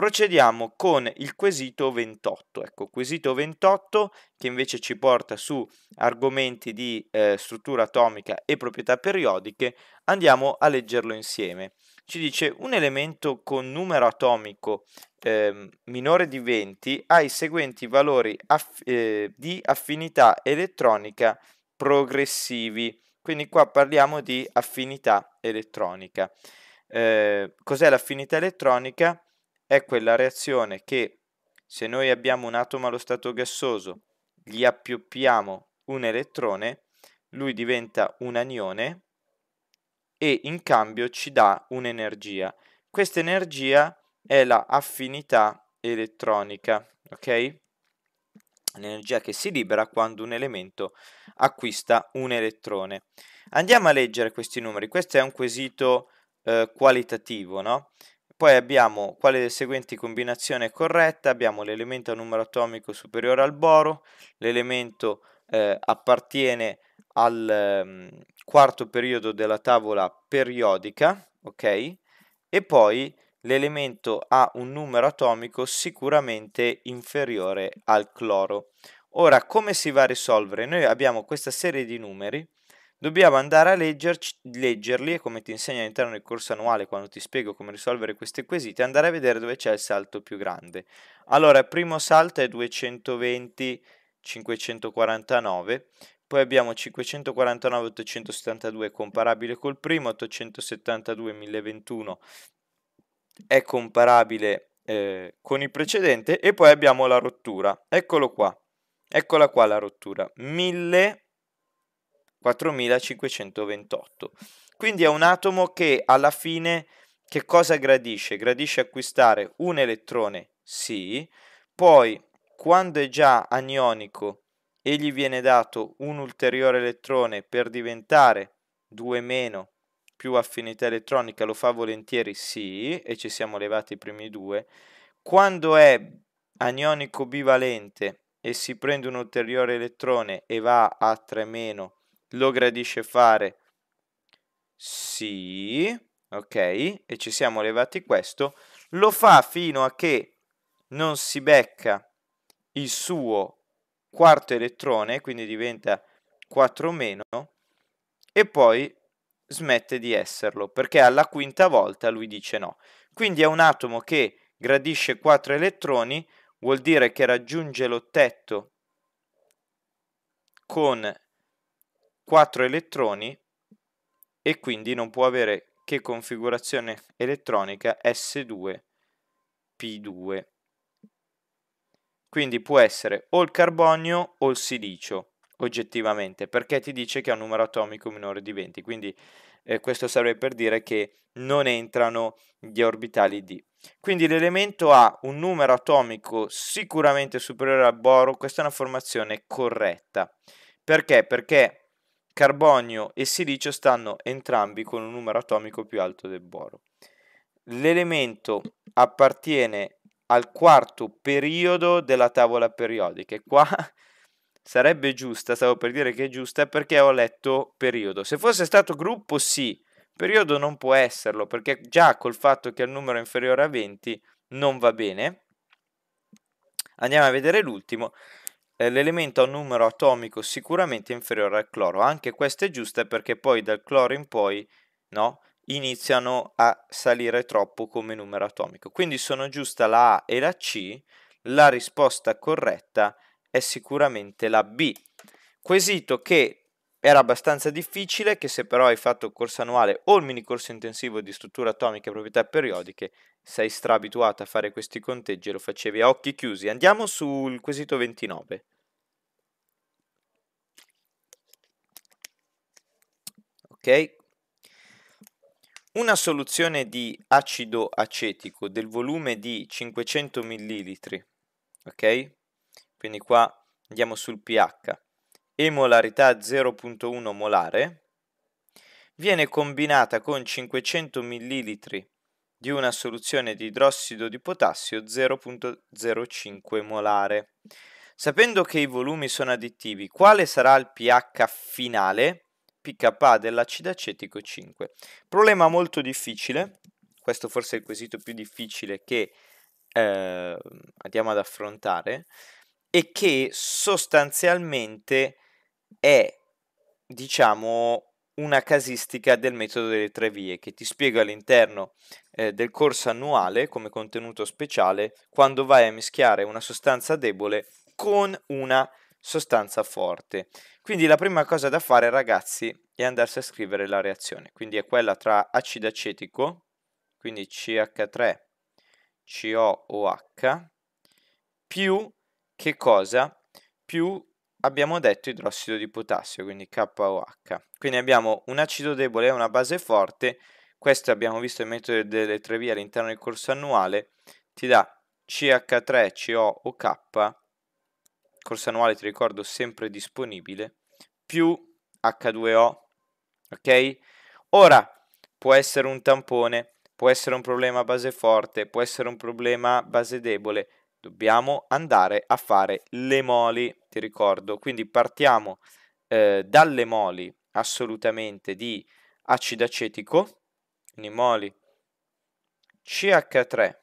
Procediamo con il quesito 28. Ecco, quesito 28 che invece ci porta su argomenti di eh, struttura atomica e proprietà periodiche. Andiamo a leggerlo insieme. Ci dice un elemento con numero atomico eh, minore di 20 ha i seguenti valori aff- eh, di affinità elettronica progressivi. Quindi qua parliamo di affinità elettronica. Eh, cos'è l'affinità elettronica? è quella reazione che se noi abbiamo un atomo allo stato gassoso, gli appioppiamo un elettrone, lui diventa un anione e in cambio ci dà un'energia. Questa energia è la affinità elettronica, ok? L'energia che si libera quando un elemento acquista un elettrone. Andiamo a leggere questi numeri, questo è un quesito eh, qualitativo, no? Poi abbiamo quale delle seguenti combinazioni è corretta, abbiamo l'elemento a numero atomico superiore al boro, l'elemento eh, appartiene al eh, quarto periodo della tavola periodica, ok? E poi l'elemento ha un numero atomico sicuramente inferiore al cloro. Ora, come si va a risolvere? Noi abbiamo questa serie di numeri Dobbiamo andare a leggerci, leggerli e come ti insegno all'interno del corso annuale quando ti spiego come risolvere questi quesiti, andare a vedere dove c'è il salto più grande. Allora, primo salto è 220 549, poi abbiamo 549 872 comparabile col primo, 872 1021 è comparabile eh, con il precedente e poi abbiamo la rottura. Eccolo qua. Eccola qua la rottura. 1000 4528. Quindi è un atomo che alla fine che cosa gradisce? Gradisce acquistare un elettrone, sì, poi quando è già anionico e gli viene dato un ulteriore elettrone per diventare 2 meno più affinità elettronica lo fa volentieri sì e ci siamo levati i primi due quando è anionico bivalente e si prende un ulteriore elettrone e va a 3 meno lo gradisce fare sì, ok, e ci siamo levati questo, lo fa fino a che non si becca il suo quarto elettrone, quindi diventa 4 meno, e poi smette di esserlo, perché alla quinta volta lui dice no. Quindi è un atomo che gradisce 4 elettroni, vuol dire che raggiunge l'ottetto con 4 elettroni e quindi non può avere che configurazione elettronica S2P2. Quindi può essere o il carbonio o il silicio oggettivamente perché ti dice che ha un numero atomico minore di 20 quindi eh, questo serve per dire che non entrano gli orbitali d quindi l'elemento ha un numero atomico sicuramente superiore al boro questa è una formazione corretta perché perché carbonio e silicio stanno entrambi con un numero atomico più alto del boro. L'elemento appartiene al quarto periodo della tavola periodica e qua sarebbe giusta, stavo per dire che è giusta perché ho letto periodo. Se fosse stato gruppo sì, periodo non può esserlo perché già col fatto che il numero è inferiore a 20 non va bene. Andiamo a vedere l'ultimo. Eh, l'elemento ha un numero atomico sicuramente inferiore al cloro. Anche questa è giusta perché poi dal cloro in poi no, iniziano a salire troppo come numero atomico. Quindi sono giusta la A e la C. La risposta corretta è sicuramente la B. Quesito che era abbastanza difficile che se però hai fatto il corso annuale o il mini corso intensivo di struttura atomica e proprietà periodiche, sei strabituato a fare questi conteggi e lo facevi a occhi chiusi. Andiamo sul quesito 29. Ok? Una soluzione di acido acetico del volume di 500 ml, ok? Quindi qua andiamo sul pH e molarità 0.1 molare, viene combinata con 500 ml di una soluzione di idrossido di potassio 0.05 molare. Sapendo che i volumi sono additivi, quale sarà il pH finale? pKa dell'acido acetico 5. Problema molto difficile, questo forse è il quesito più difficile che eh, andiamo ad affrontare, e che sostanzialmente è, diciamo, una casistica del metodo delle tre vie che ti spiego all'interno eh, del corso annuale come contenuto speciale quando vai a mischiare una sostanza debole con una sostanza forte. Quindi la prima cosa da fare ragazzi è andarsi a scrivere la reazione, quindi è quella tra acido acetico, quindi CH3 COOH più che cosa? Più abbiamo detto idrossido di potassio, quindi KOH. Quindi abbiamo un acido debole e una base forte, questo abbiamo visto il metodo delle tre vie all'interno del corso annuale, ti dà CH3, CO o K, corso annuale ti ricordo sempre disponibile, più H2O, ok? Ora, può essere un tampone, può essere un problema base forte, può essere un problema base debole, dobbiamo andare a fare le moli, ti ricordo. Quindi partiamo eh, dalle moli assolutamente di acido acetico, quindi moli CH3.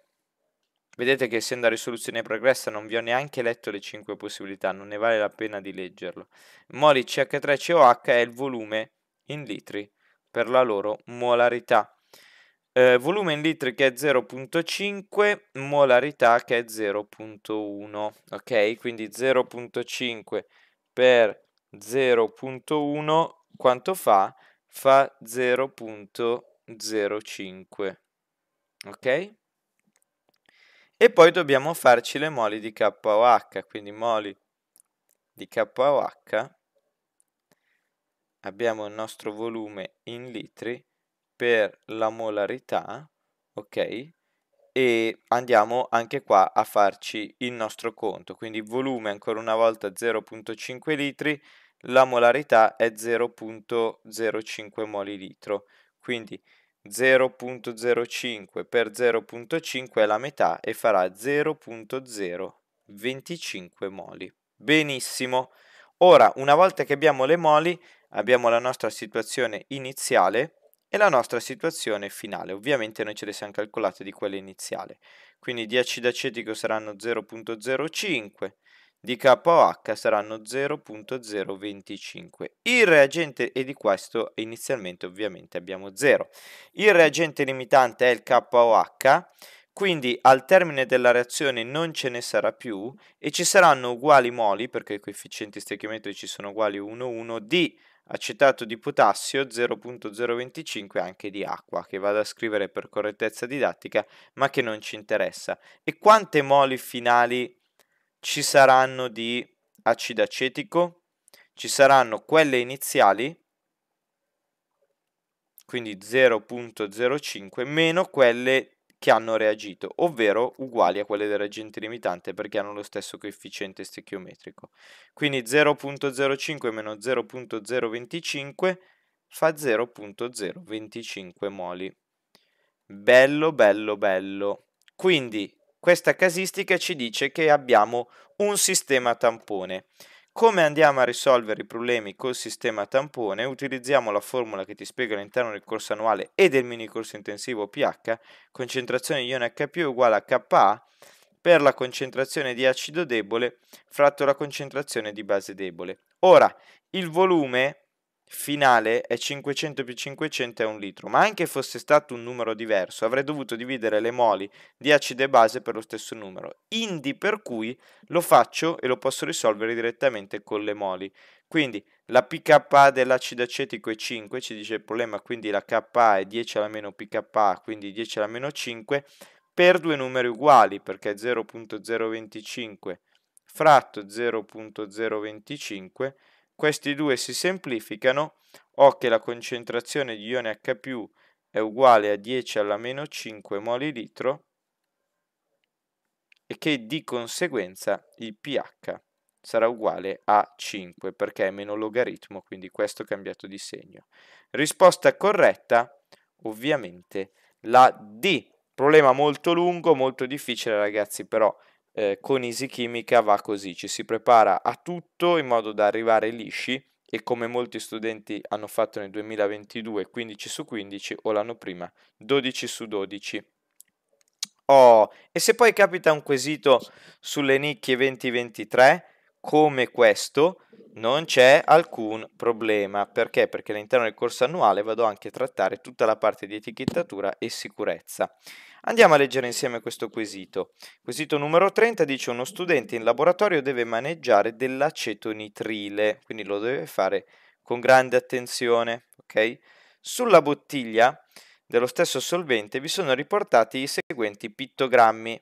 Vedete che essendo a risoluzione progressa non vi ho neanche letto le 5 possibilità, non ne vale la pena di leggerlo. Moli CH3COH è il volume in litri per la loro molarità eh, volume in litri che è 0.5, molarità che è 0.1, ok? Quindi 0.5 per 0.1 quanto fa? Fa 0.05, ok? E poi dobbiamo farci le moli di KOH, quindi moli di KOH abbiamo il nostro volume in litri per la molarità, ok? E andiamo anche qua a farci il nostro conto, quindi volume ancora una volta 0.5 litri, la molarità è 0.05 moli litro, quindi 0.05 per 0.5 è la metà e farà 0.025 moli. Benissimo. Ora, una volta che abbiamo le moli, abbiamo la nostra situazione iniziale e la nostra situazione finale. Ovviamente noi ce le siamo calcolate di quella iniziale. Quindi di acido acetico saranno 0.05, di KOH saranno 0.025. Il reagente, e di questo inizialmente ovviamente abbiamo 0. Il reagente limitante è il KOH, quindi al termine della reazione non ce ne sarà più e ci saranno uguali moli, perché i coefficienti stoichiometrici sono uguali 1,1 di acetato di potassio 0.025 anche di acqua, che vado a scrivere per correttezza didattica, ma che non ci interessa. E quante moli finali ci saranno di acido acetico? Ci saranno quelle iniziali, quindi 0.05, meno quelle che hanno reagito, ovvero uguali a quelle del reagente limitante perché hanno lo stesso coefficiente stechiometrico. Quindi 0.05 meno 0.025 fa 0.025 moli. Bello, bello, bello. Quindi questa casistica ci dice che abbiamo un sistema tampone. Come andiamo a risolvere i problemi col sistema tampone? Utilizziamo la formula che ti spiego all'interno del corso annuale e del mini corso intensivo pH, concentrazione di ione H uguale a Ka per la concentrazione di acido debole fratto la concentrazione di base debole. Ora, il volume finale è 500 più 500 è un litro, ma anche fosse stato un numero diverso, avrei dovuto dividere le moli di acido e base per lo stesso numero, indi per cui lo faccio e lo posso risolvere direttamente con le moli. Quindi la pKa dell'acido acetico è 5, ci dice il problema, quindi la Ka è 10 alla meno pKa, quindi 10 alla meno 5, per due numeri uguali, perché 0.025 fratto 0.025 questi due si semplificano, ho che la concentrazione di ione H+, è uguale a 10 alla meno 5 moli e che di conseguenza il pH sarà uguale a 5 perché è meno logaritmo, quindi questo è cambiato di segno. Risposta corretta, ovviamente, la D. Problema molto lungo, molto difficile ragazzi, però eh, con Easy Chimica va così, ci si prepara a tutto in modo da arrivare lisci e come molti studenti hanno fatto nel 2022 15 su 15 o l'anno prima 12 su 12. Oh, e se poi capita un quesito sulle nicchie 2023 come questo, non c'è alcun problema. Perché? Perché all'interno del corso annuale vado anche a trattare tutta la parte di etichettatura e sicurezza. Andiamo a leggere insieme questo quesito. Quesito numero 30 dice uno studente in laboratorio deve maneggiare dell'acetonitrile, quindi lo deve fare con grande attenzione, ok? Sulla bottiglia dello stesso solvente vi sono riportati i seguenti pittogrammi.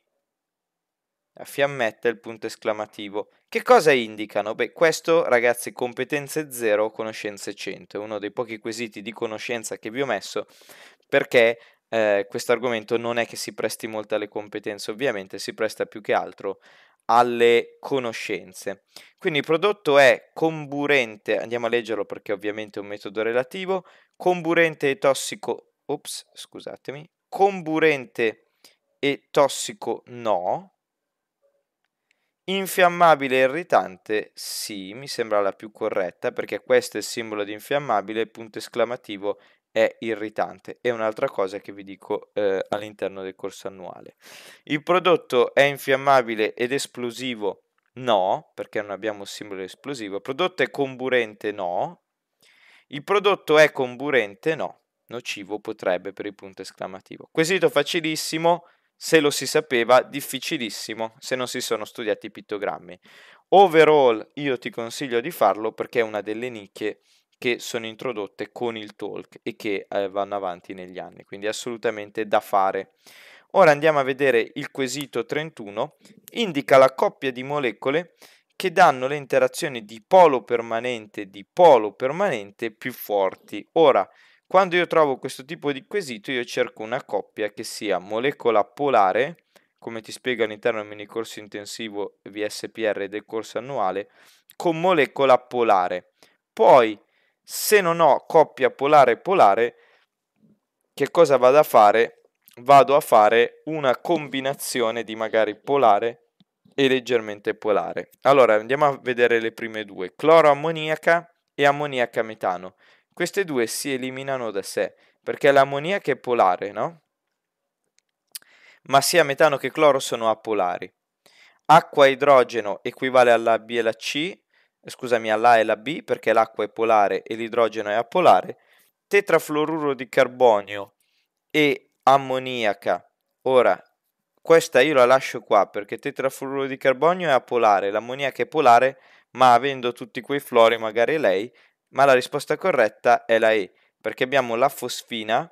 La fiammetta e il punto esclamativo. Che cosa indicano? Beh, questo ragazzi, competenze 0, conoscenze 100, è uno dei pochi quesiti di conoscenza che vi ho messo perché eh, questo argomento non è che si presti molto alle competenze, ovviamente si presta più che altro alle conoscenze. Quindi il prodotto è comburente, andiamo a leggerlo perché ovviamente è un metodo relativo, comburente e tossico, ops, scusatemi, comburente e tossico no, Infiammabile e irritante, sì, mi sembra la più corretta perché questo è il simbolo di infiammabile, punto esclamativo è irritante, è un'altra cosa che vi dico eh, all'interno del corso annuale. Il prodotto è infiammabile ed esplosivo? No, perché non abbiamo un simbolo esplosivo. Il prodotto è comburente? No. Il prodotto è comburente? No. Nocivo potrebbe per il punto esclamativo. Quesito facilissimo, se lo si sapeva, difficilissimo se non si sono studiati i pittogrammi. Overall io ti consiglio di farlo perché è una delle nicchie che sono introdotte con il talk e che eh, vanno avanti negli anni, quindi assolutamente da fare. Ora andiamo a vedere il quesito 31, indica la coppia di molecole che danno le interazioni di polo permanente di polo permanente più forti. Ora, quando io trovo questo tipo di quesito io cerco una coppia che sia molecola polare, come ti spiego all'interno del mini corso intensivo VSPR del corso annuale, con molecola polare. Poi, se non ho coppia polare-polare, che cosa vado a fare? Vado a fare una combinazione di magari polare e leggermente polare. Allora, andiamo a vedere le prime due, cloroammoniaca e ammoniaca metano queste due si eliminano da sé, perché l'ammoniaca è polare, no? Ma sia metano che cloro sono apolari. Acqua e idrogeno equivale alla B e alla C, scusami, all'A e alla B, perché l'acqua è polare e l'idrogeno è apolare. Tetrafluoruro di carbonio e ammoniaca. Ora, questa io la lascio qua perché tetrafluoruro di carbonio è apolare, l'ammoniaca è polare, ma avendo tutti quei fluori magari lei ma la risposta corretta è la E, perché abbiamo la fosfina,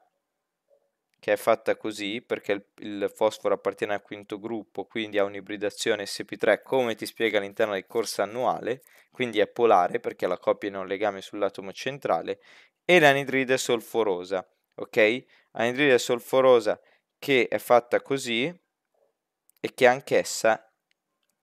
che è fatta così, perché il, il fosforo appartiene al quinto gruppo, quindi ha un'ibridazione SP3, come ti spiega all'interno del corso annuale, quindi è polare, perché la coppia non ha legame sull'atomo centrale, e l'anidride solforosa, ok? Anidride solforosa che è fatta così e che anch'essa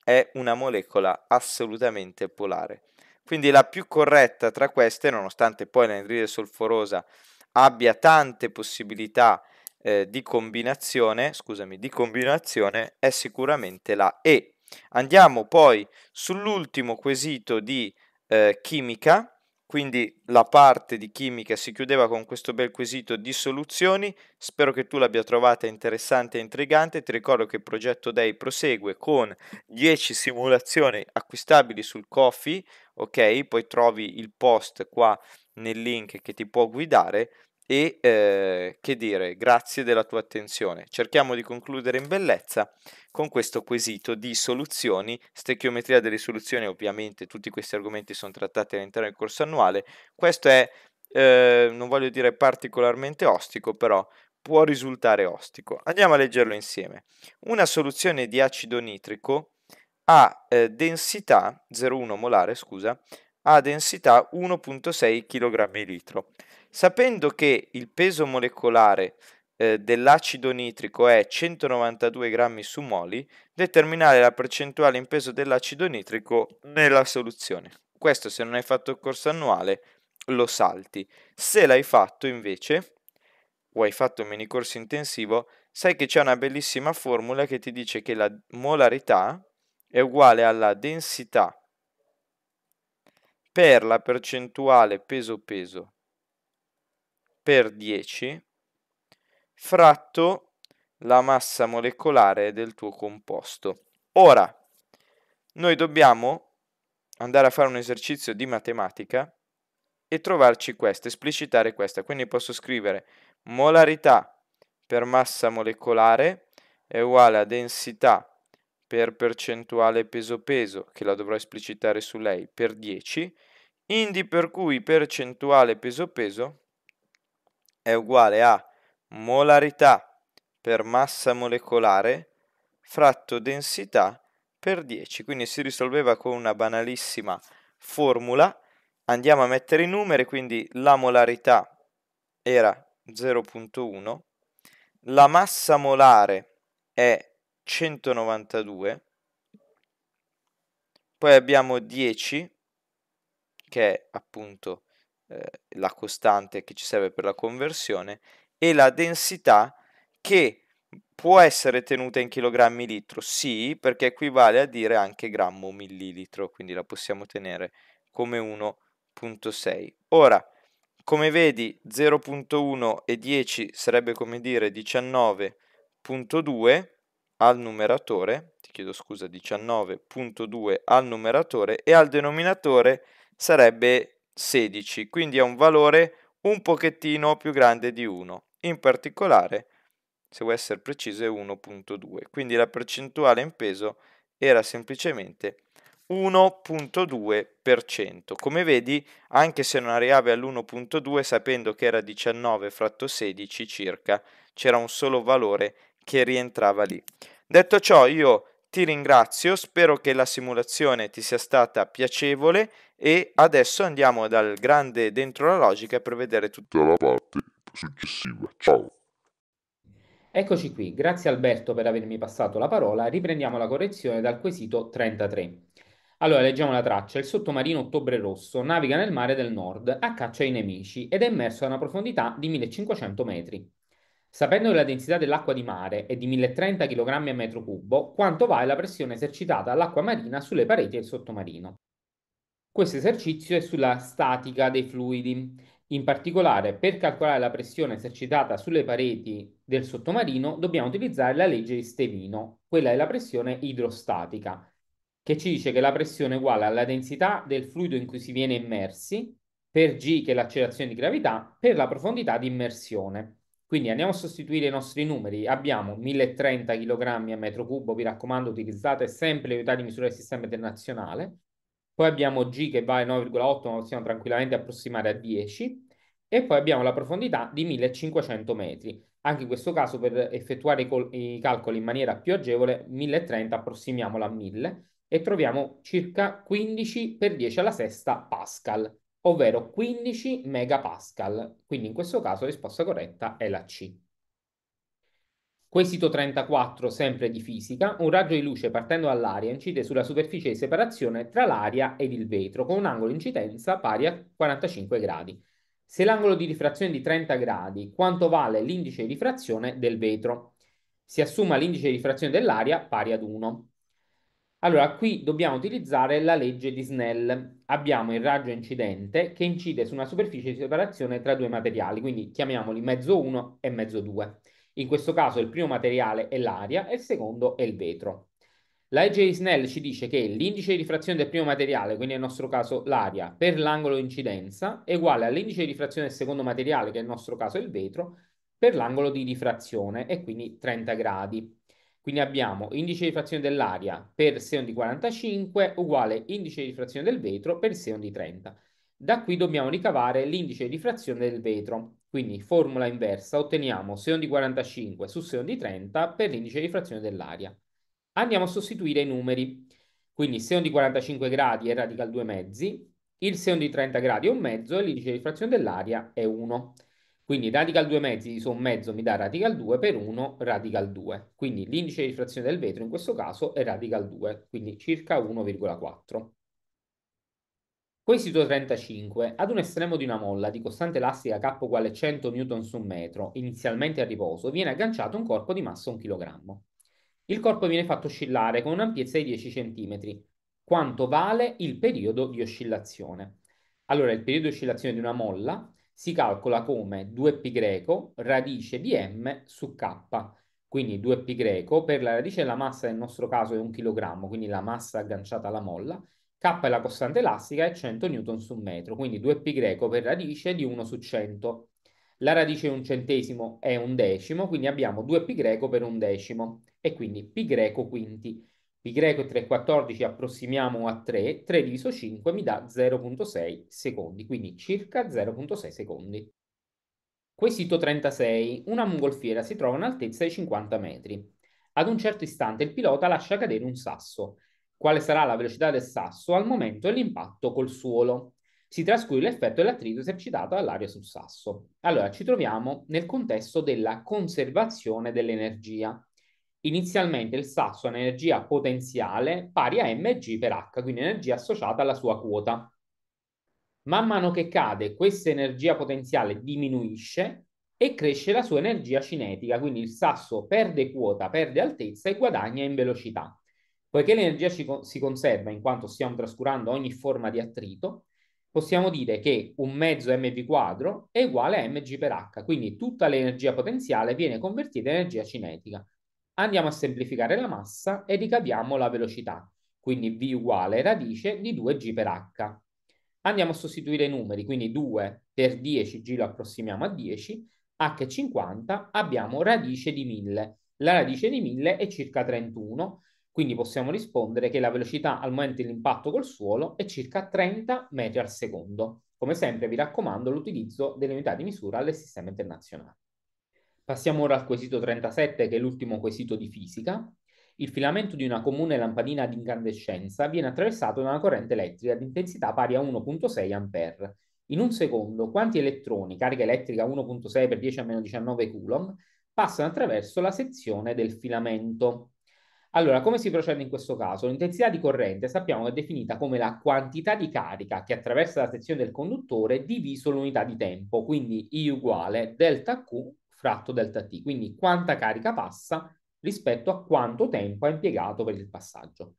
è una molecola assolutamente polare. Quindi la più corretta tra queste, nonostante poi l'anidride solforosa abbia tante possibilità eh, di combinazione, scusami, di combinazione è sicuramente la E. Andiamo poi sull'ultimo quesito di eh, chimica quindi la parte di chimica si chiudeva con questo bel quesito di soluzioni, spero che tu l'abbia trovata interessante e intrigante, ti ricordo che il progetto DEI prosegue con 10 simulazioni acquistabili sul Coffee, ok? Poi trovi il post qua nel link che ti può guidare e eh, che dire, grazie della tua attenzione. Cerchiamo di concludere in bellezza con questo quesito di soluzioni, stechiometria delle soluzioni, ovviamente tutti questi argomenti sono trattati all'interno del corso annuale. Questo è, eh, non voglio dire particolarmente ostico, però può risultare ostico. Andiamo a leggerlo insieme. Una soluzione di acido nitrico ha eh, densità 0,1 molare, scusa, ha densità 1,6 kg litro. Sapendo che il peso molecolare eh, dell'acido nitrico è 192 grammi su moli, determinare la percentuale in peso dell'acido nitrico nella soluzione. Questo se non hai fatto il corso annuale lo salti. Se l'hai fatto invece, o hai fatto un mini corso intensivo, sai che c'è una bellissima formula che ti dice che la molarità è uguale alla densità per la percentuale peso peso per 10 fratto la massa molecolare del tuo composto. Ora, noi dobbiamo andare a fare un esercizio di matematica e trovarci questa, esplicitare questa. Quindi posso scrivere molarità per massa molecolare è uguale a densità per percentuale peso peso, che la dovrò esplicitare su lei, per 10, indi per cui percentuale peso peso è uguale a molarità per massa molecolare fratto densità per 10. Quindi si risolveva con una banalissima formula. Andiamo a mettere i numeri, quindi la molarità era 0.1, la massa molare è 192, poi abbiamo 10 che è appunto eh, la costante che ci serve per la conversione, e la densità che può essere tenuta in chilogrammi litro, sì, perché equivale a dire anche grammo millilitro, quindi la possiamo tenere come 1.6. Ora, come vedi 0.1 e 10 sarebbe come dire 19.2 al numeratore, ti chiedo scusa, 19.2 al numeratore e al denominatore sarebbe 16, quindi è un valore un pochettino più grande di 1, in particolare, se vuoi essere preciso, è 1.2, quindi la percentuale in peso era semplicemente 1.2%. Come vedi, anche se non arrivavi all'1.2, sapendo che era 19 fratto 16 circa, c'era un solo valore che rientrava lì. Detto ciò, io ti ringrazio, spero che la simulazione ti sia stata piacevole e adesso andiamo dal grande dentro la logica per vedere tutta la parte successiva. Ciao! Eccoci qui, grazie Alberto per avermi passato la parola, riprendiamo la correzione dal quesito 33. Allora, leggiamo la traccia. Il sottomarino Ottobre Rosso naviga nel mare del nord a caccia ai nemici ed è immerso a una profondità di 1500 metri. Sapendo che la densità dell'acqua di mare è di 1030 kg a metro cubo, quanto vale la pressione esercitata all'acqua marina sulle pareti del sottomarino? Questo esercizio è sulla statica dei fluidi. In particolare, per calcolare la pressione esercitata sulle pareti del sottomarino, dobbiamo utilizzare la legge di Stevino, quella della pressione idrostatica, che ci dice che la pressione è uguale alla densità del fluido in cui si viene immersi, per g che è l'accelerazione di gravità, per la profondità di immersione. Quindi andiamo a sostituire i nostri numeri. Abbiamo 1030 kg a metro cubo, vi raccomando utilizzate sempre le unità di misura del sistema internazionale. Poi abbiamo G che vale 9,8, ma possiamo tranquillamente approssimare a 10. E poi abbiamo la profondità di 1500 metri. Anche in questo caso per effettuare i, i calcoli in maniera più agevole, 1030 approssimiamola a 1000 e troviamo circa 15 per 10 alla sesta pascal ovvero 15 MPa. Quindi in questo caso la risposta corretta è la C. Quesito 34, sempre di fisica. Un raggio di luce partendo dall'aria incide sulla superficie di separazione tra l'aria ed il vetro con un angolo di incidenza pari a 45 gradi. Se l'angolo di rifrazione è di 30 gradi, quanto vale l'indice di rifrazione del vetro? Si assuma l'indice di rifrazione dell'aria pari ad 1. Allora, qui dobbiamo utilizzare la legge di Snell. Abbiamo il raggio incidente che incide su una superficie di separazione tra due materiali, quindi chiamiamoli mezzo 1 e mezzo 2. In questo caso il primo materiale è l'aria e il secondo è il vetro. La legge di Snell ci dice che l'indice di rifrazione del primo materiale, quindi nel nostro caso l'aria, per l'angolo di incidenza è uguale all'indice di rifrazione del secondo materiale, che nel nostro caso è il vetro, per l'angolo di rifrazione, e quindi 30 gradi. Quindi abbiamo indice di frazione dell'aria per seon di 45 uguale indice di frazione del vetro per seon di 30. Da qui dobbiamo ricavare l'indice di frazione del vetro. Quindi formula inversa, otteniamo seon di 45 su seon di 30 per l'indice di frazione dell'aria. Andiamo a sostituire i numeri. Quindi seon di 45 gradi è radical 2 mezzi, il seon di 30 gradi è un mezzo e l'indice di frazione dell'aria è 1. Quindi radical 2 mezzi su un mezzo mi dà radical 2 per 1 radical 2. Quindi l'indice di rifrazione del vetro in questo caso è radical 2, quindi circa 1,4. Quesito 35. Ad un estremo di una molla di costante elastica K uguale 100 N su metro, inizialmente a riposo, viene agganciato un corpo di massa 1 kg. Il corpo viene fatto oscillare con un'ampiezza di 10 cm. Quanto vale il periodo di oscillazione? Allora, il periodo di oscillazione di una molla si calcola come 2π radice di m su k. Quindi 2π greco per la radice della massa nel nostro caso è 1 kg, quindi la massa agganciata alla molla, k è la costante elastica e 100 newton su metro, quindi 2π greco per radice di 1 su 100. La radice di un centesimo è un decimo, quindi abbiamo 2π greco per un decimo e quindi π greco quinti. Pi greco è 3,14, approssimiamo a 3, 3 diviso 5 mi dà 0,6 secondi, quindi circa 0,6 secondi. Quesito 36. Una mongolfiera si trova in altezza di 50 metri. Ad un certo istante il pilota lascia cadere un sasso. Quale sarà la velocità del sasso al momento dell'impatto col suolo? Si trascura l'effetto dell'attrito esercitato dall'aria sul sasso. Allora, ci troviamo nel contesto della conservazione dell'energia. Inizialmente il Sasso ha un'energia potenziale pari a mg per h, quindi energia associata alla sua quota. Man mano che cade, questa energia potenziale diminuisce e cresce la sua energia cinetica, quindi il sasso perde quota, perde altezza e guadagna in velocità. Poiché l'energia co si conserva in quanto stiamo trascurando ogni forma di attrito, possiamo dire che un mezzo mv quadro è uguale a mg per h, quindi tutta l'energia potenziale viene convertita in energia cinetica andiamo a semplificare la massa e ricaviamo la velocità, quindi v uguale radice di 2g per h. Andiamo a sostituire i numeri, quindi 2 per 10, g lo approssimiamo a 10, h è 50, abbiamo radice di 1000. La radice di 1000 è circa 31, quindi possiamo rispondere che la velocità al momento dell'impatto col suolo è circa 30 metri al secondo. Come sempre vi raccomando l'utilizzo delle unità di misura del sistema internazionale. Passiamo ora al quesito 37, che è l'ultimo quesito di fisica. Il filamento di una comune lampadina di incandescenza viene attraversato da una corrente elettrica di intensità pari a 1.6 A. In un secondo, quanti elettroni, carica elettrica 1.6 per 10 a meno 19 coulomb, passano attraverso la sezione del filamento? Allora, come si procede in questo caso? L'intensità di corrente sappiamo che è definita come la quantità di carica che attraversa la sezione del conduttore diviso l'unità di tempo, quindi I uguale delta Q fratto delta t, quindi quanta carica passa rispetto a quanto tempo è impiegato per il passaggio.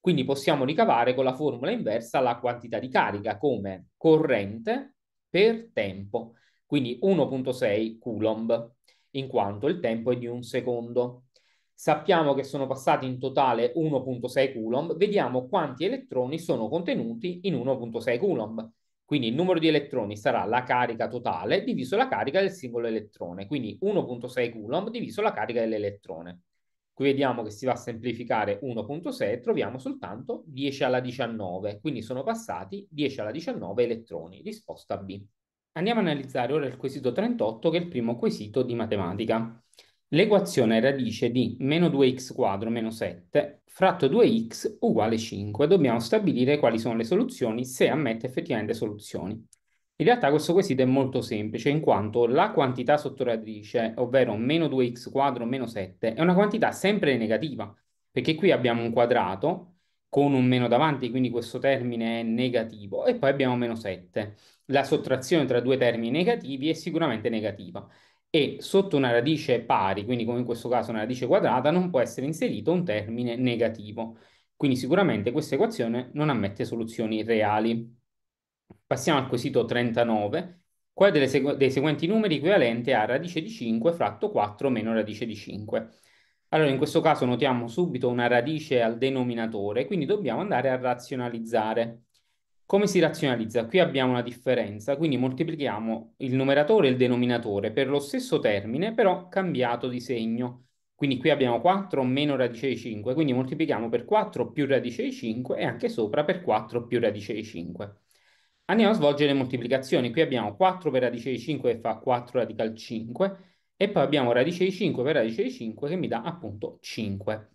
Quindi possiamo ricavare con la formula inversa la quantità di carica come corrente per tempo, quindi 1.6 coulomb, in quanto il tempo è di un secondo. Sappiamo che sono passati in totale 1.6 coulomb, vediamo quanti elettroni sono contenuti in 1.6 coulomb. Quindi il numero di elettroni sarà la carica totale diviso la carica del singolo elettrone, quindi 1.6 coulomb diviso la carica dell'elettrone. Qui vediamo che si va a semplificare 1.6 e troviamo soltanto 10 alla 19, quindi sono passati 10 alla 19 elettroni. Risposta B. Andiamo a analizzare ora il quesito 38 che è il primo quesito di matematica. L'equazione è radice di meno 2x quadro meno 7 fratto 2x uguale 5. Dobbiamo stabilire quali sono le soluzioni se ammette effettivamente soluzioni. In realtà questo quesito è molto semplice in quanto la quantità sotto radice, ovvero meno 2x quadro meno 7, è una quantità sempre negativa, perché qui abbiamo un quadrato con un meno davanti, quindi questo termine è negativo, e poi abbiamo meno 7. La sottrazione tra due termini negativi è sicuramente negativa e sotto una radice pari, quindi come in questo caso una radice quadrata, non può essere inserito un termine negativo. Quindi sicuramente questa equazione non ammette soluzioni reali. Passiamo al quesito 39. Quale segu dei seguenti numeri equivalente a radice di 5 fratto 4 meno radice di 5? Allora, in questo caso notiamo subito una radice al denominatore, quindi dobbiamo andare a razionalizzare. Come si razionalizza? Qui abbiamo una differenza, quindi moltiplichiamo il numeratore e il denominatore per lo stesso termine, però cambiato di segno. Quindi qui abbiamo 4 meno radice di 5, quindi moltiplichiamo per 4 più radice di 5 e anche sopra per 4 più radice di 5. Andiamo a svolgere le moltiplicazioni. Qui abbiamo 4 per radice di 5 che fa 4 radical 5 e poi abbiamo radice di 5 per radice di 5 che mi dà appunto 5.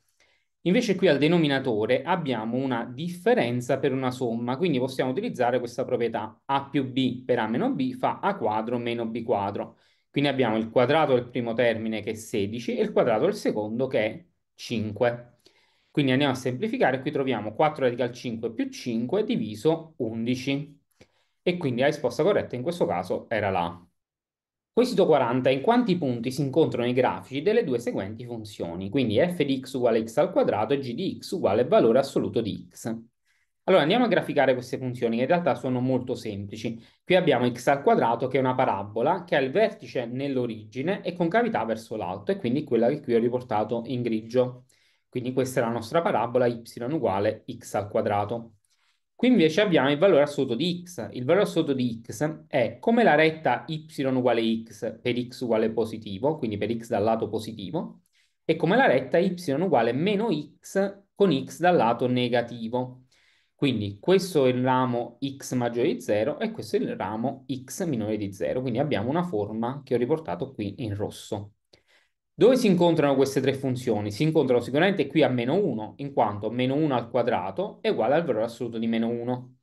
Invece qui al denominatore abbiamo una differenza per una somma, quindi possiamo utilizzare questa proprietà a più b per a meno b fa a quadro meno b quadro. Quindi abbiamo il quadrato del primo termine che è 16 e il quadrato del secondo che è 5. Quindi andiamo a semplificare, qui troviamo 4 radical 5 più 5 diviso 11. E quindi la risposta corretta in questo caso era la Quesito 40. In quanti punti si incontrano i grafici delle due seguenti funzioni? Quindi f di x uguale x al quadrato e g di x uguale valore assoluto di x. Allora andiamo a graficare queste funzioni, che in realtà sono molto semplici. Qui abbiamo x al quadrato che è una parabola che ha il vertice nell'origine e concavità verso l'alto e quindi quella che qui ho riportato in grigio. Quindi questa è la nostra parabola y uguale x al quadrato. Qui invece abbiamo il valore assoluto di x. Il valore assoluto di x è come la retta y uguale x per x uguale positivo, quindi per x dal lato positivo, e come la retta y uguale meno x con x dal lato negativo. Quindi questo è il ramo x maggiore di 0 e questo è il ramo x minore di 0. Quindi abbiamo una forma che ho riportato qui in rosso. Dove si incontrano queste tre funzioni? Si incontrano sicuramente qui a meno 1, in quanto meno 1 al quadrato è uguale al valore assoluto di meno 1.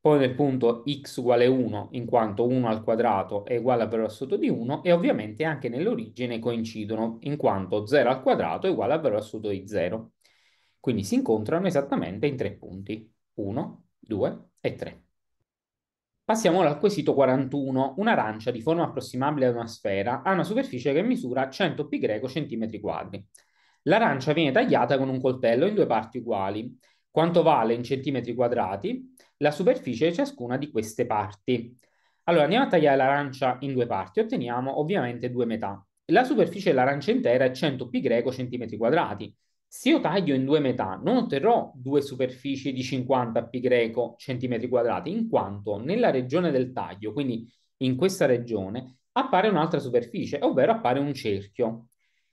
Poi nel punto x uguale 1, in quanto 1 al quadrato è uguale al valore assoluto di 1, e ovviamente anche nell'origine coincidono, in quanto 0 al quadrato è uguale al valore assoluto di 0. Quindi si incontrano esattamente in tre punti, 1, 2 e 3. Passiamo ora al quesito 41. Un'arancia di forma approssimabile ad una sfera ha una superficie che misura 100 pi greco cm quadri. L'arancia viene tagliata con un coltello in due parti uguali. Quanto vale in centimetri quadrati la superficie di ciascuna di queste parti? Allora andiamo a tagliare l'arancia in due parti, otteniamo ovviamente due metà. La superficie dell'arancia intera è 100 pi greco cm quadrati, se io taglio in due metà, non otterrò due superfici di 50 pi greco centimetri quadrati, in quanto nella regione del taglio, quindi in questa regione, appare un'altra superficie, ovvero appare un cerchio.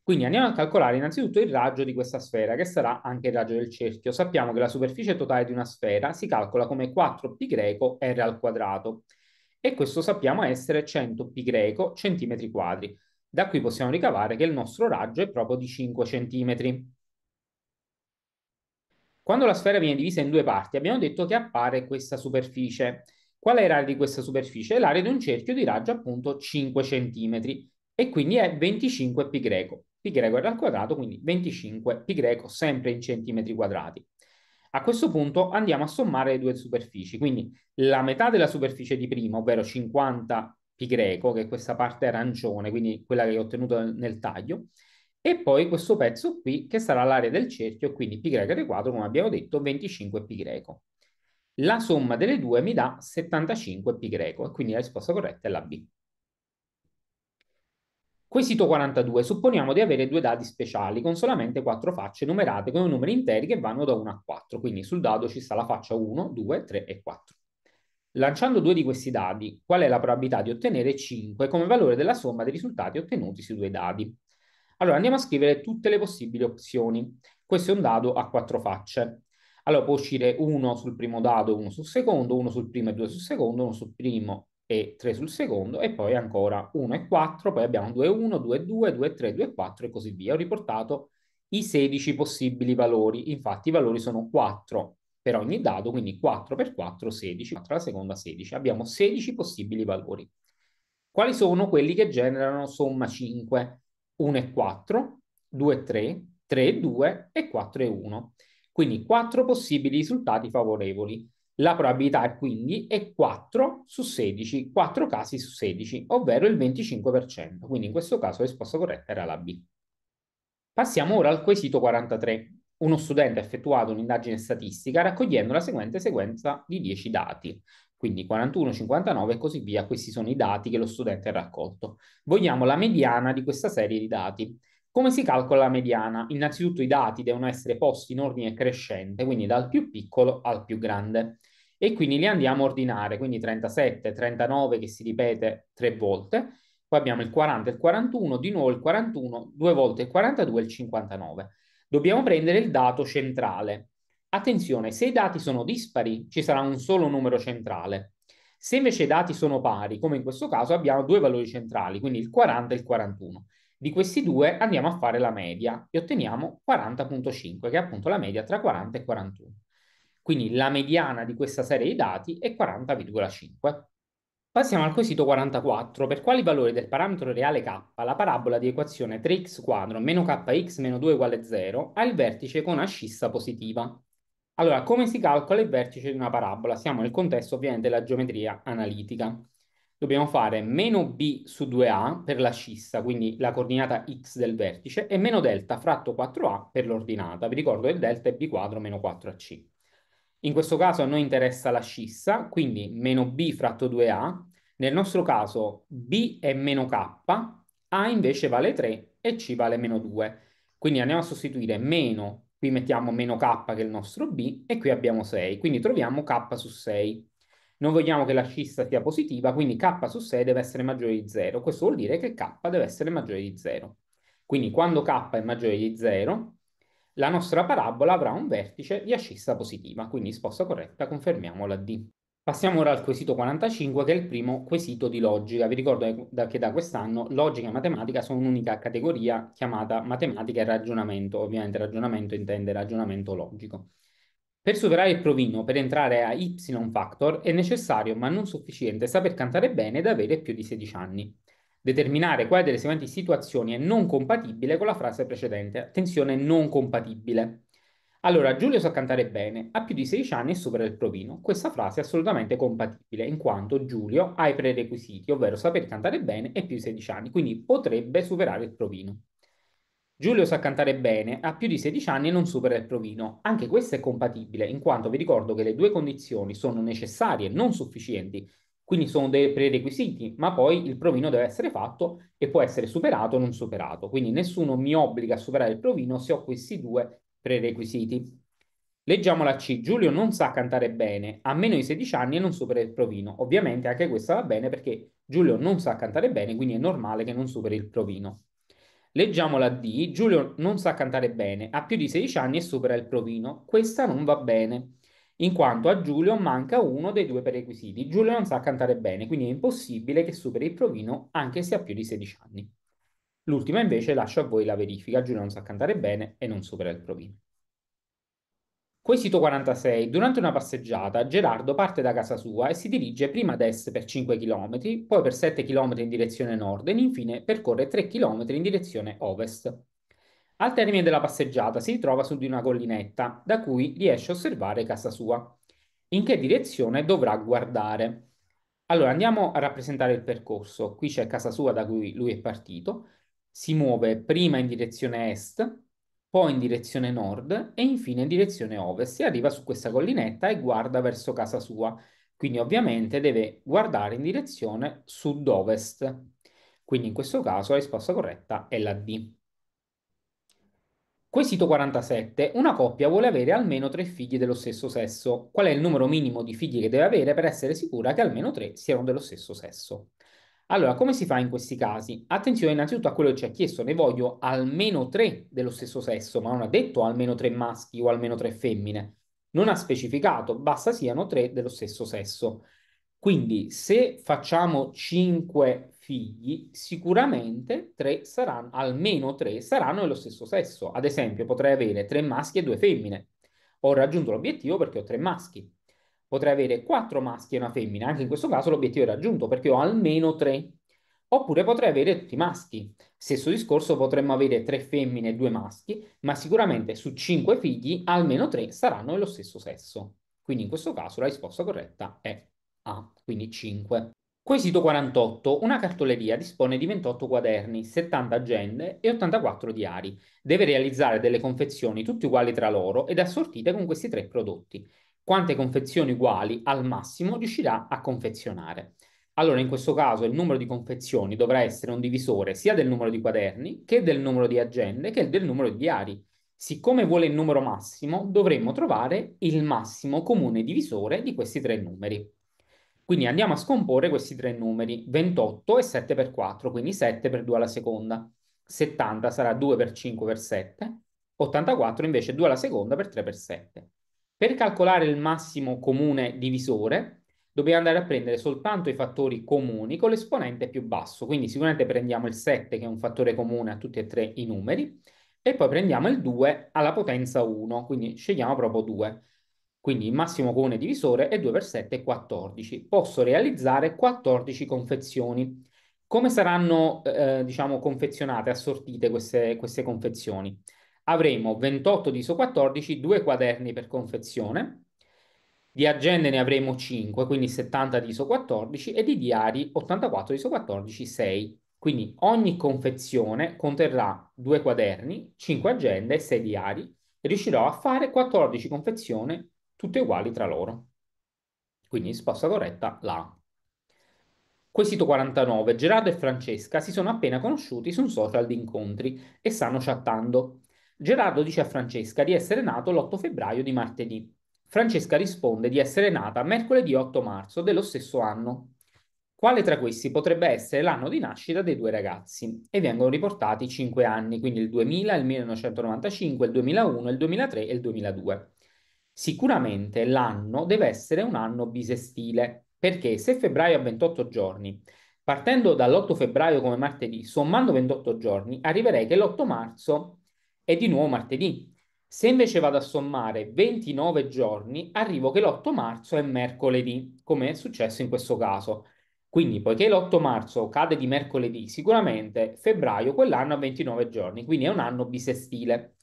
Quindi andiamo a calcolare innanzitutto il raggio di questa sfera, che sarà anche il raggio del cerchio. Sappiamo che la superficie totale di una sfera si calcola come 4 pi greco r al quadrato, e questo sappiamo essere 100 pi greco centimetri quadri. Da qui possiamo ricavare che il nostro raggio è proprio di 5 centimetri. Quando la sfera viene divisa in due parti, abbiamo detto che appare questa superficie. Qual è l'area di questa superficie? È l'area di un cerchio di raggio appunto 5 cm e quindi è 25 π greco. π greco era al quadrato, quindi 25 π greco sempre in centimetri quadrati. A questo punto andiamo a sommare le due superfici, quindi la metà della superficie di prima, ovvero 50 π greco, che è questa parte arancione, quindi quella che ho ottenuto nel taglio, e poi questo pezzo qui che sarà l'area del cerchio, quindi π del quadro, come abbiamo detto, 25 π. La somma delle due mi dà 75 π, e quindi la risposta corretta è la B. Quesito 42. Supponiamo di avere due dadi speciali con solamente quattro facce numerate con numeri interi che vanno da 1 a 4, quindi sul dado ci sta la faccia 1, 2, 3 e 4. Lanciando due di questi dadi, qual è la probabilità di ottenere 5 come valore della somma dei risultati ottenuti sui due dadi? Allora andiamo a scrivere tutte le possibili opzioni. Questo è un dado a quattro facce. Allora può uscire uno sul primo dado, uno sul secondo, uno sul primo e due sul secondo, uno sul primo e tre sul secondo e poi ancora uno e quattro, poi abbiamo due e 2 due, 2 2, 2 3, 2 4 e così via. Ho riportato i 16 possibili valori, infatti i valori sono 4 per ogni dado, quindi 4 per 4, 16, 4 alla seconda 16. Abbiamo 16 possibili valori. Quali sono quelli che generano somma 5? 1 e 4, 2 e 3, 3 e 2 e 4 e 1. Quindi 4 possibili risultati favorevoli. La probabilità quindi è 4 su 16, 4 casi su 16, ovvero il 25%. Quindi in questo caso la risposta corretta era la B. Passiamo ora al quesito 43. Uno studente ha effettuato un'indagine statistica raccogliendo la seguente sequenza di 10 dati quindi 41, 59 e così via, questi sono i dati che lo studente ha raccolto. Vogliamo la mediana di questa serie di dati. Come si calcola la mediana? Innanzitutto i dati devono essere posti in ordine crescente, quindi dal più piccolo al più grande. E quindi li andiamo a ordinare, quindi 37, 39 che si ripete tre volte, poi abbiamo il 40, e il 41, di nuovo il 41, due volte il 42 e il 59. Dobbiamo prendere il dato centrale, Attenzione, se i dati sono dispari ci sarà un solo numero centrale. Se invece i dati sono pari, come in questo caso, abbiamo due valori centrali, quindi il 40 e il 41. Di questi due andiamo a fare la media e otteniamo 40.5, che è appunto la media tra 40 e 41. Quindi la mediana di questa serie di dati è 40,5. Passiamo al quesito 44. Per quali valori del parametro reale k la parabola di equazione 3x quadro meno kx meno 2 uguale 0 ha il vertice con ascissa positiva? Allora, come si calcola il vertice di una parabola? Siamo nel contesto ovviamente della geometria analitica. Dobbiamo fare meno b su 2a per la scissa, quindi la coordinata x del vertice, e meno delta fratto 4a per l'ordinata. Vi ricordo che il delta è b quadro meno 4ac. In questo caso a noi interessa la scissa, quindi meno b fratto 2a. Nel nostro caso b è meno k, a invece vale 3 e c vale meno 2. Quindi andiamo a sostituire meno Qui mettiamo meno k che è il nostro b e qui abbiamo 6, quindi troviamo k su 6. Non vogliamo che la scissa sia positiva, quindi k su 6 deve essere maggiore di 0. Questo vuol dire che k deve essere maggiore di 0. Quindi quando k è maggiore di 0, la nostra parabola avrà un vertice di ascissa positiva, quindi risposta corretta, confermiamo la D. Passiamo ora al quesito 45, che è il primo quesito di logica. Vi ricordo che da quest'anno logica e matematica sono un'unica categoria chiamata matematica e ragionamento. Ovviamente ragionamento intende ragionamento logico. Per superare il provino, per entrare a Y factor, è necessario, ma non sufficiente, saper cantare bene ed avere più di 16 anni. Determinare quale delle seguenti situazioni è non compatibile con la frase precedente. Attenzione, non compatibile. Allora, Giulio sa cantare bene, ha più di 16 anni e supera il provino. Questa frase è assolutamente compatibile, in quanto Giulio ha i prerequisiti, ovvero saper cantare bene e più di 16 anni, quindi potrebbe superare il provino. Giulio sa cantare bene, ha più di 16 anni e non supera il provino. Anche questo è compatibile, in quanto vi ricordo che le due condizioni sono necessarie, non sufficienti, quindi sono dei prerequisiti, ma poi il provino deve essere fatto e può essere superato o non superato. Quindi nessuno mi obbliga a superare il provino se ho questi due Prerequisiti. Leggiamola C. Giulio non sa cantare bene, ha meno di 16 anni e non supera il provino. Ovviamente anche questa va bene perché Giulio non sa cantare bene, quindi è normale che non superi il provino. Leggiamola D. Giulio non sa cantare bene, ha più di 16 anni e supera il provino. Questa non va bene, in quanto a Giulio manca uno dei due prerequisiti. Giulio non sa cantare bene, quindi è impossibile che superi il provino anche se ha più di 16 anni. L'ultima invece lascio a voi la verifica, Giulia non sa cantare bene e non supera il provino. Quesito 46. Durante una passeggiata, Gerardo parte da casa sua e si dirige prima ad est per 5 km, poi per 7 km in direzione nord e infine percorre 3 km in direzione ovest. Al termine della passeggiata si ritrova su di una collinetta, da cui riesce a osservare casa sua. In che direzione dovrà guardare? Allora andiamo a rappresentare il percorso. Qui c'è casa sua da cui lui è partito si muove prima in direzione est, poi in direzione nord e infine in direzione ovest e arriva su questa collinetta e guarda verso casa sua. Quindi ovviamente deve guardare in direzione sud-ovest. Quindi in questo caso la risposta corretta è la D. Quesito 47. Una coppia vuole avere almeno tre figli dello stesso sesso. Qual è il numero minimo di figli che deve avere per essere sicura che almeno tre siano dello stesso sesso? Allora, come si fa in questi casi? Attenzione innanzitutto a quello che ci ha chiesto, ne voglio almeno tre dello stesso sesso, ma non ha detto almeno tre maschi o almeno tre femmine. Non ha specificato, basta siano tre dello stesso sesso. Quindi se facciamo cinque figli, sicuramente tre saranno, almeno tre saranno dello stesso sesso. Ad esempio potrei avere tre maschi e due femmine. Ho raggiunto l'obiettivo perché ho tre maschi potrei avere quattro maschi e una femmina, anche in questo caso l'obiettivo è raggiunto perché ho almeno tre. Oppure potrei avere tutti maschi. Stesso discorso, potremmo avere tre femmine e due maschi, ma sicuramente su cinque figli almeno tre saranno dello stesso sesso. Quindi in questo caso la risposta corretta è A, quindi 5. Quesito 48. Una cartoleria dispone di 28 quaderni, 70 agende e 84 diari. Deve realizzare delle confezioni tutte uguali tra loro ed assortite con questi tre prodotti quante confezioni uguali al massimo riuscirà a confezionare. Allora, in questo caso, il numero di confezioni dovrà essere un divisore sia del numero di quaderni, che del numero di agende, che del numero di diari. Siccome vuole il numero massimo, dovremmo trovare il massimo comune divisore di questi tre numeri. Quindi andiamo a scomporre questi tre numeri, 28 e 7 per 4, quindi 7 per 2 alla seconda. 70 sarà 2 per 5 per 7, 84 invece 2 alla seconda per 3 per 7. Per calcolare il massimo comune divisore dobbiamo andare a prendere soltanto i fattori comuni con l'esponente più basso, quindi sicuramente prendiamo il 7 che è un fattore comune a tutti e tre i numeri e poi prendiamo il 2 alla potenza 1, quindi scegliamo proprio 2. Quindi il massimo comune divisore è 2 per 7 è 14. Posso realizzare 14 confezioni. Come saranno, eh, diciamo, confezionate, assortite queste, queste confezioni? avremo 28 di ISO 14, due quaderni per confezione, di agende ne avremo 5, quindi 70 di ISO 14 e di diari 84 di ISO 14, 6. Quindi ogni confezione conterrà due quaderni, 5 agende e 6 diari riuscirò a fare 14 confezioni tutte uguali tra loro. Quindi risposta corretta la Quesito 49. Gerardo e Francesca si sono appena conosciuti su un social di incontri e stanno chattando. Gerardo dice a Francesca di essere nato l'8 febbraio di martedì. Francesca risponde di essere nata mercoledì 8 marzo dello stesso anno. Quale tra questi potrebbe essere l'anno di nascita dei due ragazzi? E vengono riportati cinque anni, quindi il 2000, il 1995, il 2001, il 2003 e il 2002. Sicuramente l'anno deve essere un anno bisestile, perché se febbraio ha 28 giorni, partendo dall'8 febbraio come martedì, sommando 28 giorni, arriverei che l'8 marzo e di nuovo martedì. Se invece vado a sommare 29 giorni, arrivo che l'8 marzo è mercoledì, come è successo in questo caso. Quindi, poiché l'8 marzo cade di mercoledì, sicuramente febbraio quell'anno ha 29 giorni, quindi è un anno bisestile.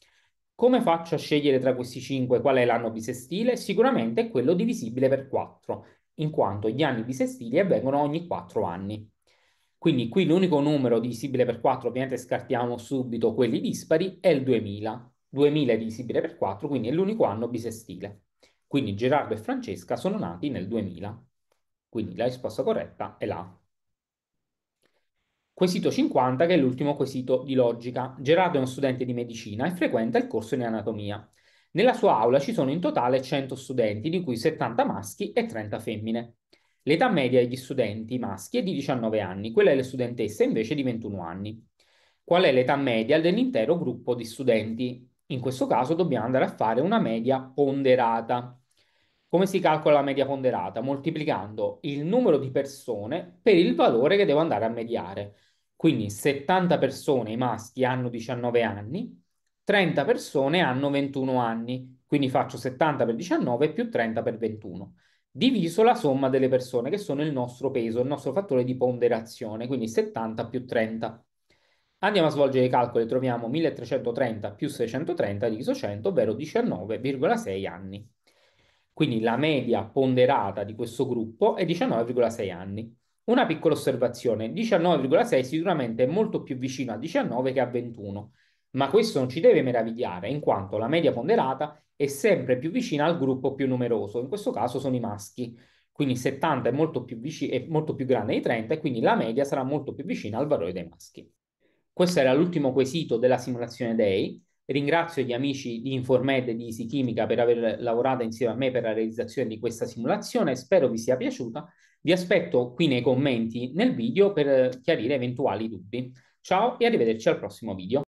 Come faccio a scegliere tra questi 5 qual è l'anno bisestile? Sicuramente è quello divisibile per 4, in quanto gli anni bisestili avvengono ogni 4 anni. Quindi qui l'unico numero divisibile per 4, ovviamente scartiamo subito quelli dispari, è il 2000. 2000 è divisibile per 4, quindi è l'unico anno bisestile. Quindi Gerardo e Francesca sono nati nel 2000. Quindi la risposta corretta è la Quesito 50, che è l'ultimo quesito di logica. Gerardo è uno studente di medicina e frequenta il corso in anatomia. Nella sua aula ci sono in totale 100 studenti, di cui 70 maschi e 30 femmine. L'età media degli studenti maschi è di 19 anni, quella delle studentesse invece di 21 anni. Qual è l'età media dell'intero gruppo di studenti? In questo caso dobbiamo andare a fare una media ponderata. Come si calcola la media ponderata? Moltiplicando il numero di persone per il valore che devo andare a mediare. Quindi 70 persone, i maschi, hanno 19 anni, 30 persone hanno 21 anni, quindi faccio 70 per 19 più 30 per 21 diviso la somma delle persone, che sono il nostro peso, il nostro fattore di ponderazione, quindi 70 più 30. Andiamo a svolgere i calcoli, troviamo 1330 più 630 diviso 100, ovvero 19,6 anni. Quindi la media ponderata di questo gruppo è 19,6 anni. Una piccola osservazione, 19,6 sicuramente è molto più vicino a 19 che a 21, ma questo non ci deve meravigliare, in quanto la media ponderata è sempre più vicina al gruppo più numeroso, in questo caso sono i maschi. Quindi 70 è molto più, vic- è molto più grande di 30 e quindi la media sarà molto più vicina al valore dei maschi. Questo era l'ultimo quesito della simulazione DEI. Ringrazio gli amici di Informed e di Easy per aver lavorato insieme a me per la realizzazione di questa simulazione, spero vi sia piaciuta. Vi aspetto qui nei commenti nel video per chiarire eventuali dubbi. Ciao e arrivederci al prossimo video.